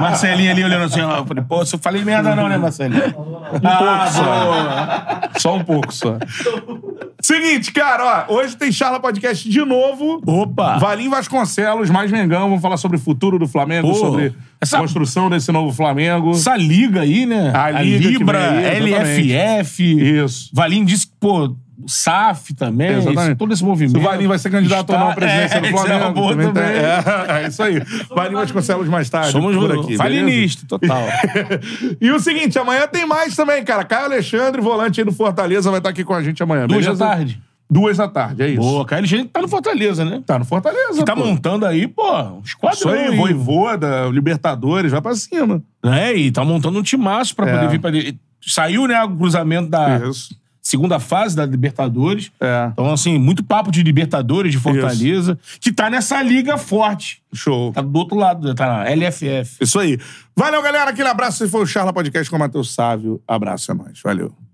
Marcelinha ali olhando assim, ó. Eu falei, pô, eu falei merda não, né, Marcelinha? Um pouco ah, só. só um pouco só. Seguinte, cara, ó. Hoje tem Charla Podcast de novo. Opa! Valim Vasconcelos, mais Mengão. Vamos falar sobre o futuro do Flamengo, Pô, sobre essa- a construção desse novo Flamengo. Essa liga aí, né? A liga a Libra, aí, LFF. Isso. Valim disse que, pô, o SAF também, todo esse movimento. Se o Varinho vai ser candidato está... ou não à presidência é, do Flamengo. É, também, também. É, é, isso aí. nós conseguimos mais tarde. Somos por aqui. Valinista, total. e o seguinte, amanhã tem mais também, cara. Caio Alexandre, volante aí do Fortaleza, vai estar aqui com a gente amanhã. Duas da tarde. Duas da tarde, é isso. Boa, Caio Alexandre tá no Fortaleza, né? Tá no Fortaleza. Que tá pô. montando aí, pô, uns quadros. Isso aí, Voivoda, Libertadores, vai pra cima. É, e tá montando um timaço pra é. poder vir pra. Saiu, né, o cruzamento da. Isso segunda fase da Libertadores. É. Então, assim, muito papo de Libertadores, de Fortaleza, Isso. que tá nessa liga forte. Show. Tá do outro lado, tá na LFF. Isso aí. Valeu, galera. Aquele abraço. Esse foi o Charla Podcast com o Matheus Sávio. Abraço, é nóis. Valeu.